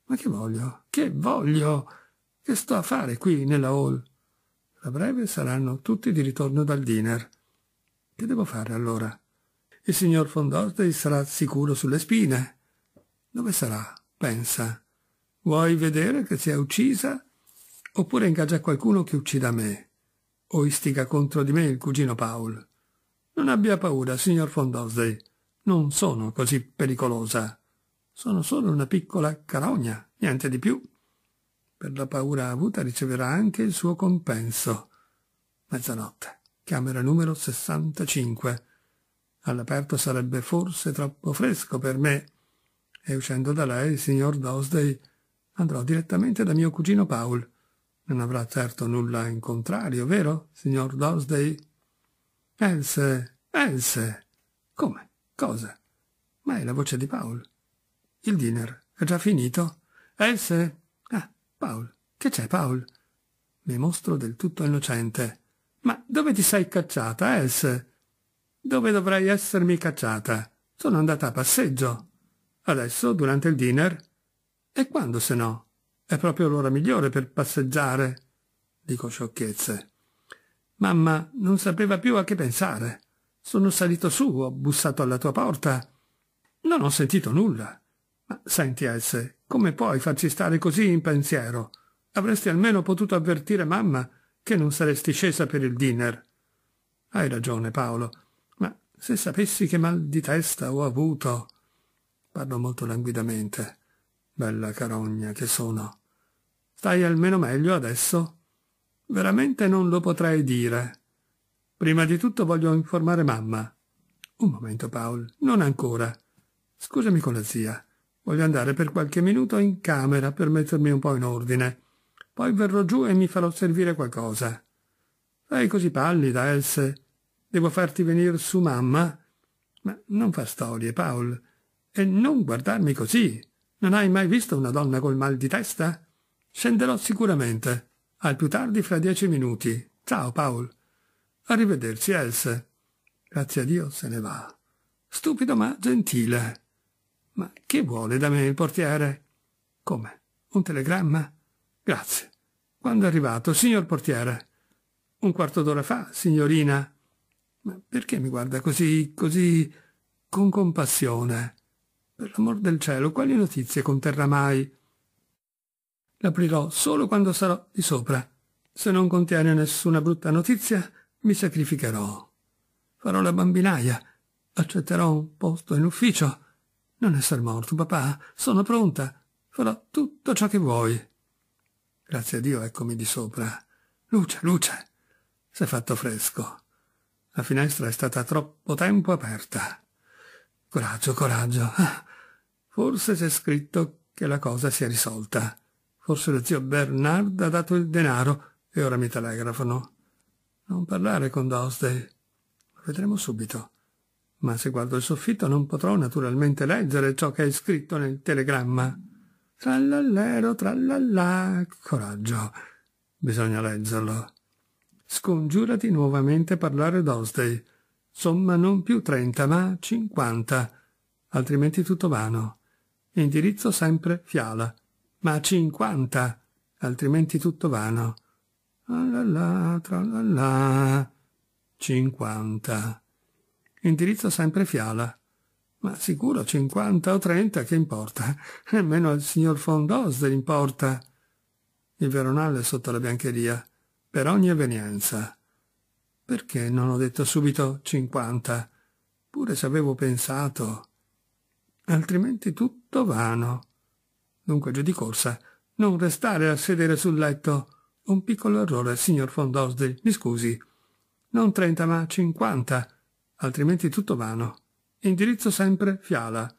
Ma che voglio? Che voglio? Che sto a fare qui nella hall? A breve saranno tutti di ritorno dal dinner. Che devo fare allora? Il signor Fondorte sarà sicuro sulle spine. Dove sarà? Pensa. Vuoi vedere che si è uccisa? oppure ingaggia qualcuno che uccida me, o istiga contro di me il cugino Paul. Non abbia paura, signor Fondosdey, non sono così pericolosa. Sono solo una piccola carogna, niente di più. Per la paura avuta riceverà anche il suo compenso. Mezzanotte, camera numero 65. All'aperto sarebbe forse troppo fresco per me. E uscendo da lei, signor Dosday, andrò direttamente da mio cugino Paul. Non avrà certo nulla in contrario, vero, signor Dorsday? Else, Else! Come? Cosa? Ma è la voce di Paul. Il dinner è già finito. Else? Ah, Paul. Che c'è, Paul? Mi mostro del tutto innocente. Ma dove ti sei cacciata, Else? Dove dovrei essermi cacciata? Sono andata a passeggio. Adesso, durante il dinner? E quando se no? È proprio l'ora migliore per passeggiare. Dico sciocchezze. Mamma non sapeva più a che pensare. Sono salito su, ho bussato alla tua porta. Non ho sentito nulla. Ma senti, esse, come puoi farci stare così in pensiero? Avresti almeno potuto avvertire mamma che non saresti scesa per il dinner. Hai ragione, Paolo, ma se sapessi che mal di testa ho avuto. Parlo molto languidamente. Bella carogna che sono. Stai almeno meglio adesso? Veramente non lo potrei dire. Prima di tutto voglio informare mamma. Un momento, Paul, non ancora. Scusami con la zia. Voglio andare per qualche minuto in camera per mettermi un po' in ordine. Poi verrò giù e mi farò servire qualcosa. Sei così pallida, Else. Devo farti venire su mamma? Ma non fa storie, Paul. E non guardarmi così. Non hai mai visto una donna col mal di testa? Scenderò sicuramente. Al più tardi fra dieci minuti. Ciao, Paul. Arrivederci, Else. Grazie a Dio se ne va. Stupido ma gentile. Ma che vuole da me il portiere? Come? Un telegramma? Grazie. Quando è arrivato, signor portiere? Un quarto d'ora fa, signorina. Ma perché mi guarda così, così, con compassione? Per l'amor del cielo, quali notizie conterrà mai? L'aprirò solo quando sarò di sopra. Se non contiene nessuna brutta notizia, mi sacrificherò. Farò la bambinaia. Accetterò un posto in ufficio. Non essere morto, papà. Sono pronta. Farò tutto ciò che vuoi. Grazie a Dio, eccomi di sopra. Luce, luce. S'è fatto fresco. La finestra è stata troppo tempo aperta. Coraggio, coraggio. Ah, forse c'è scritto che la cosa sia risolta. Forse lo zio Bernard ha dato il denaro e ora mi telegrafano. Non parlare con Doste. Lo vedremo subito. Ma se guardo il soffitto non potrò naturalmente leggere ciò che è scritto nel telegramma. Trallallero, trallallà. Coraggio. Bisogna leggerlo. Scongiurati nuovamente a parlare d'Osday. Somma non più trenta, ma cinquanta. Altrimenti tutto vano. Indirizzo sempre Fiala ma cinquanta, altrimenti tutto vano. Allà, ah, tralala, cinquanta. Indirizzo sempre Fiala. Ma sicuro cinquanta o trenta, che importa? Nemmeno al signor Fondos importa. Il veronale sotto la biancheria, per ogni evenienza. Perché non ho detto subito cinquanta? Pure ci avevo pensato. Altrimenti tutto vano dunque giù di corsa. Non restare a sedere sul letto. Un piccolo errore, signor von Dorsdale, mi scusi. Non trenta, ma cinquanta, altrimenti tutto vano. Indirizzo sempre Fiala.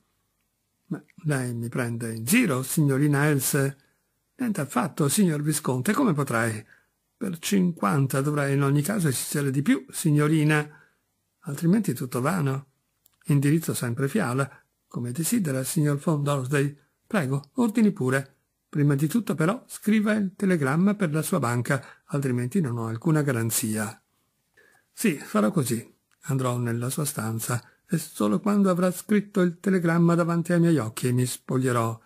Ma lei mi prende in giro, signorina Else? Niente affatto, signor Visconte, come potrai? Per cinquanta dovrai in ogni caso esistere di più, signorina. Altrimenti tutto vano. Indirizzo sempre Fiala, come desidera, signor von Dorsday. Prego, ordini pure. Prima di tutto però scriva il telegramma per la sua banca, altrimenti non ho alcuna garanzia. Sì, farò così. Andrò nella sua stanza e solo quando avrà scritto il telegramma davanti ai miei occhi mi spoglierò.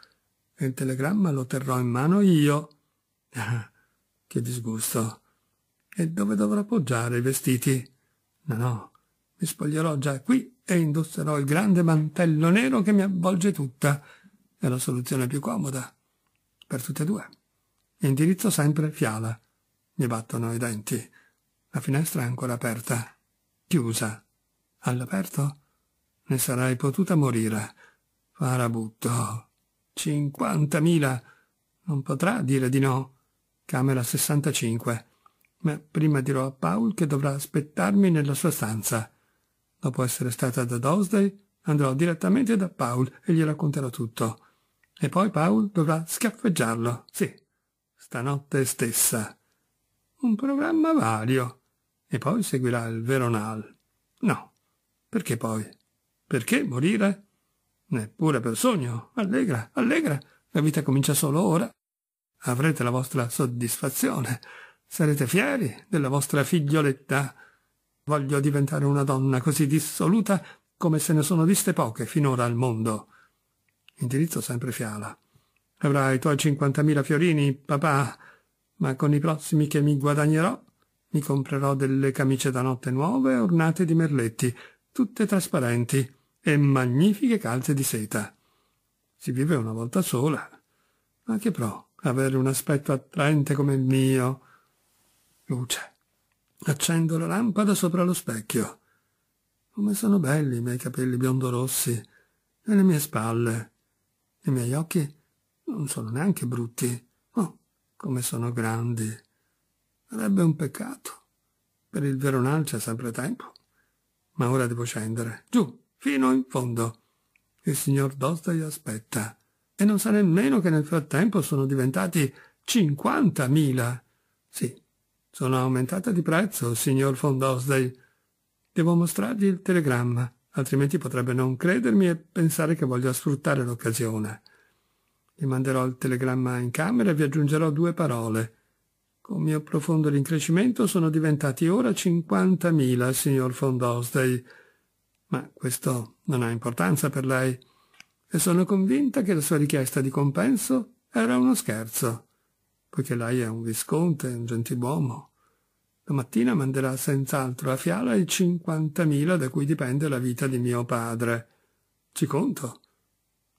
Il telegramma lo terrò in mano io. Ah, che disgusto. E dove dovrò appoggiare i vestiti? No, no, mi spoglierò già qui e indosserò il grande mantello nero che mi avvolge tutta. È la soluzione più comoda per tutte e due. Indirizzo sempre fiala. Mi battono i denti. La finestra è ancora aperta. Chiusa. All'aperto? Ne sarai potuta morire. Farabutto. Cinquantamila. Non potrà dire di no. Camera 65. Ma prima dirò a Paul che dovrà aspettarmi nella sua stanza. Dopo essere stata da Dosday, andrò direttamente da Paul e gli racconterò tutto. E poi Paul dovrà schiaffeggiarlo, sì, stanotte stessa. Un programma vario. E poi seguirà il Veronal. No. Perché poi? Perché morire? Neppure per sogno. Allegra, allegra. La vita comincia solo ora. Avrete la vostra soddisfazione. Sarete fieri della vostra figlioletta. Voglio diventare una donna così dissoluta come se ne sono viste poche finora al mondo indirizzo sempre Fiala. Avrai i tuoi 50.000 fiorini, papà, ma con i prossimi che mi guadagnerò mi comprerò delle camicie da notte nuove ornate di merletti, tutte trasparenti, e magnifiche calze di seta. Si vive una volta sola. Ma che pro avere un aspetto attraente come il mio. Luce. Accendo la lampada sopra lo specchio. Come sono belli i miei capelli biondo rossi e le mie spalle i miei occhi non sono neanche brutti. Oh, come sono grandi. Sarebbe un peccato. Per il Veronal c'è sempre tempo. Ma ora devo scendere. Giù, fino in fondo. Il signor Dostoi aspetta. E non sa nemmeno che nel frattempo sono diventati 50.000. Sì, sono aumentata di prezzo, signor von Dostoi. Devo mostrargli il telegramma altrimenti potrebbe non credermi e pensare che voglio sfruttare l'occasione. Gli manderò il telegramma in camera e vi aggiungerò due parole. Con mio profondo rincrescimento sono diventati ora 50.000, signor von Dosdey. Ma questo non ha importanza per lei. E sono convinta che la sua richiesta di compenso era uno scherzo, poiché lei è un visconte, un gentiluomo. Domattina manderà senz'altro a Fiala i 50.000 da cui dipende la vita di mio padre. Ci conto?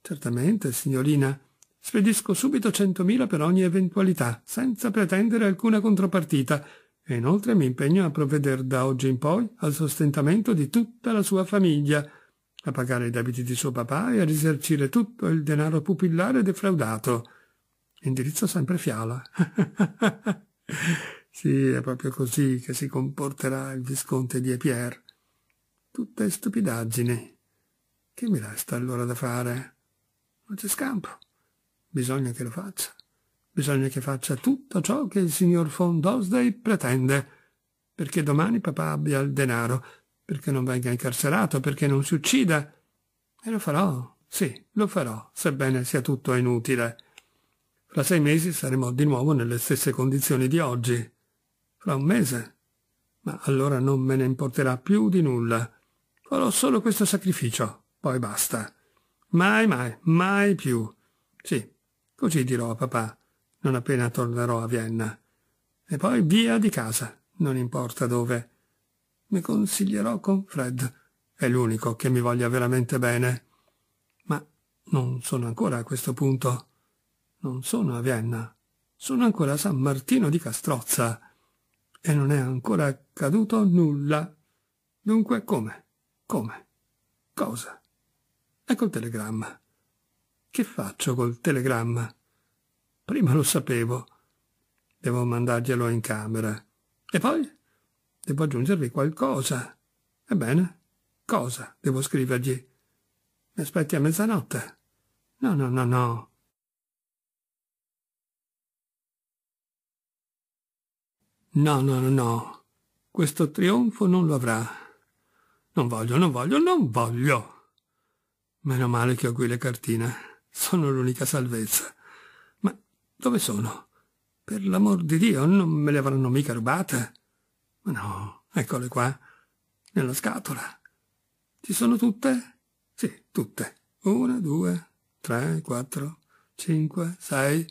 Certamente, signorina. Spedisco subito 100.000 per ogni eventualità, senza pretendere alcuna contropartita, e inoltre mi impegno a provvedere da oggi in poi al sostentamento di tutta la sua famiglia, a pagare i debiti di suo papà e a risarcire tutto il denaro pupillare defraudato. Indirizzo sempre Fiala. Sì, è proprio così che si comporterà il visconte di Epier. Tutte stupidaggini. Che mi resta allora da fare? Non c'è scampo. Bisogna che lo faccia. Bisogna che faccia tutto ciò che il signor von Dosday pretende. Perché domani papà abbia il denaro. Perché non venga incarcerato. Perché non si uccida. E lo farò. Sì, lo farò, sebbene sia tutto inutile. Fra sei mesi saremo di nuovo nelle stesse condizioni di oggi fra un mese. Ma allora non me ne importerà più di nulla. Farò solo questo sacrificio, poi basta. Mai, mai, mai più. Sì, così dirò a papà, non appena tornerò a Vienna. E poi via di casa, non importa dove. Mi consiglierò con Fred, è l'unico che mi voglia veramente bene. Ma non sono ancora a questo punto. Non sono a Vienna, sono ancora a San Martino di Castrozza. E non è ancora accaduto nulla. Dunque, come? Come? Cosa? Ecco il telegramma. Che faccio col telegramma? Prima lo sapevo. Devo mandarglielo in camera. E poi? Devo aggiungervi qualcosa. Ebbene, cosa devo scrivergli? Mi aspetti a mezzanotte? No, no, no, no. No, no, no, no. Questo trionfo non lo avrà. Non voglio, non voglio, non voglio. Meno male che ho qui le cartine. Sono l'unica salvezza. Ma dove sono? Per l'amor di Dio, non me le avranno mica rubate. Ma no, eccole qua. Nella scatola. Ci sono tutte? Sì, tutte. Una, due, tre, quattro, cinque, sei.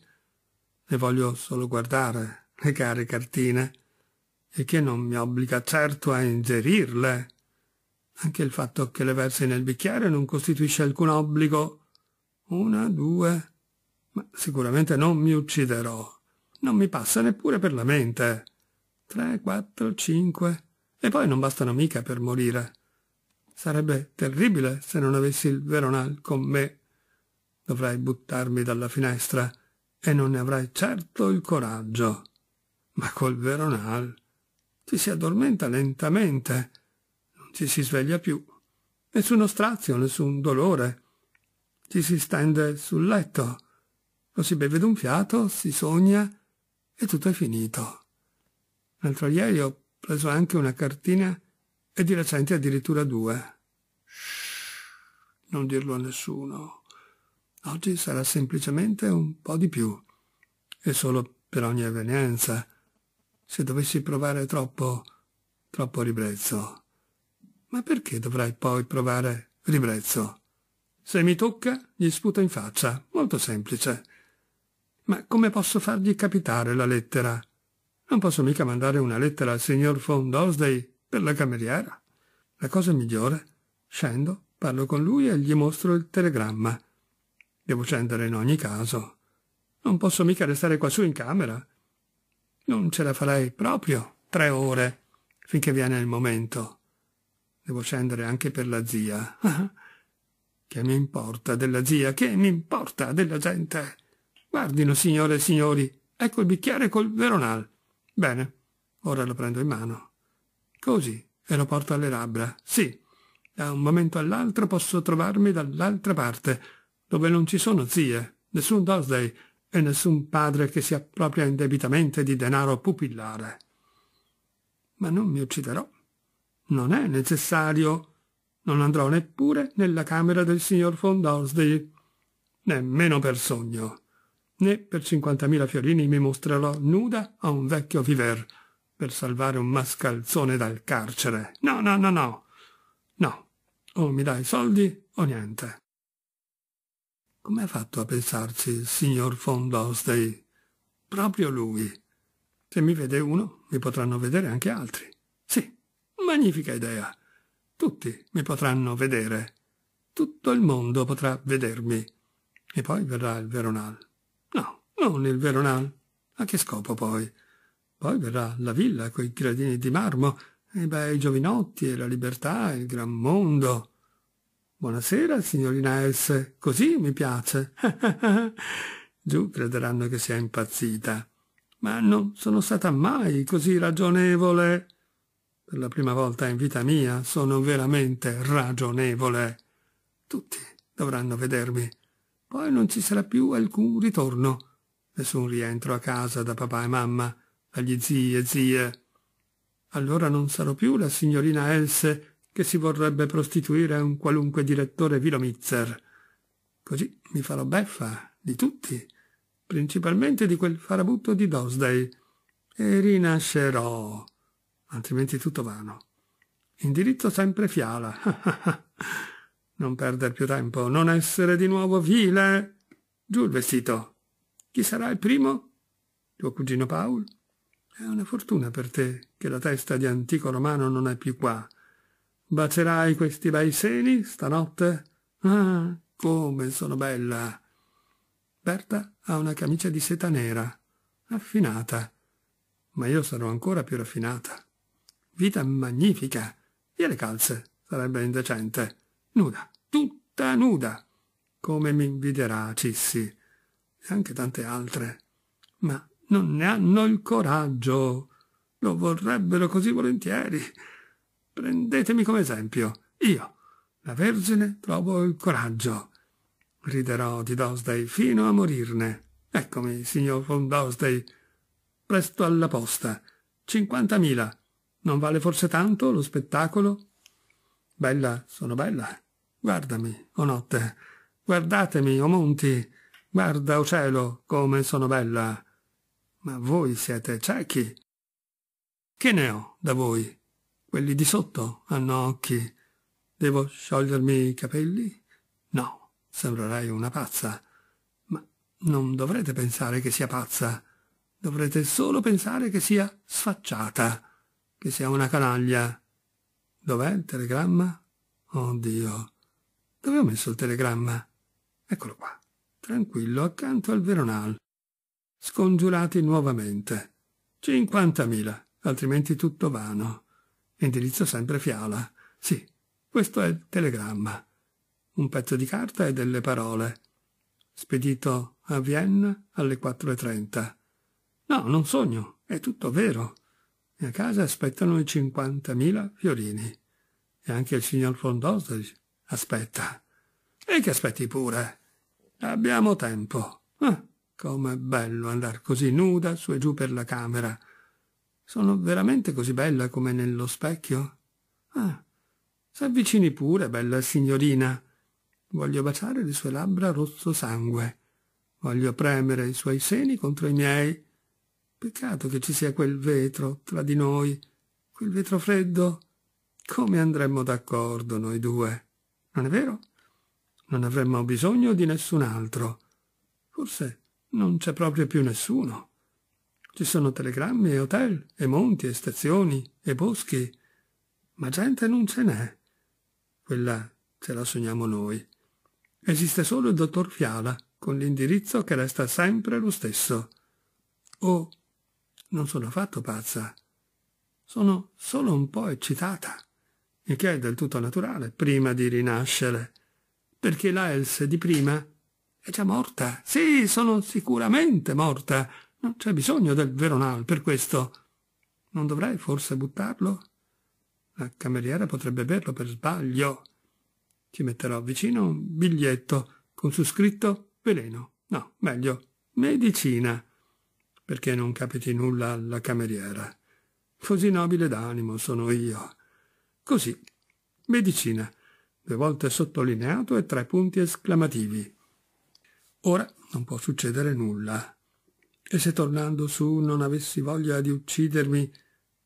Le voglio solo guardare le eh, care cartine, e che non mi obbliga certo a ingerirle. Anche il fatto che le versi nel bicchiere non costituisce alcun obbligo. Una, due. Ma sicuramente non mi ucciderò. Non mi passa neppure per la mente. Tre, quattro, cinque. E poi non bastano mica per morire. Sarebbe terribile se non avessi il Veronal con me. Dovrai buttarmi dalla finestra e non ne avrai certo il coraggio ma col veronal ci si addormenta lentamente, non ci si sveglia più. Nessuno strazio, nessun dolore. Ci si stende sul letto, lo si beve d'un fiato, si sogna e tutto è finito. L'altro ieri ho preso anche una cartina e di recente addirittura due. Shhh, non dirlo a nessuno. Oggi sarà semplicemente un po' di più, e solo per ogni evenienza se dovessi provare troppo, troppo ribrezzo. Ma perché dovrai poi provare ribrezzo? Se mi tocca, gli sputo in faccia. Molto semplice. Ma come posso fargli capitare la lettera? Non posso mica mandare una lettera al signor von Dorsday per la cameriera. La cosa migliore? Scendo, parlo con lui e gli mostro il telegramma. Devo scendere in ogni caso. Non posso mica restare quassù in camera. Non ce la farei proprio tre ore finché viene il momento. Devo scendere anche per la zia. che mi importa della zia? Che mi importa della gente? Guardino, signore e signori, ecco il bicchiere col veronal. Bene, ora lo prendo in mano. Così, e lo porto alle labbra. Sì, da un momento all'altro posso trovarmi dall'altra parte, dove non ci sono zie, nessun Thursday, e nessun padre che si appropria indebitamente di denaro pupillare. Ma non mi ucciderò. Non è necessario. Non andrò neppure nella camera del signor von Fondorsdale. Nemmeno per sogno. Né per 50.000 fiorini mi mostrerò nuda a un vecchio viver per salvare un mascalzone dal carcere. No, no, no, no. No. O mi dai soldi o niente. Come ha fatto a pensarci il signor von Dorsday? Proprio lui. Se mi vede uno, mi potranno vedere anche altri. Sì, magnifica idea. Tutti mi potranno vedere. Tutto il mondo potrà vedermi. E poi verrà il Veronal. No, non il Veronal. A che scopo poi? Poi verrà la villa coi gradini di marmo, e i bei giovinotti e la libertà e il gran mondo. Buonasera, signorina Else, così mi piace. Giù crederanno che sia impazzita. Ma non sono stata mai così ragionevole. Per la prima volta in vita mia sono veramente ragionevole. Tutti dovranno vedermi. Poi non ci sarà più alcun ritorno. Nessun rientro a casa da papà e mamma, dagli zii e zie. Allora non sarò più la signorina Else che si vorrebbe prostituire a un qualunque direttore vilomizzer. Così mi farò beffa di tutti, principalmente di quel farabutto di Dosday, e rinascerò, altrimenti tutto vano. Indirizzo sempre fiala. non perder più tempo, non essere di nuovo vile. Giù il vestito. Chi sarà il primo? Tuo cugino Paul? È una fortuna per te che la testa di antico romano non è più qua. Bacerai questi bei seni stanotte? Ah, come sono bella! Berta ha una camicia di seta nera, raffinata, ma io sarò ancora più raffinata. Vita magnifica! Via le calze, sarebbe indecente. Nuda, tutta nuda! Come mi inviderà Cissi, e anche tante altre. Ma non ne hanno il coraggio. Lo vorrebbero così volentieri Prendetemi come esempio. Io, la Vergine, trovo il coraggio. Riderò di Dosday fino a morirne. Eccomi, signor von Dosday. Presto alla posta. Cinquantamila. Non vale forse tanto lo spettacolo? Bella, sono bella. Guardami, o notte. Guardatemi, o monti. Guarda, o cielo, come sono bella. Ma voi siete ciechi. Che ne ho da voi? Quelli di sotto hanno occhi. Devo sciogliermi i capelli? No, sembrerei una pazza. Ma non dovrete pensare che sia pazza. Dovrete solo pensare che sia sfacciata, che sia una canaglia. Dov'è il telegramma? Oddio. Dove ho messo il telegramma? Eccolo qua, tranquillo, accanto al Veronal. Scongiurati nuovamente. 50.000, altrimenti tutto vano. Indirizzo sempre Fiala. Sì, questo è il telegramma. Un pezzo di carta e delle parole. Spedito a Vienna alle 4.30. No, non sogno, è tutto vero. E a casa aspettano i 50.000 fiorini. E anche il signor Fondosage aspetta. E che aspetti pure. Abbiamo tempo. Ah, com'è bello andare così nuda su e giù per la camera sono veramente così bella come nello specchio? Ah, s'avvicini pure, bella signorina. Voglio baciare le sue labbra rosso sangue. Voglio premere i suoi seni contro i miei. Peccato che ci sia quel vetro tra di noi, quel vetro freddo. Come andremmo d'accordo noi due? Non è vero? Non avremmo bisogno di nessun altro. Forse non c'è proprio più nessuno. Ci sono telegrammi e hotel, e monti, e stazioni, e boschi. Ma gente non ce n'è. Quella ce la sogniamo noi. Esiste solo il dottor Fiala, con l'indirizzo che resta sempre lo stesso. Oh, non sono affatto pazza. Sono solo un po' eccitata, il che è del tutto naturale prima di rinascere, perché la Else di prima è già morta. Sì, sono sicuramente morta, non c'è bisogno del vero Veronal per questo. Non dovrei forse buttarlo? La cameriera potrebbe berlo per sbaglio. Ci metterò vicino un biglietto con su scritto veleno. No, meglio, medicina. Perché non capiti nulla alla cameriera. Così nobile d'animo sono io. Così, medicina, due volte sottolineato e tre punti esclamativi. Ora non può succedere nulla. E se tornando su non avessi voglia di uccidermi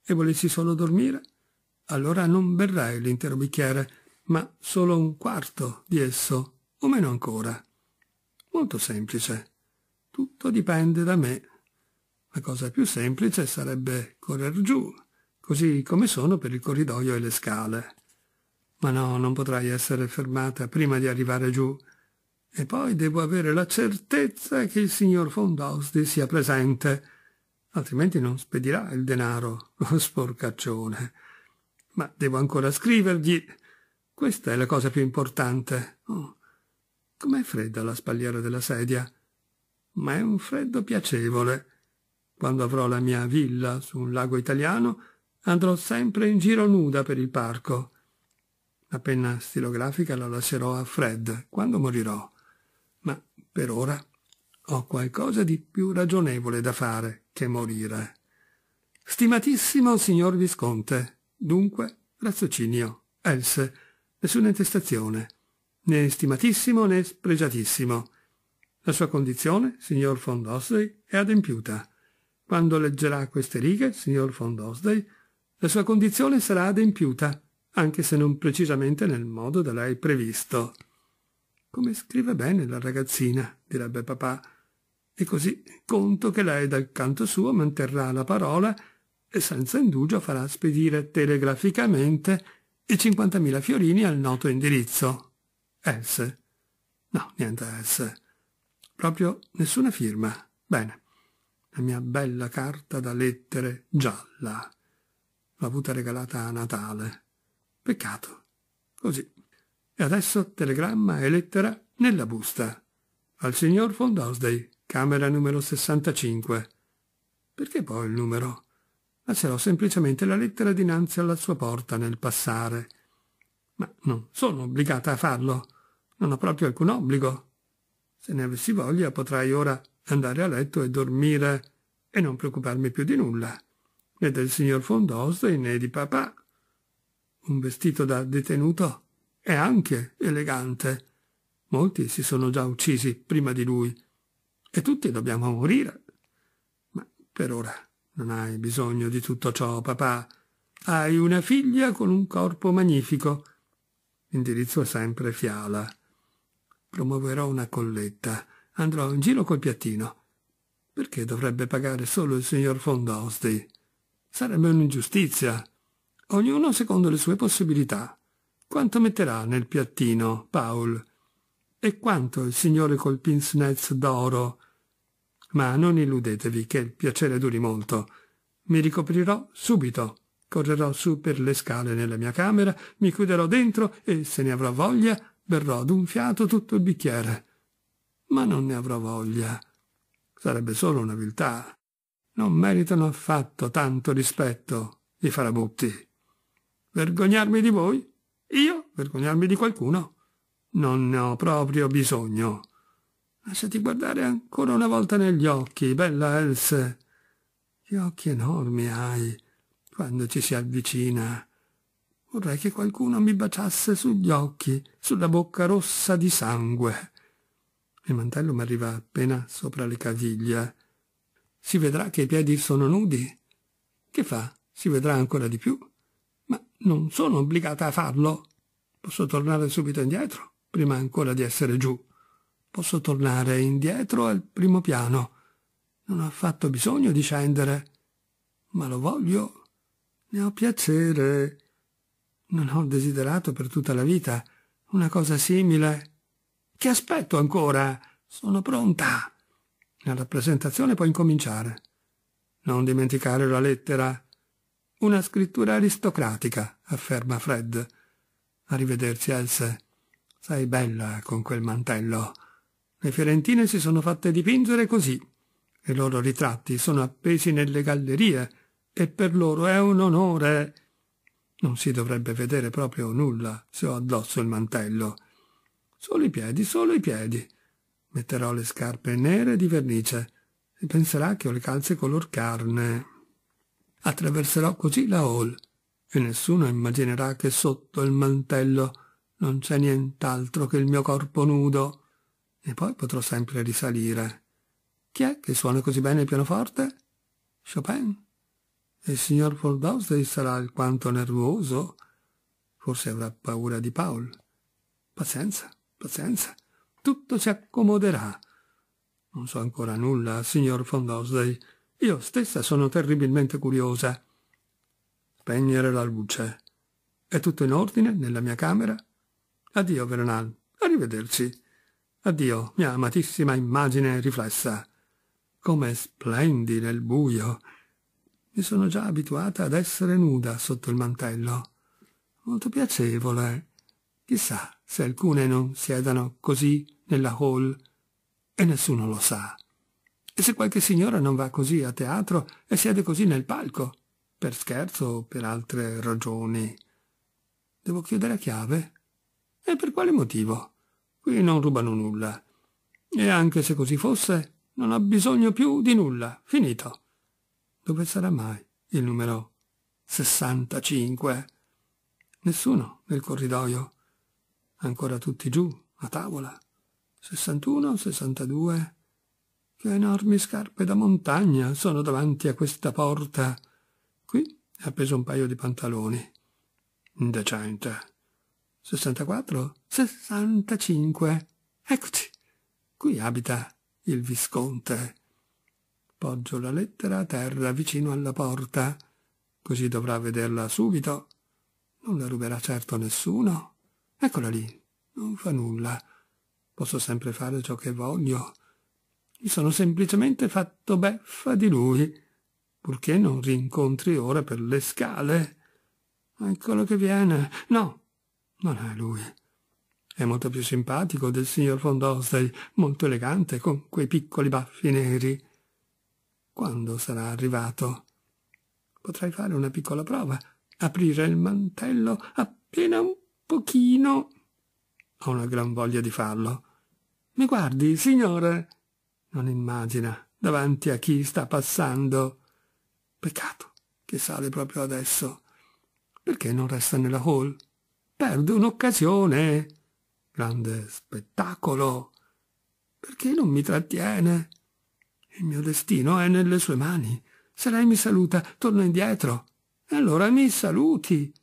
e volessi solo dormire, allora non berrai l'intero bicchiere, ma solo un quarto di esso, o meno ancora. Molto semplice. Tutto dipende da me. La cosa più semplice sarebbe correr giù, così come sono per il corridoio e le scale. Ma no, non potrai essere fermata prima di arrivare giù, e poi devo avere la certezza che il signor von Dosti sia presente, altrimenti non spedirà il denaro, lo sporcaccione. Ma devo ancora scrivergli. Questa è la cosa più importante. Oh, com'è fredda la spalliera della sedia? Ma è un freddo piacevole. Quando avrò la mia villa su un lago italiano, andrò sempre in giro nuda per il parco. La penna stilografica la lascerò a Fred quando morirò. Per ora ho qualcosa di più ragionevole da fare che morire. Stimatissimo signor Visconte, dunque raziocinio, else, nessuna intestazione, né stimatissimo né spregiatissimo. La sua condizione, signor von Dosley, è adempiuta. Quando leggerà queste righe, signor von Dosley, la sua condizione sarà adempiuta, anche se non precisamente nel modo da lei previsto come scrive bene la ragazzina, direbbe papà, e così conto che lei dal canto suo manterrà la parola e senza indugio farà spedire telegraficamente i 50.000 fiorini al noto indirizzo. S. No, niente S. Proprio nessuna firma. Bene. La mia bella carta da lettere gialla. L'ho avuta regalata a Natale. Peccato. Così e adesso telegramma e lettera nella busta. Al signor von Fondausdey, camera numero 65. Perché poi il numero? Alzerò semplicemente la lettera dinanzi alla sua porta nel passare. Ma non sono obbligata a farlo. Non ho proprio alcun obbligo. Se ne avessi voglia potrei ora andare a letto e dormire e non preoccuparmi più di nulla, né del signor von Fondausdey né di papà. Un vestito da detenuto è anche elegante. Molti si sono già uccisi prima di lui e tutti dobbiamo morire. Ma per ora non hai bisogno di tutto ciò, papà. Hai una figlia con un corpo magnifico. Indirizzo sempre Fiala. Promuoverò una colletta. Andrò in giro col piattino. Perché dovrebbe pagare solo il signor Fondosdi? Sarebbe un'ingiustizia. Ognuno secondo le sue possibilità. Quanto metterà nel piattino, Paul? E quanto il signore col pince d'oro? Ma non illudetevi che il piacere duri molto. Mi ricoprirò subito. Correrò su per le scale nella mia camera, mi chiuderò dentro e, se ne avrò voglia, berrò d'un fiato tutto il bicchiere. Ma non ne avrò voglia. Sarebbe solo una viltà. Non meritano affatto tanto rispetto i farabutti. Vergognarmi di voi? Io, vergognarmi di qualcuno, non ne ho proprio bisogno. Lasciati guardare ancora una volta negli occhi, bella Else. Che occhi enormi hai, quando ci si avvicina. Vorrei che qualcuno mi baciasse sugli occhi, sulla bocca rossa di sangue. Il mantello mi arriva appena sopra le caviglie. Si vedrà che i piedi sono nudi. Che fa? Si vedrà ancora di più ma non sono obbligata a farlo. Posso tornare subito indietro, prima ancora di essere giù. Posso tornare indietro al primo piano. Non ho affatto bisogno di scendere. Ma lo voglio. Ne ho piacere. Non ho desiderato per tutta la vita una cosa simile. Che aspetto ancora? Sono pronta. La rappresentazione può incominciare. Non dimenticare la lettera. Una scrittura aristocratica, afferma Fred. Arrivederci, Else. Sei bella con quel mantello. Le fiorentine si sono fatte dipingere così. I loro ritratti sono appesi nelle gallerie e per loro è un onore. Non si dovrebbe vedere proprio nulla se ho addosso il mantello. Solo i piedi, solo i piedi. Metterò le scarpe nere di vernice e penserà che ho le calze color carne. Attraverserò così la hall e nessuno immaginerà che sotto il mantello non c'è nient'altro che il mio corpo nudo. E poi potrò sempre risalire. Chi è che suona così bene il pianoforte? Chopin. Il signor Fordowsley sarà alquanto nervoso. Forse avrà paura di Paul. Pazienza, pazienza. Tutto si accomoderà. Non so ancora nulla, signor Fondowsley. Io stessa sono terribilmente curiosa. Spegnere la luce. È tutto in ordine nella mia camera? Addio, Vernal. Arrivederci. Addio, mia amatissima immagine riflessa. Come splendi nel buio. Mi sono già abituata ad essere nuda sotto il mantello. Molto piacevole. Chissà se alcune non siedano così nella hall e nessuno lo sa. E se qualche signora non va così a teatro e siede così nel palco, per scherzo o per altre ragioni? Devo chiudere a chiave? E per quale motivo? Qui non rubano nulla. E anche se così fosse, non ho bisogno più di nulla. Finito. Dove sarà mai il numero 65? Nessuno nel corridoio. Ancora tutti giù, a tavola. 61, 62 che enormi scarpe da montagna sono davanti a questa porta. Qui ha appeso un paio di pantaloni. Indecente. 64? 65. Eccoti. Qui abita il visconte. Poggio la lettera a terra vicino alla porta, così dovrà vederla subito. Non la ruberà certo nessuno. Eccola lì. Non fa nulla. Posso sempre fare ciò che voglio. Mi sono semplicemente fatto beffa di lui, purché non rincontri ora per le scale. Eccolo che viene. No, non è lui. È molto più simpatico del signor von Dorsey, molto elegante, con quei piccoli baffi neri. Quando sarà arrivato? Potrai fare una piccola prova, aprire il mantello appena un pochino. Ho una gran voglia di farlo. Mi guardi, signore? non immagina, davanti a chi sta passando. Peccato che sale proprio adesso. Perché non resta nella hall? Perde un'occasione. Grande spettacolo. Perché non mi trattiene? Il mio destino è nelle sue mani. Se lei mi saluta, torno indietro. E allora mi saluti.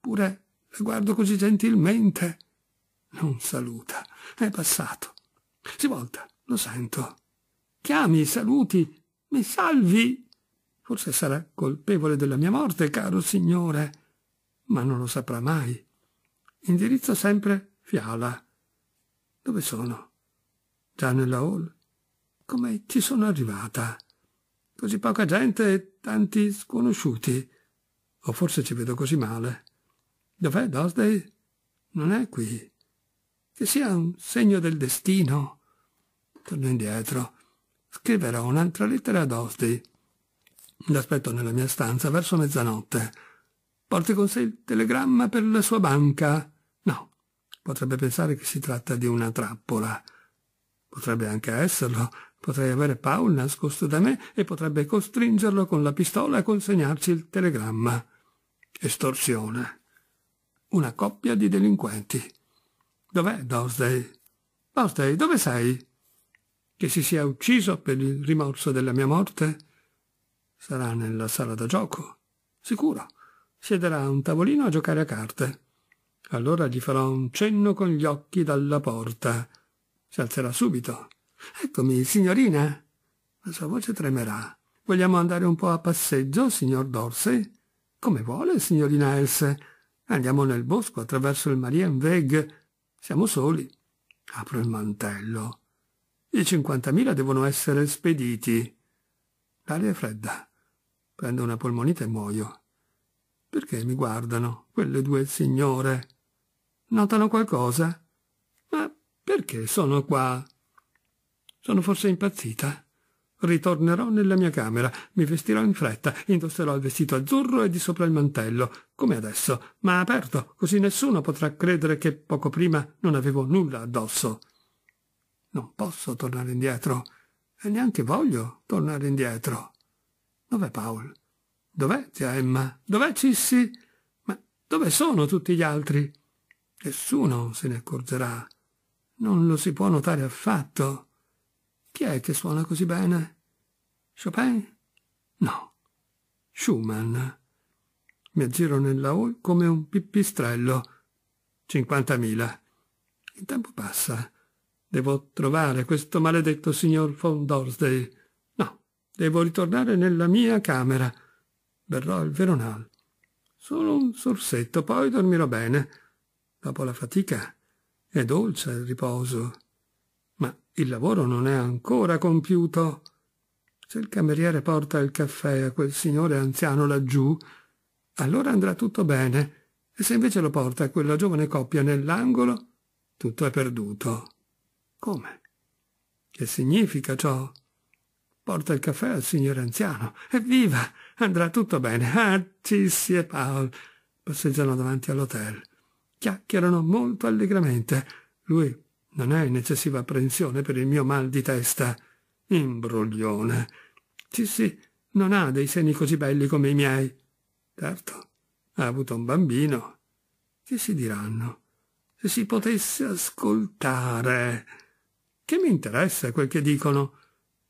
Pure la guardo così gentilmente. Non saluta. È passato. Si volta lo sento. Chiami, saluti, mi salvi. Forse sarà colpevole della mia morte, caro signore, ma non lo saprà mai. Indirizzo sempre Fiala. Dove sono? Già nella hall? Come ci sono arrivata? Così poca gente e tanti sconosciuti. O forse ci vedo così male. Dov'è Dosday? Non è qui. Che sia un segno del destino torno indietro. Scriverò un'altra lettera ad Osdey. L'aspetto nella mia stanza verso mezzanotte. Porti con sé il telegramma per la sua banca? No, potrebbe pensare che si tratta di una trappola. Potrebbe anche esserlo. Potrei avere Paul nascosto da me e potrebbe costringerlo con la pistola a consegnarci il telegramma. Estorsione. Una coppia di delinquenti. Dov'è Dorsday? Dorsday, dove sei? che si sia ucciso per il rimorso della mia morte? Sarà nella sala da gioco. Sicuro. Siederà a un tavolino a giocare a carte. Allora gli farò un cenno con gli occhi dalla porta. Si alzerà subito. Eccomi, signorina. La sua voce tremerà. Vogliamo andare un po' a passeggio, signor Dorsey? Come vuole, signorina Else. Andiamo nel bosco attraverso il Marienweg. Siamo soli. Apro il mantello. I 50.000 devono essere spediti. L'aria è fredda. Prendo una polmonite e muoio. Perché mi guardano, quelle due signore? Notano qualcosa? Ma perché sono qua? Sono forse impazzita? Ritornerò nella mia camera, mi vestirò in fretta, indosserò il vestito azzurro e di sopra il mantello, come adesso, ma aperto, così nessuno potrà credere che poco prima non avevo nulla addosso. Non posso tornare indietro. E neanche voglio tornare indietro. Dov'è Paul? Dov'è zia Emma? Dov'è Cissi? Ma dove sono tutti gli altri? Nessuno se ne accorgerà. Non lo si può notare affatto. Chi è che suona così bene? Chopin? No. Schumann. Mi aggiro nella hall come un pipistrello. Cinquantamila. Il tempo passa. Devo trovare questo maledetto signor von Dorsday. No, devo ritornare nella mia camera. Verrò il Veronal. Solo un sorsetto, poi dormirò bene. Dopo la fatica è dolce il riposo. Ma il lavoro non è ancora compiuto. Se il cameriere porta il caffè a quel signore anziano laggiù, allora andrà tutto bene, e se invece lo porta a quella giovane coppia nell'angolo, tutto è perduto. Come? Che significa ciò? Porta il caffè al signore anziano. Evviva! Andrà tutto bene. Ah, Cissi e Paul passeggiano davanti all'hotel. Chiacchierano molto allegramente. Lui non è in eccessiva apprensione per il mio mal di testa. Imbroglione. Cissi non ha dei seni così belli come i miei. Certo, ha avuto un bambino. Che si diranno? Se si potesse ascoltare... Che mi interessa quel che dicono?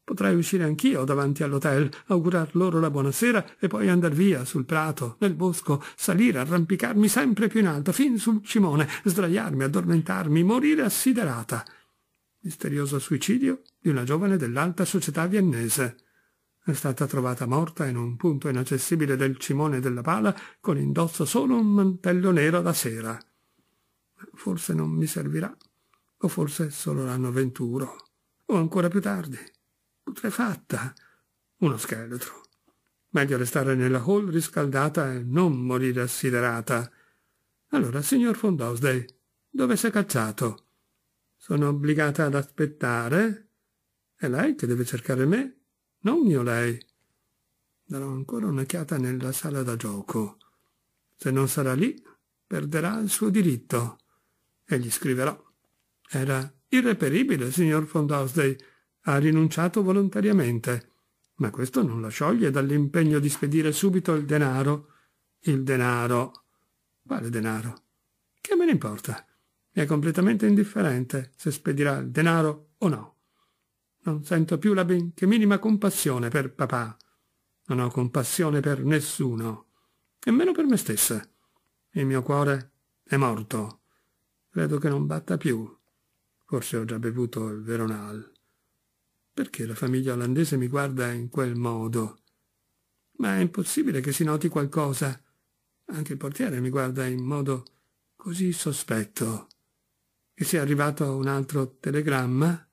Potrei uscire anch'io davanti all'hotel, augurar loro la buonasera e poi andar via sul prato, nel bosco, salire, arrampicarmi sempre più in alto, fin sul cimone, sdraiarmi, addormentarmi, morire assiderata. Misterioso suicidio di una giovane dell'alta società viennese. È stata trovata morta in un punto inaccessibile del cimone della pala, con indosso solo un mantello nero da sera. Forse non mi servirà o forse solo l'anno 21, o ancora più tardi, putrefatta, uno scheletro. Meglio restare nella hall riscaldata e non morire assiderata. Allora, signor Fondosdale, dove si è cacciato? Sono obbligata ad aspettare? È lei che deve cercare me, non io lei. Darò ancora un'occhiata nella sala da gioco. Se non sarà lì, perderà il suo diritto. E gli scriverò. Era irreperibile, signor von Fondosdale. Ha rinunciato volontariamente. Ma questo non la scioglie dall'impegno di spedire subito il denaro. Il denaro. Quale denaro? Che me ne importa? Mi è completamente indifferente se spedirà il denaro o no. Non sento più la benché minima compassione per papà. Non ho compassione per nessuno, nemmeno per me stessa. Il mio cuore è morto. Credo che non batta più. Forse ho già bevuto il Veronal. Perché la famiglia olandese mi guarda in quel modo? Ma è impossibile che si noti qualcosa. Anche il portiere mi guarda in modo così sospetto. Che sia arrivato un altro telegramma?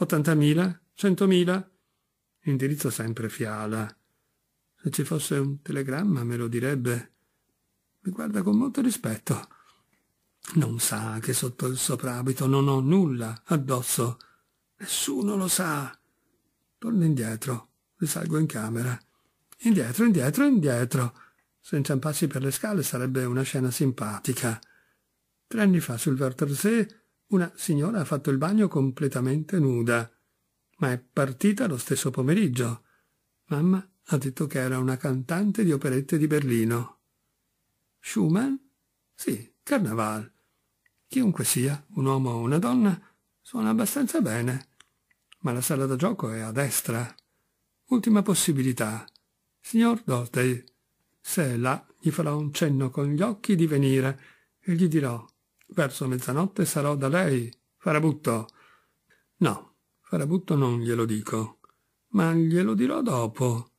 80.000? 100.000? Indirizzo sempre Fiala. Se ci fosse un telegramma me lo direbbe. Mi guarda con molto rispetto. Non sa che sotto il soprabito non ho nulla addosso. Nessuno lo sa. Torno indietro. Risalgo in camera. Indietro, indietro, indietro. Se inciampassi per le scale sarebbe una scena simpatica. Tre anni fa sul Wörthersee una signora ha fatto il bagno completamente nuda. Ma è partita lo stesso pomeriggio. Mamma ha detto che era una cantante di operette di Berlino. Schumann? Sì, Carnaval. Chiunque sia, un uomo o una donna, suona abbastanza bene, ma la sala da gioco è a destra. Ultima possibilità. Signor Dorsday, se è là, gli farò un cenno con gli occhi di venire e gli dirò verso mezzanotte sarò da lei, farabutto. No, farabutto non glielo dico, ma glielo dirò dopo.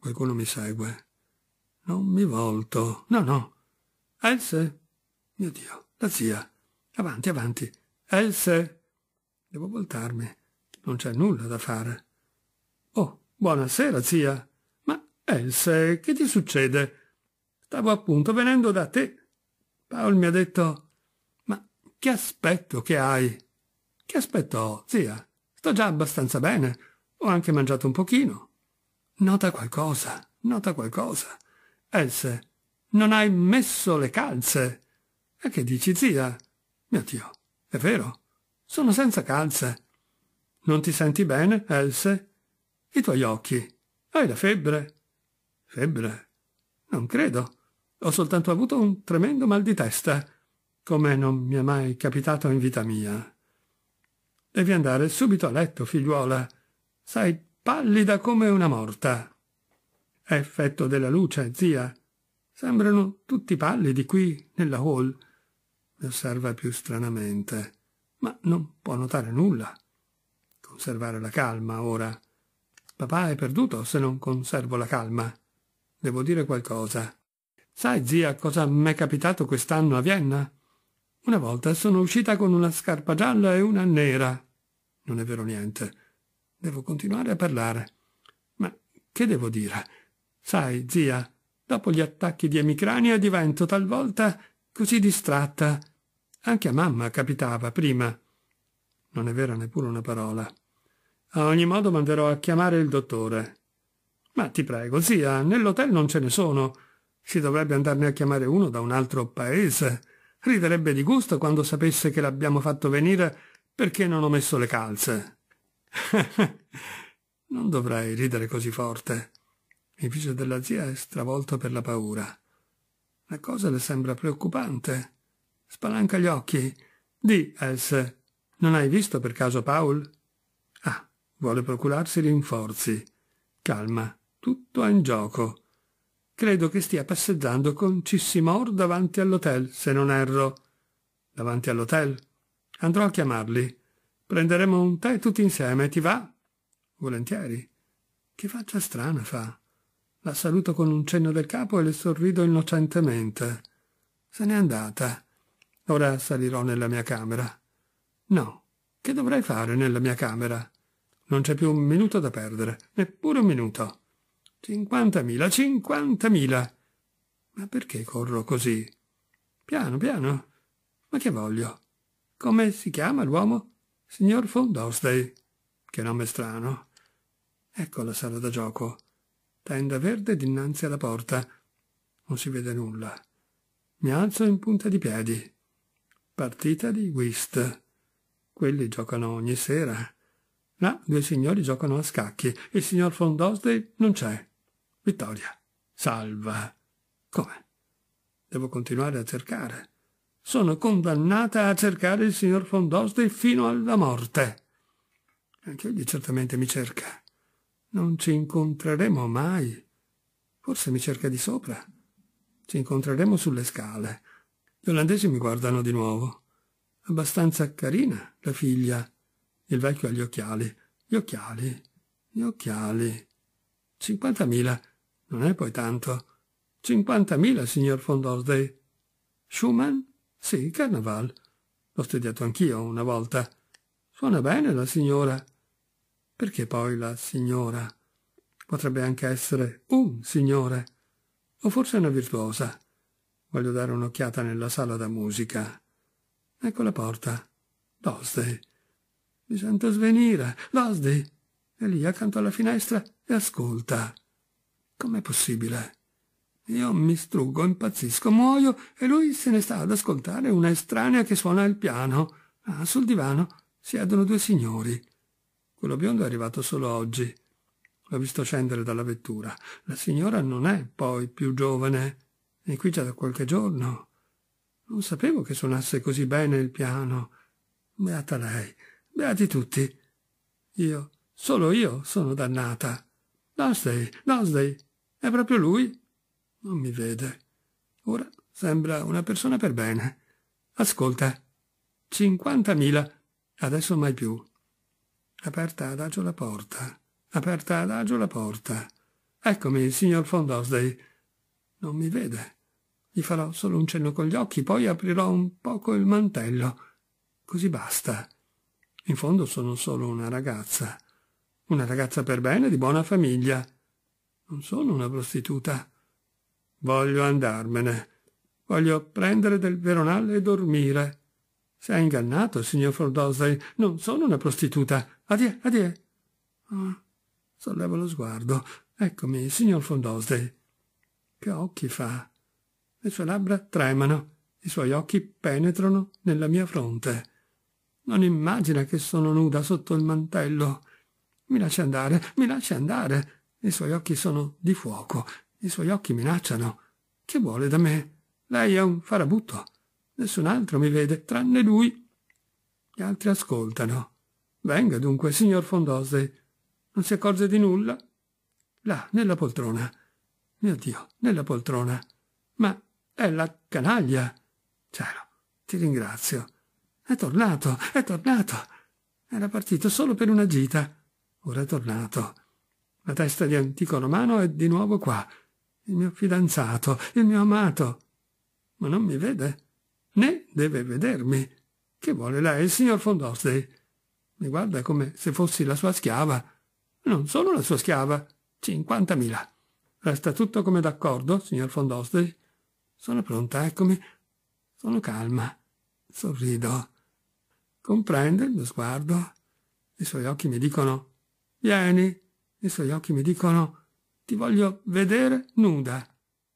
Qualcuno mi segue. Non mi volto. No, no. Else? Mio Dio. La zia. Avanti, avanti. Else. Devo voltarmi. Non c'è nulla da fare. Oh, buonasera, zia. Ma, Else, che ti succede? Stavo appunto venendo da te. Paul mi ha detto... Ma che aspetto che hai? Che aspetto ho, zia? Sto già abbastanza bene. Ho anche mangiato un pochino. Nota qualcosa, nota qualcosa. Else, non hai messo le calze. E che dici, zia? Mio Dio, è vero, sono senza calze. Non ti senti bene, Else? I tuoi occhi. Hai la febbre? Febbre? Non credo. Ho soltanto avuto un tremendo mal di testa, come non mi è mai capitato in vita mia. Devi andare subito a letto, figliuola. Sai, pallida come una morta. È effetto della luce, zia. Sembrano tutti pallidi qui, nella hall mi osserva più stranamente, ma non può notare nulla. Conservare la calma ora. Papà è perduto se non conservo la calma. Devo dire qualcosa. Sai, zia, cosa m'è capitato quest'anno a Vienna? Una volta sono uscita con una scarpa gialla e una nera. Non è vero niente. Devo continuare a parlare. Ma che devo dire? Sai, zia, dopo gli attacchi di emicrania divento talvolta così distratta. Anche a mamma capitava prima. Non è vera neppure una parola. A ogni modo manderò a chiamare il dottore. Ma ti prego, zia, nell'hotel non ce ne sono. Si dovrebbe andarne a chiamare uno da un altro paese. Riderebbe di gusto quando sapesse che l'abbiamo fatto venire perché non ho messo le calze. non dovrei ridere così forte. Il viso della zia è stravolto per la paura. La cosa le sembra preoccupante. Spalanca gli occhi. Di, Els, non hai visto per caso Paul? Ah, vuole procurarsi rinforzi. Calma, tutto è in gioco. Credo che stia passeggiando con Cissimor davanti all'hotel, se non erro. Davanti all'hotel? Andrò a chiamarli. Prenderemo un tè tutti insieme, ti va? Volentieri. Che faccia strana fa. La saluto con un cenno del capo e le sorrido innocentemente. Se n'è andata. Ora salirò nella mia camera. No, che dovrei fare nella mia camera? Non c'è più un minuto da perdere, neppure un minuto. Cinquantamila, cinquantamila! Ma perché corro così? Piano, piano. Ma che voglio? Come si chiama l'uomo? Signor Fondosday. Che nome strano. Ecco la sala da gioco tenda verde dinanzi alla porta. Non si vede nulla. Mi alzo in punta di piedi. Partita di whist. Quelli giocano ogni sera. Là due signori giocano a scacchi. Il signor von Fondosdale non c'è. Vittoria. Salva. Come? Devo continuare a cercare. Sono condannata a cercare il signor von Fondosdale fino alla morte. Anche egli certamente mi cerca. Non ci incontreremo mai. Forse mi cerca di sopra. Ci incontreremo sulle scale. Gli olandesi mi guardano di nuovo. Abbastanza carina, la figlia. Il vecchio ha gli occhiali. Gli occhiali. Gli occhiali. Cinquantamila. Non è poi tanto. Cinquantamila, signor von Dorsday. Schumann? Sì, Carnaval. L'ho studiato anch'io una volta. Suona bene la signora. Perché poi la signora? Potrebbe anche essere un signore. O forse una virtuosa. Voglio dare un'occhiata nella sala da musica. Ecco la porta. Losdey. Mi sento svenire. Losdey. È lì accanto alla finestra e ascolta. Com'è possibile? Io mi struggo, impazzisco, muoio e lui se ne sta ad ascoltare una estranea che suona il piano. Ah, sul divano siedono due signori. Quello biondo è arrivato solo oggi. L'ho visto scendere dalla vettura. La signora non è poi più giovane. È qui già da qualche giorno. Non sapevo che suonasse così bene il piano. Beata lei. Beati tutti. Io, solo io sono dannata. Lansdale, Lansdale, è proprio lui? Non mi vede. Ora sembra una persona per bene. Ascolta. Cinquantamila. Adesso mai più aperta adagio la porta, aperta adagio la porta. Eccomi, il signor Fondosdale. Non mi vede. Gli farò solo un cenno con gli occhi, poi aprirò un poco il mantello. Così basta. In fondo sono solo una ragazza. Una ragazza per bene, di buona famiglia. Non sono una prostituta. Voglio andarmene. Voglio prendere del veronale e dormire. Sei ingannato, signor Fordosdale. Non sono una prostituta. Adie, adie. Oh, ah, sollevo lo sguardo. Eccomi, signor Fondosdale. Che occhi fa? Le sue labbra tremano, i suoi occhi penetrano nella mia fronte. Non immagina che sono nuda sotto il mantello. Mi lasci andare, mi lasci andare. I suoi occhi sono di fuoco, i suoi occhi minacciano. Che vuole da me? Lei è un farabutto. Nessun altro mi vede, tranne lui. Gli altri ascoltano. Venga dunque, signor Fondose. Non si accorge di nulla? Là, nella poltrona. Mio Dio, nella poltrona. Ma è la canaglia. Cielo, ti ringrazio. È tornato, è tornato. Era partito solo per una gita. Ora è tornato. La testa di antico romano è di nuovo qua. Il mio fidanzato, il mio amato. Ma non mi vede? né deve vedermi, che vuole lei, il signor Fondosdei? Mi guarda come se fossi la sua schiava. Non sono la sua schiava, Cinquantamila. Resta tutto come d'accordo, signor Fondosdei? Sono pronta, eccomi. Sono calma. Sorrido. Comprende il mio sguardo. I suoi occhi mi dicono Vieni. I suoi occhi mi dicono Ti voglio vedere nuda.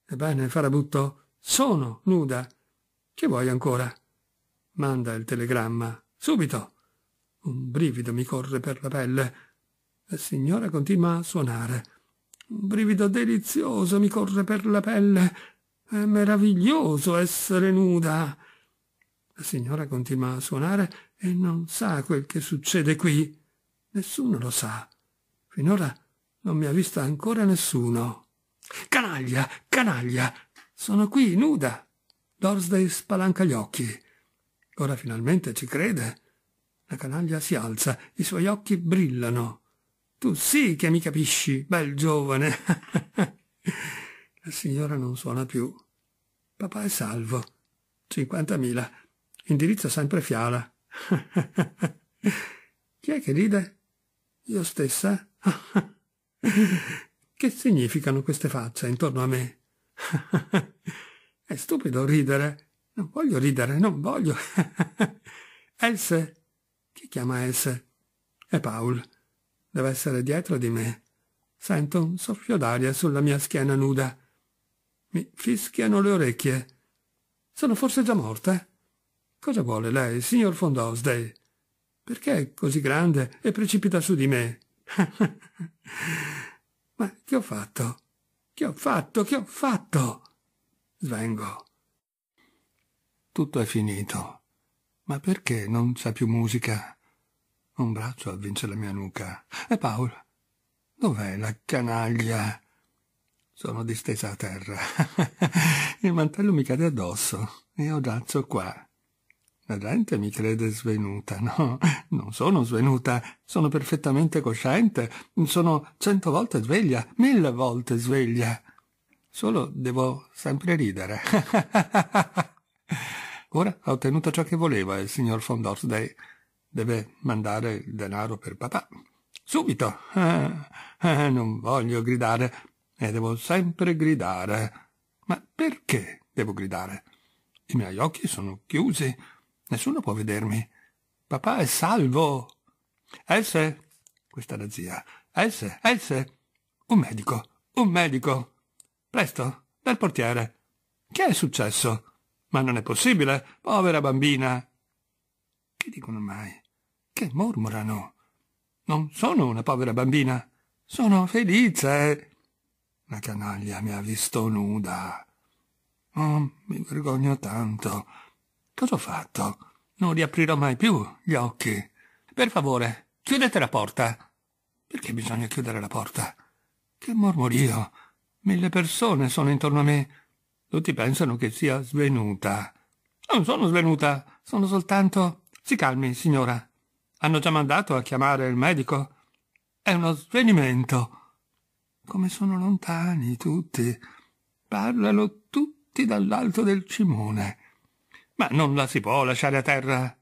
Ebbene, farabutto, sono nuda. Che vuoi ancora? Manda il telegramma. Subito. Un brivido mi corre per la pelle. La signora continua a suonare. Un brivido delizioso mi corre per la pelle. È meraviglioso essere nuda. La signora continua a suonare e non sa quel che succede qui. Nessuno lo sa. Finora non mi ha vista ancora nessuno. Canaglia, canaglia, sono qui nuda. Dorsday spalanca gli occhi. Ora finalmente ci crede. La canaglia si alza, i suoi occhi brillano. Tu sì che mi capisci, bel giovane. la signora non suona più. Papà è salvo. 50.000. Indirizzo sempre Fiala. Chi è che ride? Io stessa? che significano queste facce intorno a me? È stupido ridere. Non voglio ridere, non voglio. Else? Chi chiama Else? È Paul. Deve essere dietro di me. Sento un soffio d'aria sulla mia schiena nuda. Mi fischiano le orecchie. Sono forse già morta? Cosa vuole lei, signor Fondosdale? Perché è così grande e precipita su di me? Ma che ho fatto? Che ho fatto? Che ho fatto? Svengo. Tutto è finito. Ma perché non c'è più musica? Un braccio avvince la mia nuca. E Paul? Dov'è la canaglia? Sono distesa a terra. Il mantello mi cade addosso. E Io giaccio qua. La gente mi crede svenuta. No, non sono svenuta. Sono perfettamente cosciente. Sono cento volte sveglia, mille volte sveglia. Solo devo sempre ridere. Ora ha ottenuto ciò che voleva il signor von Dorsday deve mandare il denaro per papà. Subito! Eh, eh, non voglio gridare e eh, devo sempre gridare. Ma perché devo gridare? I miei occhi sono chiusi. Nessuno può vedermi. Papà è salvo. Esse. Questa è la zia. Esse. Esse. Un medico, un medico! Presto, dal portiere. Che è successo? Ma non è possibile, povera bambina. Che dicono mai? Che mormorano? Non sono una povera bambina. Sono felice. La canaglia mi ha visto nuda. Oh, mi vergogno tanto. Cosa ho fatto? Non riaprirò mai più gli occhi. Per favore, chiudete la porta. Perché bisogna chiudere la porta? Che mormorio. Mille persone sono intorno a me. Tutti pensano che sia svenuta. Non sono svenuta, sono soltanto. Si calmi, signora. Hanno già mandato a chiamare il medico. È uno svenimento. Come sono lontani tutti. Parlano tutti dall'alto del cimone. Ma non la si può lasciare a terra.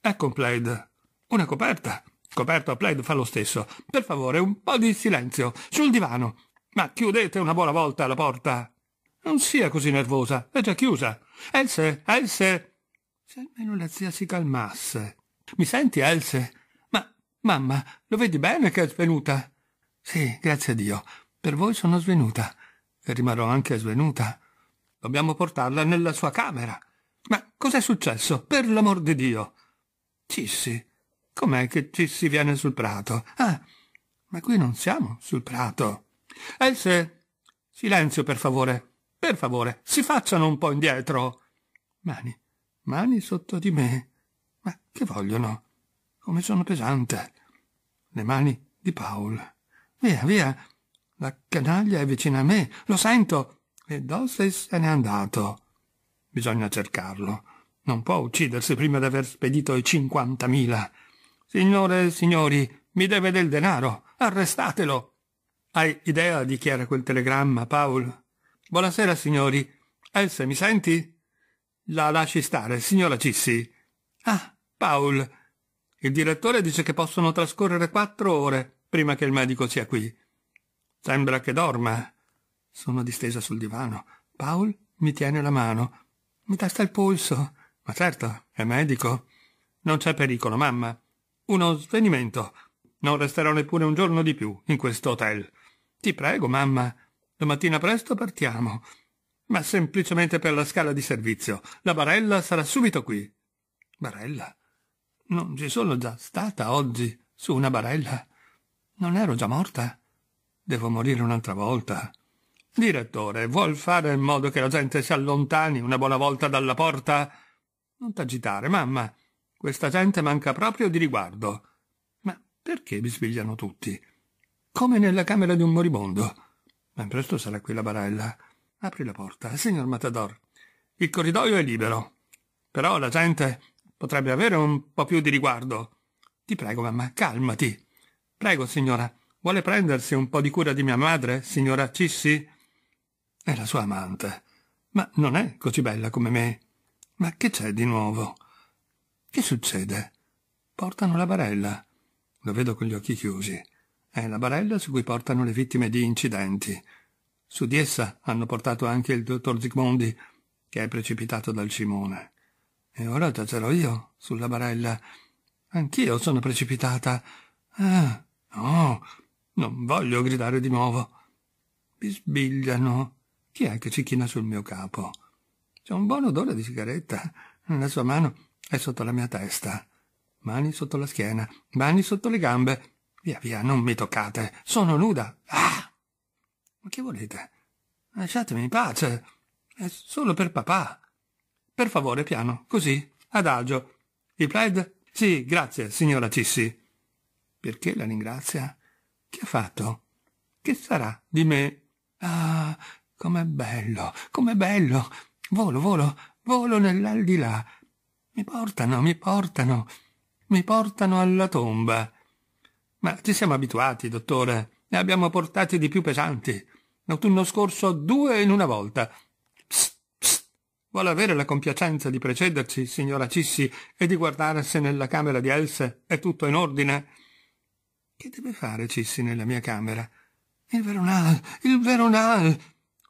Ecco un plaid. Una coperta. Coperto a plaid fa lo stesso. Per favore, un po' di silenzio. Sul divano. Ma chiudete una buona volta la porta. Non sia così nervosa, è già chiusa. Else, Else. Se almeno la zia si calmasse. Mi senti, Else? Ma, mamma, lo vedi bene che è svenuta? Sì, grazie a Dio. Per voi sono svenuta. E rimarrò anche svenuta. Dobbiamo portarla nella sua camera. Ma cos'è successo? Per l'amor di Dio. Cissi. Com'è che Cissi viene sul prato? Ah, ma qui non siamo sul prato. Else, eh, silenzio per favore, per favore, si facciano un po' indietro. Mani, mani sotto di me. Ma che vogliono? Come sono pesante. Le mani di Paul. Via, via. La canaglia è vicina a me, lo sento. E Dosses se n'è andato. Bisogna cercarlo. Non può uccidersi prima di aver spedito i cinquantamila. Signore e signori, mi deve del denaro. Arrestatelo. Hai idea di chi era quel telegramma, Paul? Buonasera, signori. Elsa, mi senti? La lasci stare, signora Cissi. Ah, Paul. Il direttore dice che possono trascorrere quattro ore prima che il medico sia qui. Sembra che dorma. Sono distesa sul divano. Paul mi tiene la mano. Mi tasta il polso. Ma certo, è medico. Non c'è pericolo, mamma. Uno svenimento. Non resterò neppure un giorno di più in questo hotel. Ti prego, mamma. Domattina presto partiamo. Ma semplicemente per la scala di servizio. La Barella sarà subito qui. Barella? Non ci sono già stata oggi su una barella. Non ero già morta? Devo morire un'altra volta. Direttore, vuol fare in modo che la gente si allontani una buona volta dalla porta? Non t'agitare, mamma. Questa gente manca proprio di riguardo. Ma perché bisbigliano tutti? come nella camera di un moribondo. Ma presto sarà qui la barella. Apri la porta, signor Matador. Il corridoio è libero. Però la gente potrebbe avere un po' più di riguardo. Ti prego, mamma, calmati. Prego, signora. Vuole prendersi un po' di cura di mia madre, signora Cissi? È la sua amante. Ma non è così bella come me. Ma che c'è di nuovo? Che succede? Portano la barella. Lo vedo con gli occhi chiusi. È la barella su cui portano le vittime di incidenti. Su di essa hanno portato anche il dottor Zigmondi, che è precipitato dal cimone. E ora tacerò io sulla barella. Anch'io sono precipitata. Ah, no, non voglio gridare di nuovo. Bisbigliano. Chi è che ci china sul mio capo? C'è un buon odore di sigaretta. La sua mano è sotto la mia testa. Mani sotto la schiena, mani sotto le gambe. Via, via, non mi toccate. Sono nuda. Ah! Ma che volete? Lasciatemi in pace. È solo per papà. Per favore, piano, così, adagio. Il plaid? Sì, grazie, signora Cissi. Perché la ringrazia? Che ha fatto? Che sarà di me? Ah, com'è bello, com'è bello. Volo, volo, volo nell'aldilà. Mi portano, mi portano, mi portano alla tomba. Ma ci siamo abituati, dottore. Ne abbiamo portati di più pesanti. L'autunno scorso due in una volta. Psst, psst. Vuole avere la compiacenza di precederci, signora Cissi, e di guardare se nella camera di Else è tutto in ordine? Che deve fare Cissi nella mia camera? Il veronal, il veronal!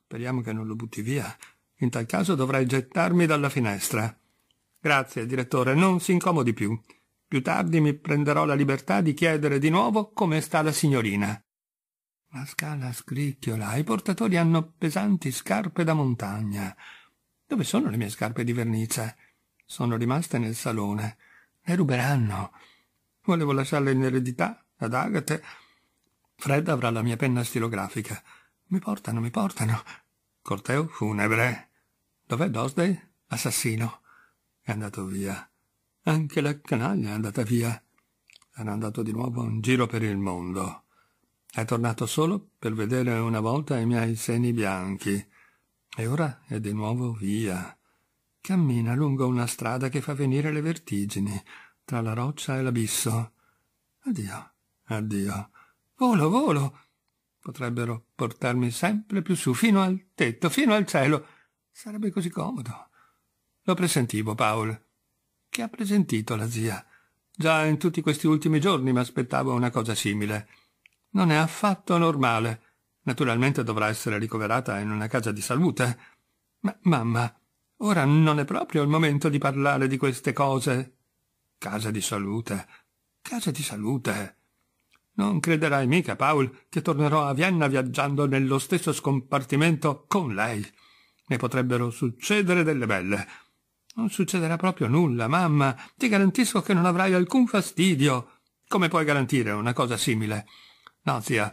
Speriamo che non lo butti via. In tal caso dovrai gettarmi dalla finestra. Grazie, direttore, non si incomodi più. Più tardi mi prenderò la libertà di chiedere di nuovo come sta la signorina. La scala scricchiola, i portatori hanno pesanti scarpe da montagna. Dove sono le mie scarpe di vernice? Sono rimaste nel salone. Le ruberanno. Volevo lasciarle in eredità ad Agate. Fred avrà la mia penna stilografica. Mi portano, mi portano. Corteo funebre. Dov'è Dosday? Assassino. È andato via. Anche la canaglia è andata via. Era andato di nuovo a un giro per il mondo. È tornato solo per vedere una volta i miei seni bianchi. E ora è di nuovo via. Cammina lungo una strada che fa venire le vertigini, tra la roccia e l'abisso. Addio, addio. Volo, volo. Potrebbero portarmi sempre più su, fino al tetto, fino al cielo. Sarebbe così comodo. Lo presentivo, Paul. Che ha presentito la zia? Già in tutti questi ultimi giorni mi aspettavo una cosa simile. Non è affatto normale. Naturalmente dovrà essere ricoverata in una casa di salute. Ma mamma, ora non è proprio il momento di parlare di queste cose. Casa di salute. Casa di salute. Non crederai mica, Paul, che tornerò a Vienna viaggiando nello stesso scompartimento con lei. Ne potrebbero succedere delle belle. Non succederà proprio nulla, mamma. Ti garantisco che non avrai alcun fastidio. Come puoi garantire una cosa simile? No, zia,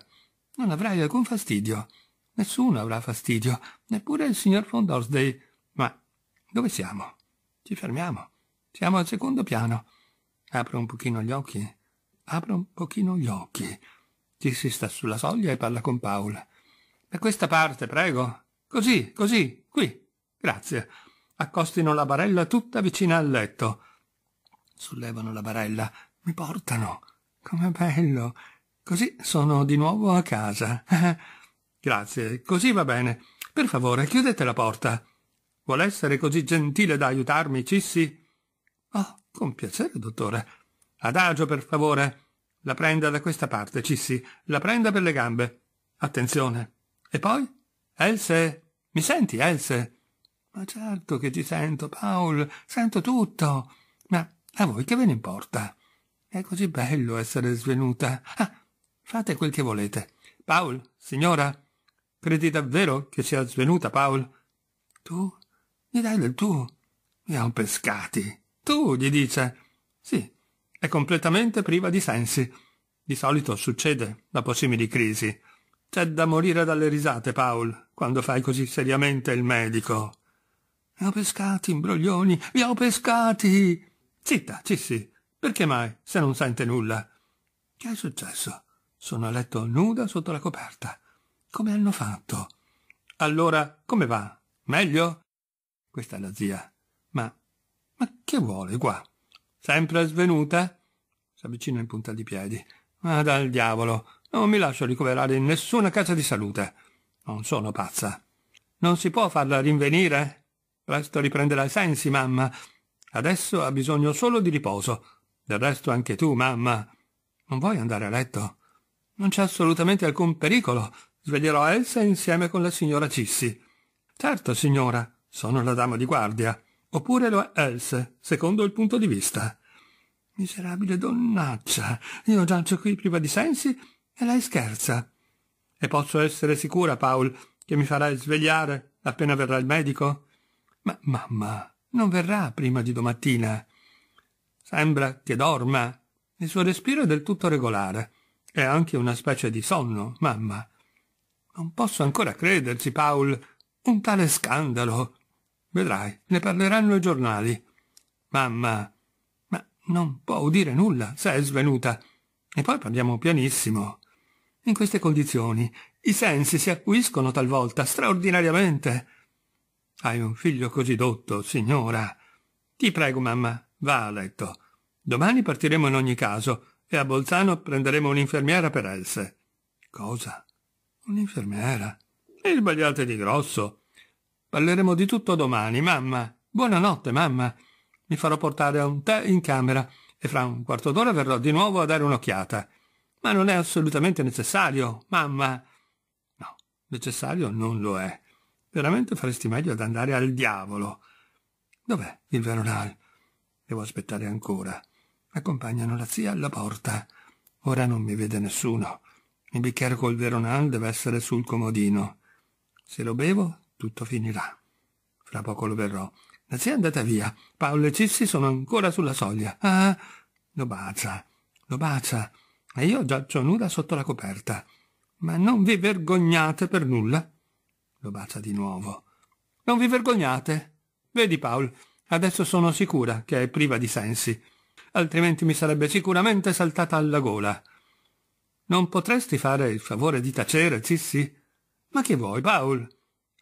non avrai alcun fastidio. Nessuno avrà fastidio, neppure il signor von Fondorsday. Ma dove siamo? Ci fermiamo. Siamo al secondo piano. Apro un pochino gli occhi. Apro un pochino gli occhi. Ci si sta sulla soglia e parla con Paola. Da questa parte, prego. Così, così, qui. Grazie accostino la barella tutta vicina al letto. Sollevano la barella, mi portano. Com'è bello. Così sono di nuovo a casa. Grazie, così va bene. Per favore, chiudete la porta. Vuol essere così gentile da aiutarmi, Cissi? Oh, con piacere, dottore. Adagio, per favore. La prenda da questa parte, Cissi. La prenda per le gambe. Attenzione. E poi? Else? Mi senti, Else? Ma certo che ti sento, Paul, sento tutto. Ma a voi che ve ne importa? È così bello essere svenuta. Ah, fate quel che volete. Paul, signora, credi davvero che sia svenuta, Paul? Tu? Mi dai del tu? Mi ha un pescati. Tu, gli dice. Sì, è completamente priva di sensi. Di solito succede dopo simili crisi. C'è da morire dalle risate, Paul, quando fai così seriamente il medico. Vi ho pescati, imbroglioni, vi ho pescati! Zitta, Cissi, perché mai, se non sente nulla? Che è successo? Sono a letto nuda sotto la coperta. Come hanno fatto? Allora, come va? Meglio? Questa è la zia. Ma, ma che vuole qua? Sempre svenuta? S'avvicina in punta di piedi. Ma dal diavolo, non mi lascio ricoverare in nessuna casa di salute. Non sono pazza. Non si può farla rinvenire? Presto riprenderà i sensi, mamma. Adesso ha bisogno solo di riposo. Del resto anche tu, mamma. Non vuoi andare a letto? Non c'è assolutamente alcun pericolo. Sveglierò Elsa insieme con la signora Cissi. Certo, signora, sono la dama di guardia. Oppure lo è Else, secondo il punto di vista. Miserabile donnaccia, io giaccio qui priva di sensi e lei scherza. E posso essere sicura, Paul, che mi farai svegliare appena verrà il medico? Ma mamma, non verrà prima di domattina. Sembra che dorma. Il suo respiro è del tutto regolare. È anche una specie di sonno, mamma. Non posso ancora crederci, Paul. Un tale scandalo. Vedrai, ne parleranno i giornali. Mamma, ma non può udire nulla se è svenuta. E poi parliamo pianissimo. In queste condizioni i sensi si acuiscono talvolta straordinariamente. Hai un figlio così dotto, signora. Ti prego, mamma, va a letto. Domani partiremo in ogni caso e a Bolzano prenderemo un'infermiera per Else. Cosa? Un'infermiera? E sbagliate di grosso. Parleremo di tutto domani, mamma. Buonanotte, mamma. Mi farò portare un tè in camera e fra un quarto d'ora verrò di nuovo a dare un'occhiata. Ma non è assolutamente necessario, mamma. No, necessario non lo è. Veramente faresti meglio ad andare al diavolo. Dov'è il veronal? Devo aspettare ancora. Accompagnano la zia alla porta. Ora non mi vede nessuno. Il bicchiere col veronal deve essere sul comodino. Se lo bevo, tutto finirà. Fra poco lo verrò. La zia è andata via. Paolo e Cissi sono ancora sulla soglia. Ah! Lo bacia, lo bacia. E io giaccio nuda sotto la coperta. Ma non vi vergognate per nulla. Lo bacia di nuovo. Non vi vergognate. Vedi, Paul, adesso sono sicura che è priva di sensi, altrimenti mi sarebbe sicuramente saltata alla gola. Non potresti fare il favore di tacere, Sissi? Ma che vuoi, Paul?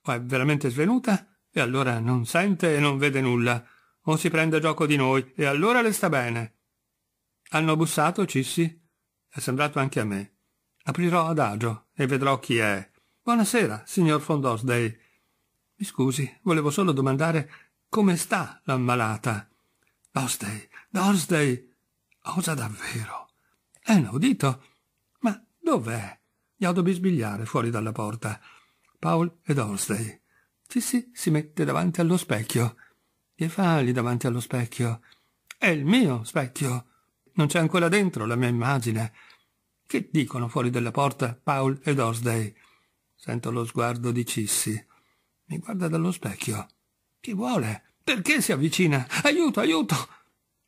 O è veramente svenuta? E allora non sente e non vede nulla. O si prende gioco di noi, e allora le sta bene. Hanno bussato, Cissi? È sembrato anche a me. Aprirò adagio e vedrò chi è. Buonasera, signor von Fondosdale. Mi scusi, volevo solo domandare come sta l'ammalata. Dorsday, Dorsday. Osa davvero. È eh inaudito. Ma dov'è? Gli odo bisbigliare fuori dalla porta. Paul e Dorsday. sì, si mette davanti allo specchio. Che fa lì davanti allo specchio? È il mio specchio. Non c'è ancora dentro la mia immagine. Che dicono fuori della porta Paul e Dorsday? Sento lo sguardo di Cissi. Mi guarda dallo specchio. Chi vuole? Perché si avvicina? Aiuto, aiuto!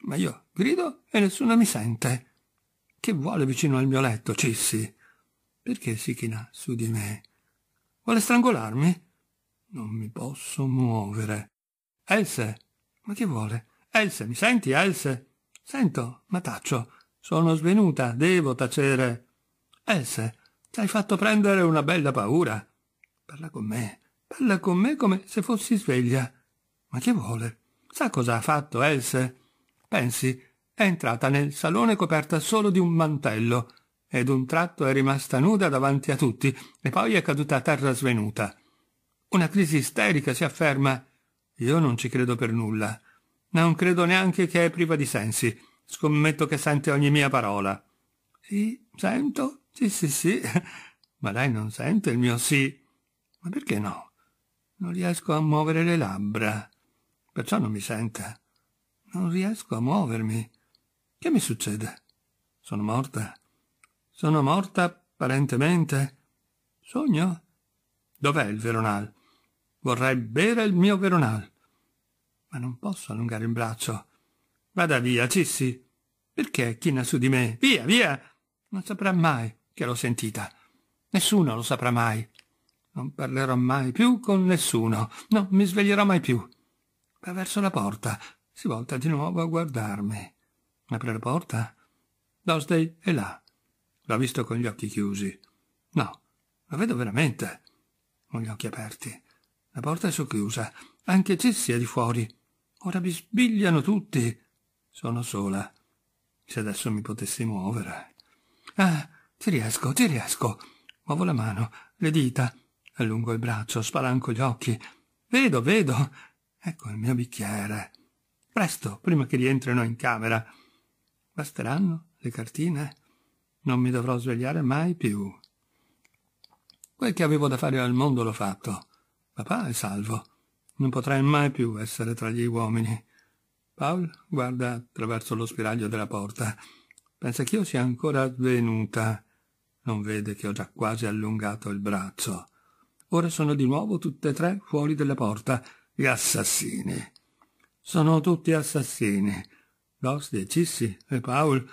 Ma io grido e nessuno mi sente. Che vuole vicino al mio letto, Cissi? Perché si china su di me? Vuole strangolarmi? Non mi posso muovere. Else! Ma che vuole? Else, mi senti, Else? Sento, ma taccio. Sono svenuta, devo tacere. Else, ti hai fatto prendere una bella paura. Parla con me, parla con me come se fossi sveglia. Ma che vuole? Sa cosa ha fatto Else? Pensi, è entrata nel salone coperta solo di un mantello, ed un tratto è rimasta nuda davanti a tutti, e poi è caduta a terra svenuta. Una crisi isterica si afferma. Io non ci credo per nulla. Non credo neanche che è priva di sensi. Scommetto che sente ogni mia parola. Sì, sento, sì, sì, sì. Ma lei non sente il mio sì. Ma perché no? Non riesco a muovere le labbra. Perciò non mi sente. Non riesco a muovermi. Che mi succede? Sono morta? Sono morta apparentemente? Sogno? Dov'è il veronal? Vorrei bere il mio veronal. Ma non posso allungare il braccio. Vada via, Cissi. Perché china su di me? Via, via! Non saprà mai che l'ho sentita. Nessuno lo saprà mai. Non parlerò mai più con nessuno. Non mi sveglierò mai più. Va verso la porta. Si volta di nuovo a guardarmi. Apre la porta. Dosday è là. L'ho visto con gli occhi chiusi. No, lo vedo veramente. Con gli occhi aperti. La porta è socchiusa. Anche Cissi è di fuori. Ora bisbigliano tutti. Sono sola. Se adesso mi potessi muovere. Ah, ci riesco, ci riesco. Muovo la mano, le dita, allungo il braccio, spalanco gli occhi. Vedo, vedo. Ecco il mio bicchiere. Presto, prima che rientrino in camera. Basteranno le cartine? Non mi dovrò svegliare mai più. Quel che avevo da fare al mondo l'ho fatto. Papà è salvo. Non potrei mai più essere tra gli uomini. Paul guarda attraverso lo spiraglio della porta. Pensa che io sia ancora avvenuta. Non vede che ho già quasi allungato il braccio. Ora sono di nuovo tutte e tre fuori della porta. Gli assassini. Sono tutti assassini. Gosdi e Cissi e Paul.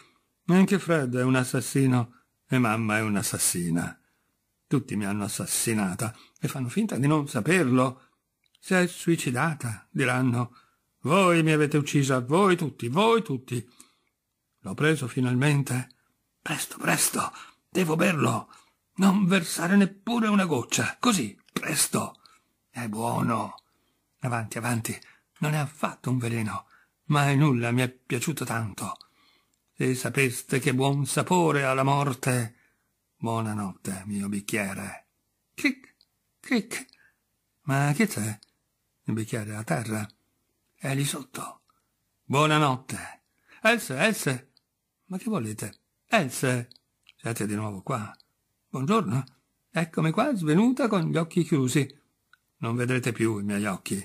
Anche Fred è un assassino e mamma è un'assassina. Tutti mi hanno assassinata e fanno finta di non saperlo. Si è suicidata, diranno. Voi mi avete uccisa, voi tutti, voi tutti. L'ho preso finalmente. Presto, presto, Devo berlo. Non versare neppure una goccia. Così, presto. È buono. Avanti, avanti. Non è affatto un veleno. Mai nulla mi è piaciuto tanto. Se sapeste che buon sapore ha la morte. Buonanotte, mio bicchiere. Cric, cric. Ma che c'è? Il bicchiere a terra. È lì sotto. Buonanotte. Else, Else. Ma che volete? Else. Siete di nuovo qua. Buongiorno. Eccomi qua, svenuta con gli occhi chiusi. Non vedrete più i miei occhi.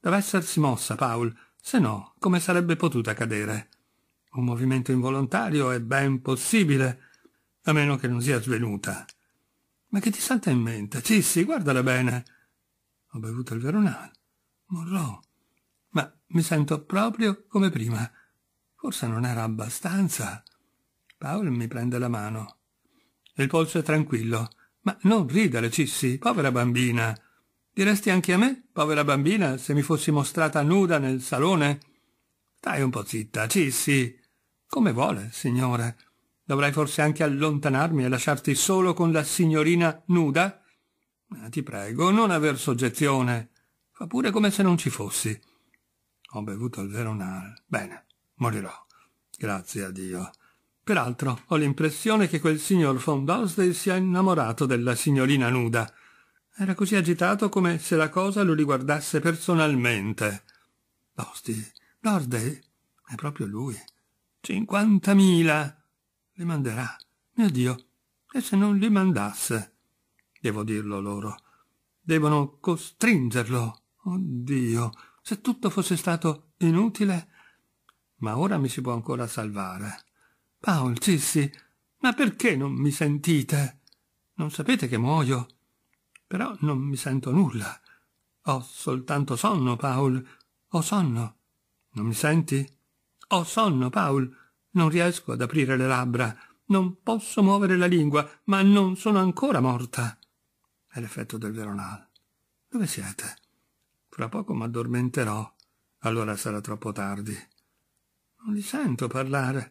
Deve essersi mossa, Paul, se no, come sarebbe potuta cadere? Un movimento involontario è ben possibile, a meno che non sia svenuta. Ma che ti salta in mente? Sì, sì, guardala bene. Ho bevuto il Veronal. Morrò. Ma mi sento proprio come prima. Forse non era abbastanza. Paul mi prende la mano. Il polso è tranquillo. Ma non ridere, Cissi, povera bambina. Diresti anche a me, povera bambina, se mi fossi mostrata nuda nel salone? Stai un po' zitta, Cissi. Come vuole, signore. Dovrai forse anche allontanarmi e lasciarti solo con la signorina nuda? Ma ti prego, non aver soggezione. Fa pure come se non ci fossi. Ho bevuto il Veronal. Bene, morirò. Grazie a Dio. Peraltro, ho l'impressione che quel signor von Dousday sia innamorato della signorina nuda. Era così agitato come se la cosa lo riguardasse personalmente. Dosti, Dorsday, è proprio lui. Cinquantamila! Li manderà. Mio Dio, e se non li mandasse? Devo dirlo loro. Devono costringerlo. Oddio, se tutto fosse stato inutile. Ma ora mi si può ancora salvare. Paul, Sissi, ma perché non mi sentite? Non sapete che muoio? Però non mi sento nulla. Ho soltanto sonno, Paul. Ho sonno. Non mi senti? Ho sonno, Paul. Non riesco ad aprire le labbra. Non posso muovere la lingua, ma non sono ancora morta. È l'effetto del veronal. Dove siete? Fra poco m'addormenterò. Allora sarà troppo tardi. Non li sento parlare.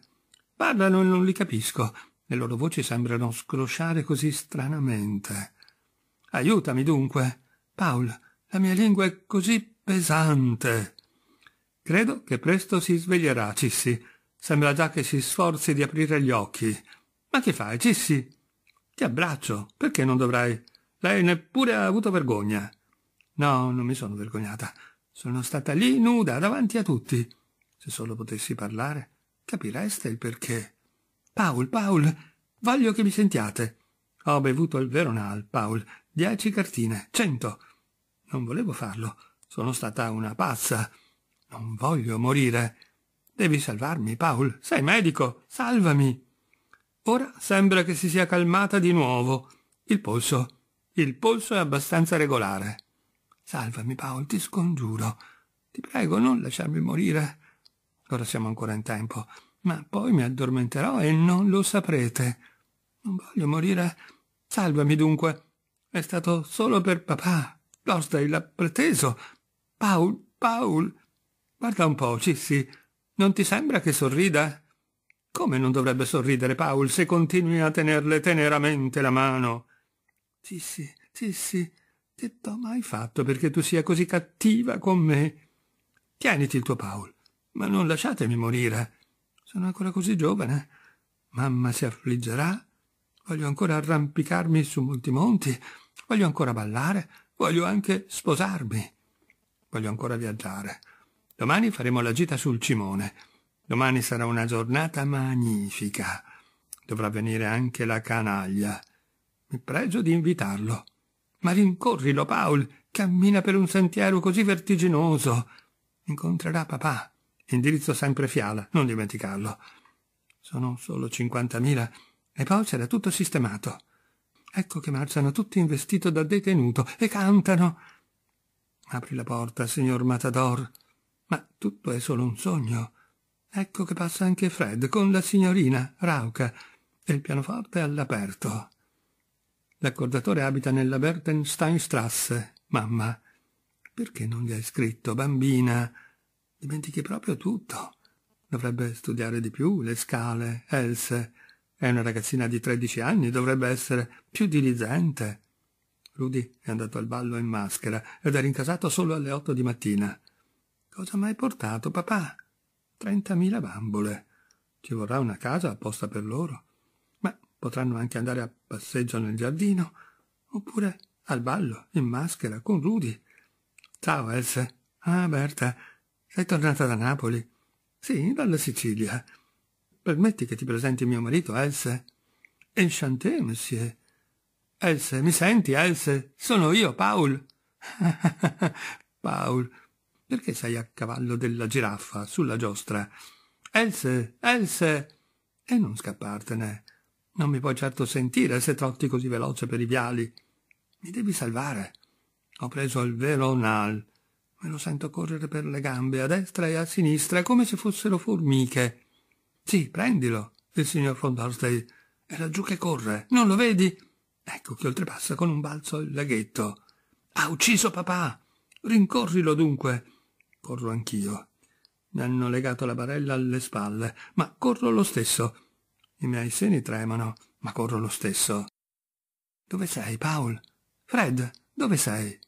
Parlano e non li capisco. Le loro voci sembrano scrosciare così stranamente. Aiutami dunque. Paul, la mia lingua è così pesante. Credo che presto si sveglierà, Cissi. Sembra già che si sforzi di aprire gli occhi. Ma che fai, Cissi? Ti abbraccio. Perché non dovrai? Lei neppure ha avuto vergogna. No, non mi sono vergognata. Sono stata lì nuda, davanti a tutti. Se solo potessi parlare. Capireste eh, il perché. Paul, Paul, voglio che mi sentiate. Ho bevuto il Veronal, Paul, dieci cartine, cento. Non volevo farlo. Sono stata una pazza. Non voglio morire. Devi salvarmi, Paul. Sei medico. Salvami. Ora sembra che si sia calmata di nuovo. Il polso. Il polso è abbastanza regolare. Salvami, Paul, ti scongiuro. Ti prego, non lasciarmi morire ora siamo ancora in tempo, ma poi mi addormenterò e non lo saprete. Non voglio morire. Salvami dunque. È stato solo per papà. Losdale l'ha preteso. Paul, Paul. Guarda un po', Cissi. Non ti sembra che sorrida? Come non dovrebbe sorridere Paul se continui a tenerle teneramente la mano? Cissi, Cissi, che t'ho mai fatto perché tu sia così cattiva con me? Tieniti il tuo Paul. Ma non lasciatemi morire. Sono ancora così giovane. Mamma si affliggerà. Voglio ancora arrampicarmi su molti monti. Voglio ancora ballare. Voglio anche sposarmi. Voglio ancora viaggiare. Domani faremo la gita sul Cimone. Domani sarà una giornata magnifica. Dovrà venire anche la canaglia. Mi pregio di invitarlo. Ma rincorrilo, Paul. Cammina per un sentiero così vertiginoso. Incontrerà papà indirizzo sempre Fiala, non dimenticarlo. Sono solo 50.000 e poi c'era tutto sistemato. Ecco che marciano tutti in vestito da detenuto e cantano. Apri la porta, signor Matador. Ma tutto è solo un sogno. Ecco che passa anche Fred con la signorina Rauca e il pianoforte all'aperto. L'accordatore abita nella Bertensteinstrasse, mamma. Perché non gli hai scritto, bambina? dimentichi proprio tutto. Dovrebbe studiare di più, le scale, else. È una ragazzina di 13 anni, dovrebbe essere più diligente. Rudy è andato al ballo in maschera ed è rincasato solo alle otto di mattina. Cosa m'hai portato, papà? Trentamila bambole. Ci vorrà una casa apposta per loro. Ma potranno anche andare a passeggio nel giardino, oppure al ballo, in maschera, con Rudy. Ciao, Else. Ah, Berta, sei tornata da Napoli? Sì, dalla Sicilia. Permetti che ti presenti mio marito, Else? Enchanté, monsieur. Else, mi senti, Else? Sono io, Paul. Paul, perché sei a cavallo della giraffa, sulla giostra? Else, Else! E non scappartene. Non mi puoi certo sentire se trotti così veloce per i viali. Mi devi salvare. Ho preso il Veronal Me lo sento correre per le gambe, a destra e a sinistra, come se fossero formiche. Sì, prendilo, il signor von Dorsley. È laggiù che corre. Non lo vedi? Ecco che oltrepassa con un balzo il laghetto. Ha ucciso papà! Rincorrilo dunque! Corro anch'io. Mi hanno legato la barella alle spalle, ma corro lo stesso. I miei seni tremano, ma corro lo stesso. Dove sei, Paul? Fred, dove sei?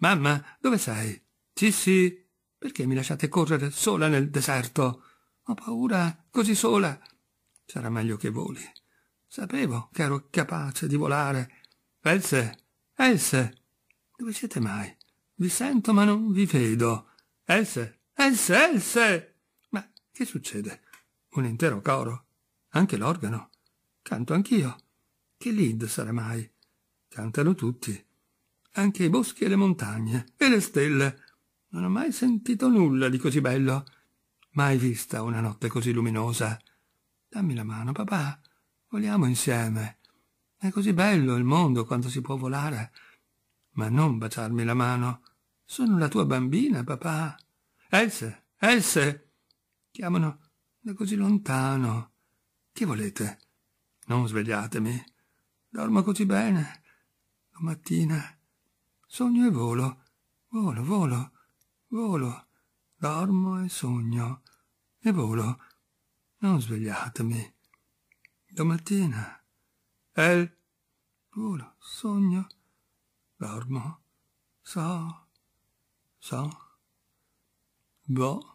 Mamma, dove sei? Sì, sì. Perché mi lasciate correre sola nel deserto? Ho paura, così sola. Sarà meglio che voli. Sapevo che ero capace di volare. Else, Else, dove siete mai? Vi sento ma non vi vedo. Else, Else, Else! Ma che succede? Un intero coro? Anche l'organo? Canto anch'io. Che lead sarà mai? Cantano tutti. Anche i boschi e le montagne, e le stelle, non ho mai sentito nulla di così bello. Mai vista una notte così luminosa. Dammi la mano, papà. Voliamo insieme. È così bello il mondo quando si può volare. Ma non baciarmi la mano. Sono la tua bambina, papà. Else, Else. Chiamano da così lontano. Che volete? Non svegliatemi. Dormo così bene. Domattina. Sogno e volo. Volo, volo. Volo, dormo e sogno, e volo. Non svegliatemi. Domattina. El. Volo, sogno, dormo, so, so. Boh.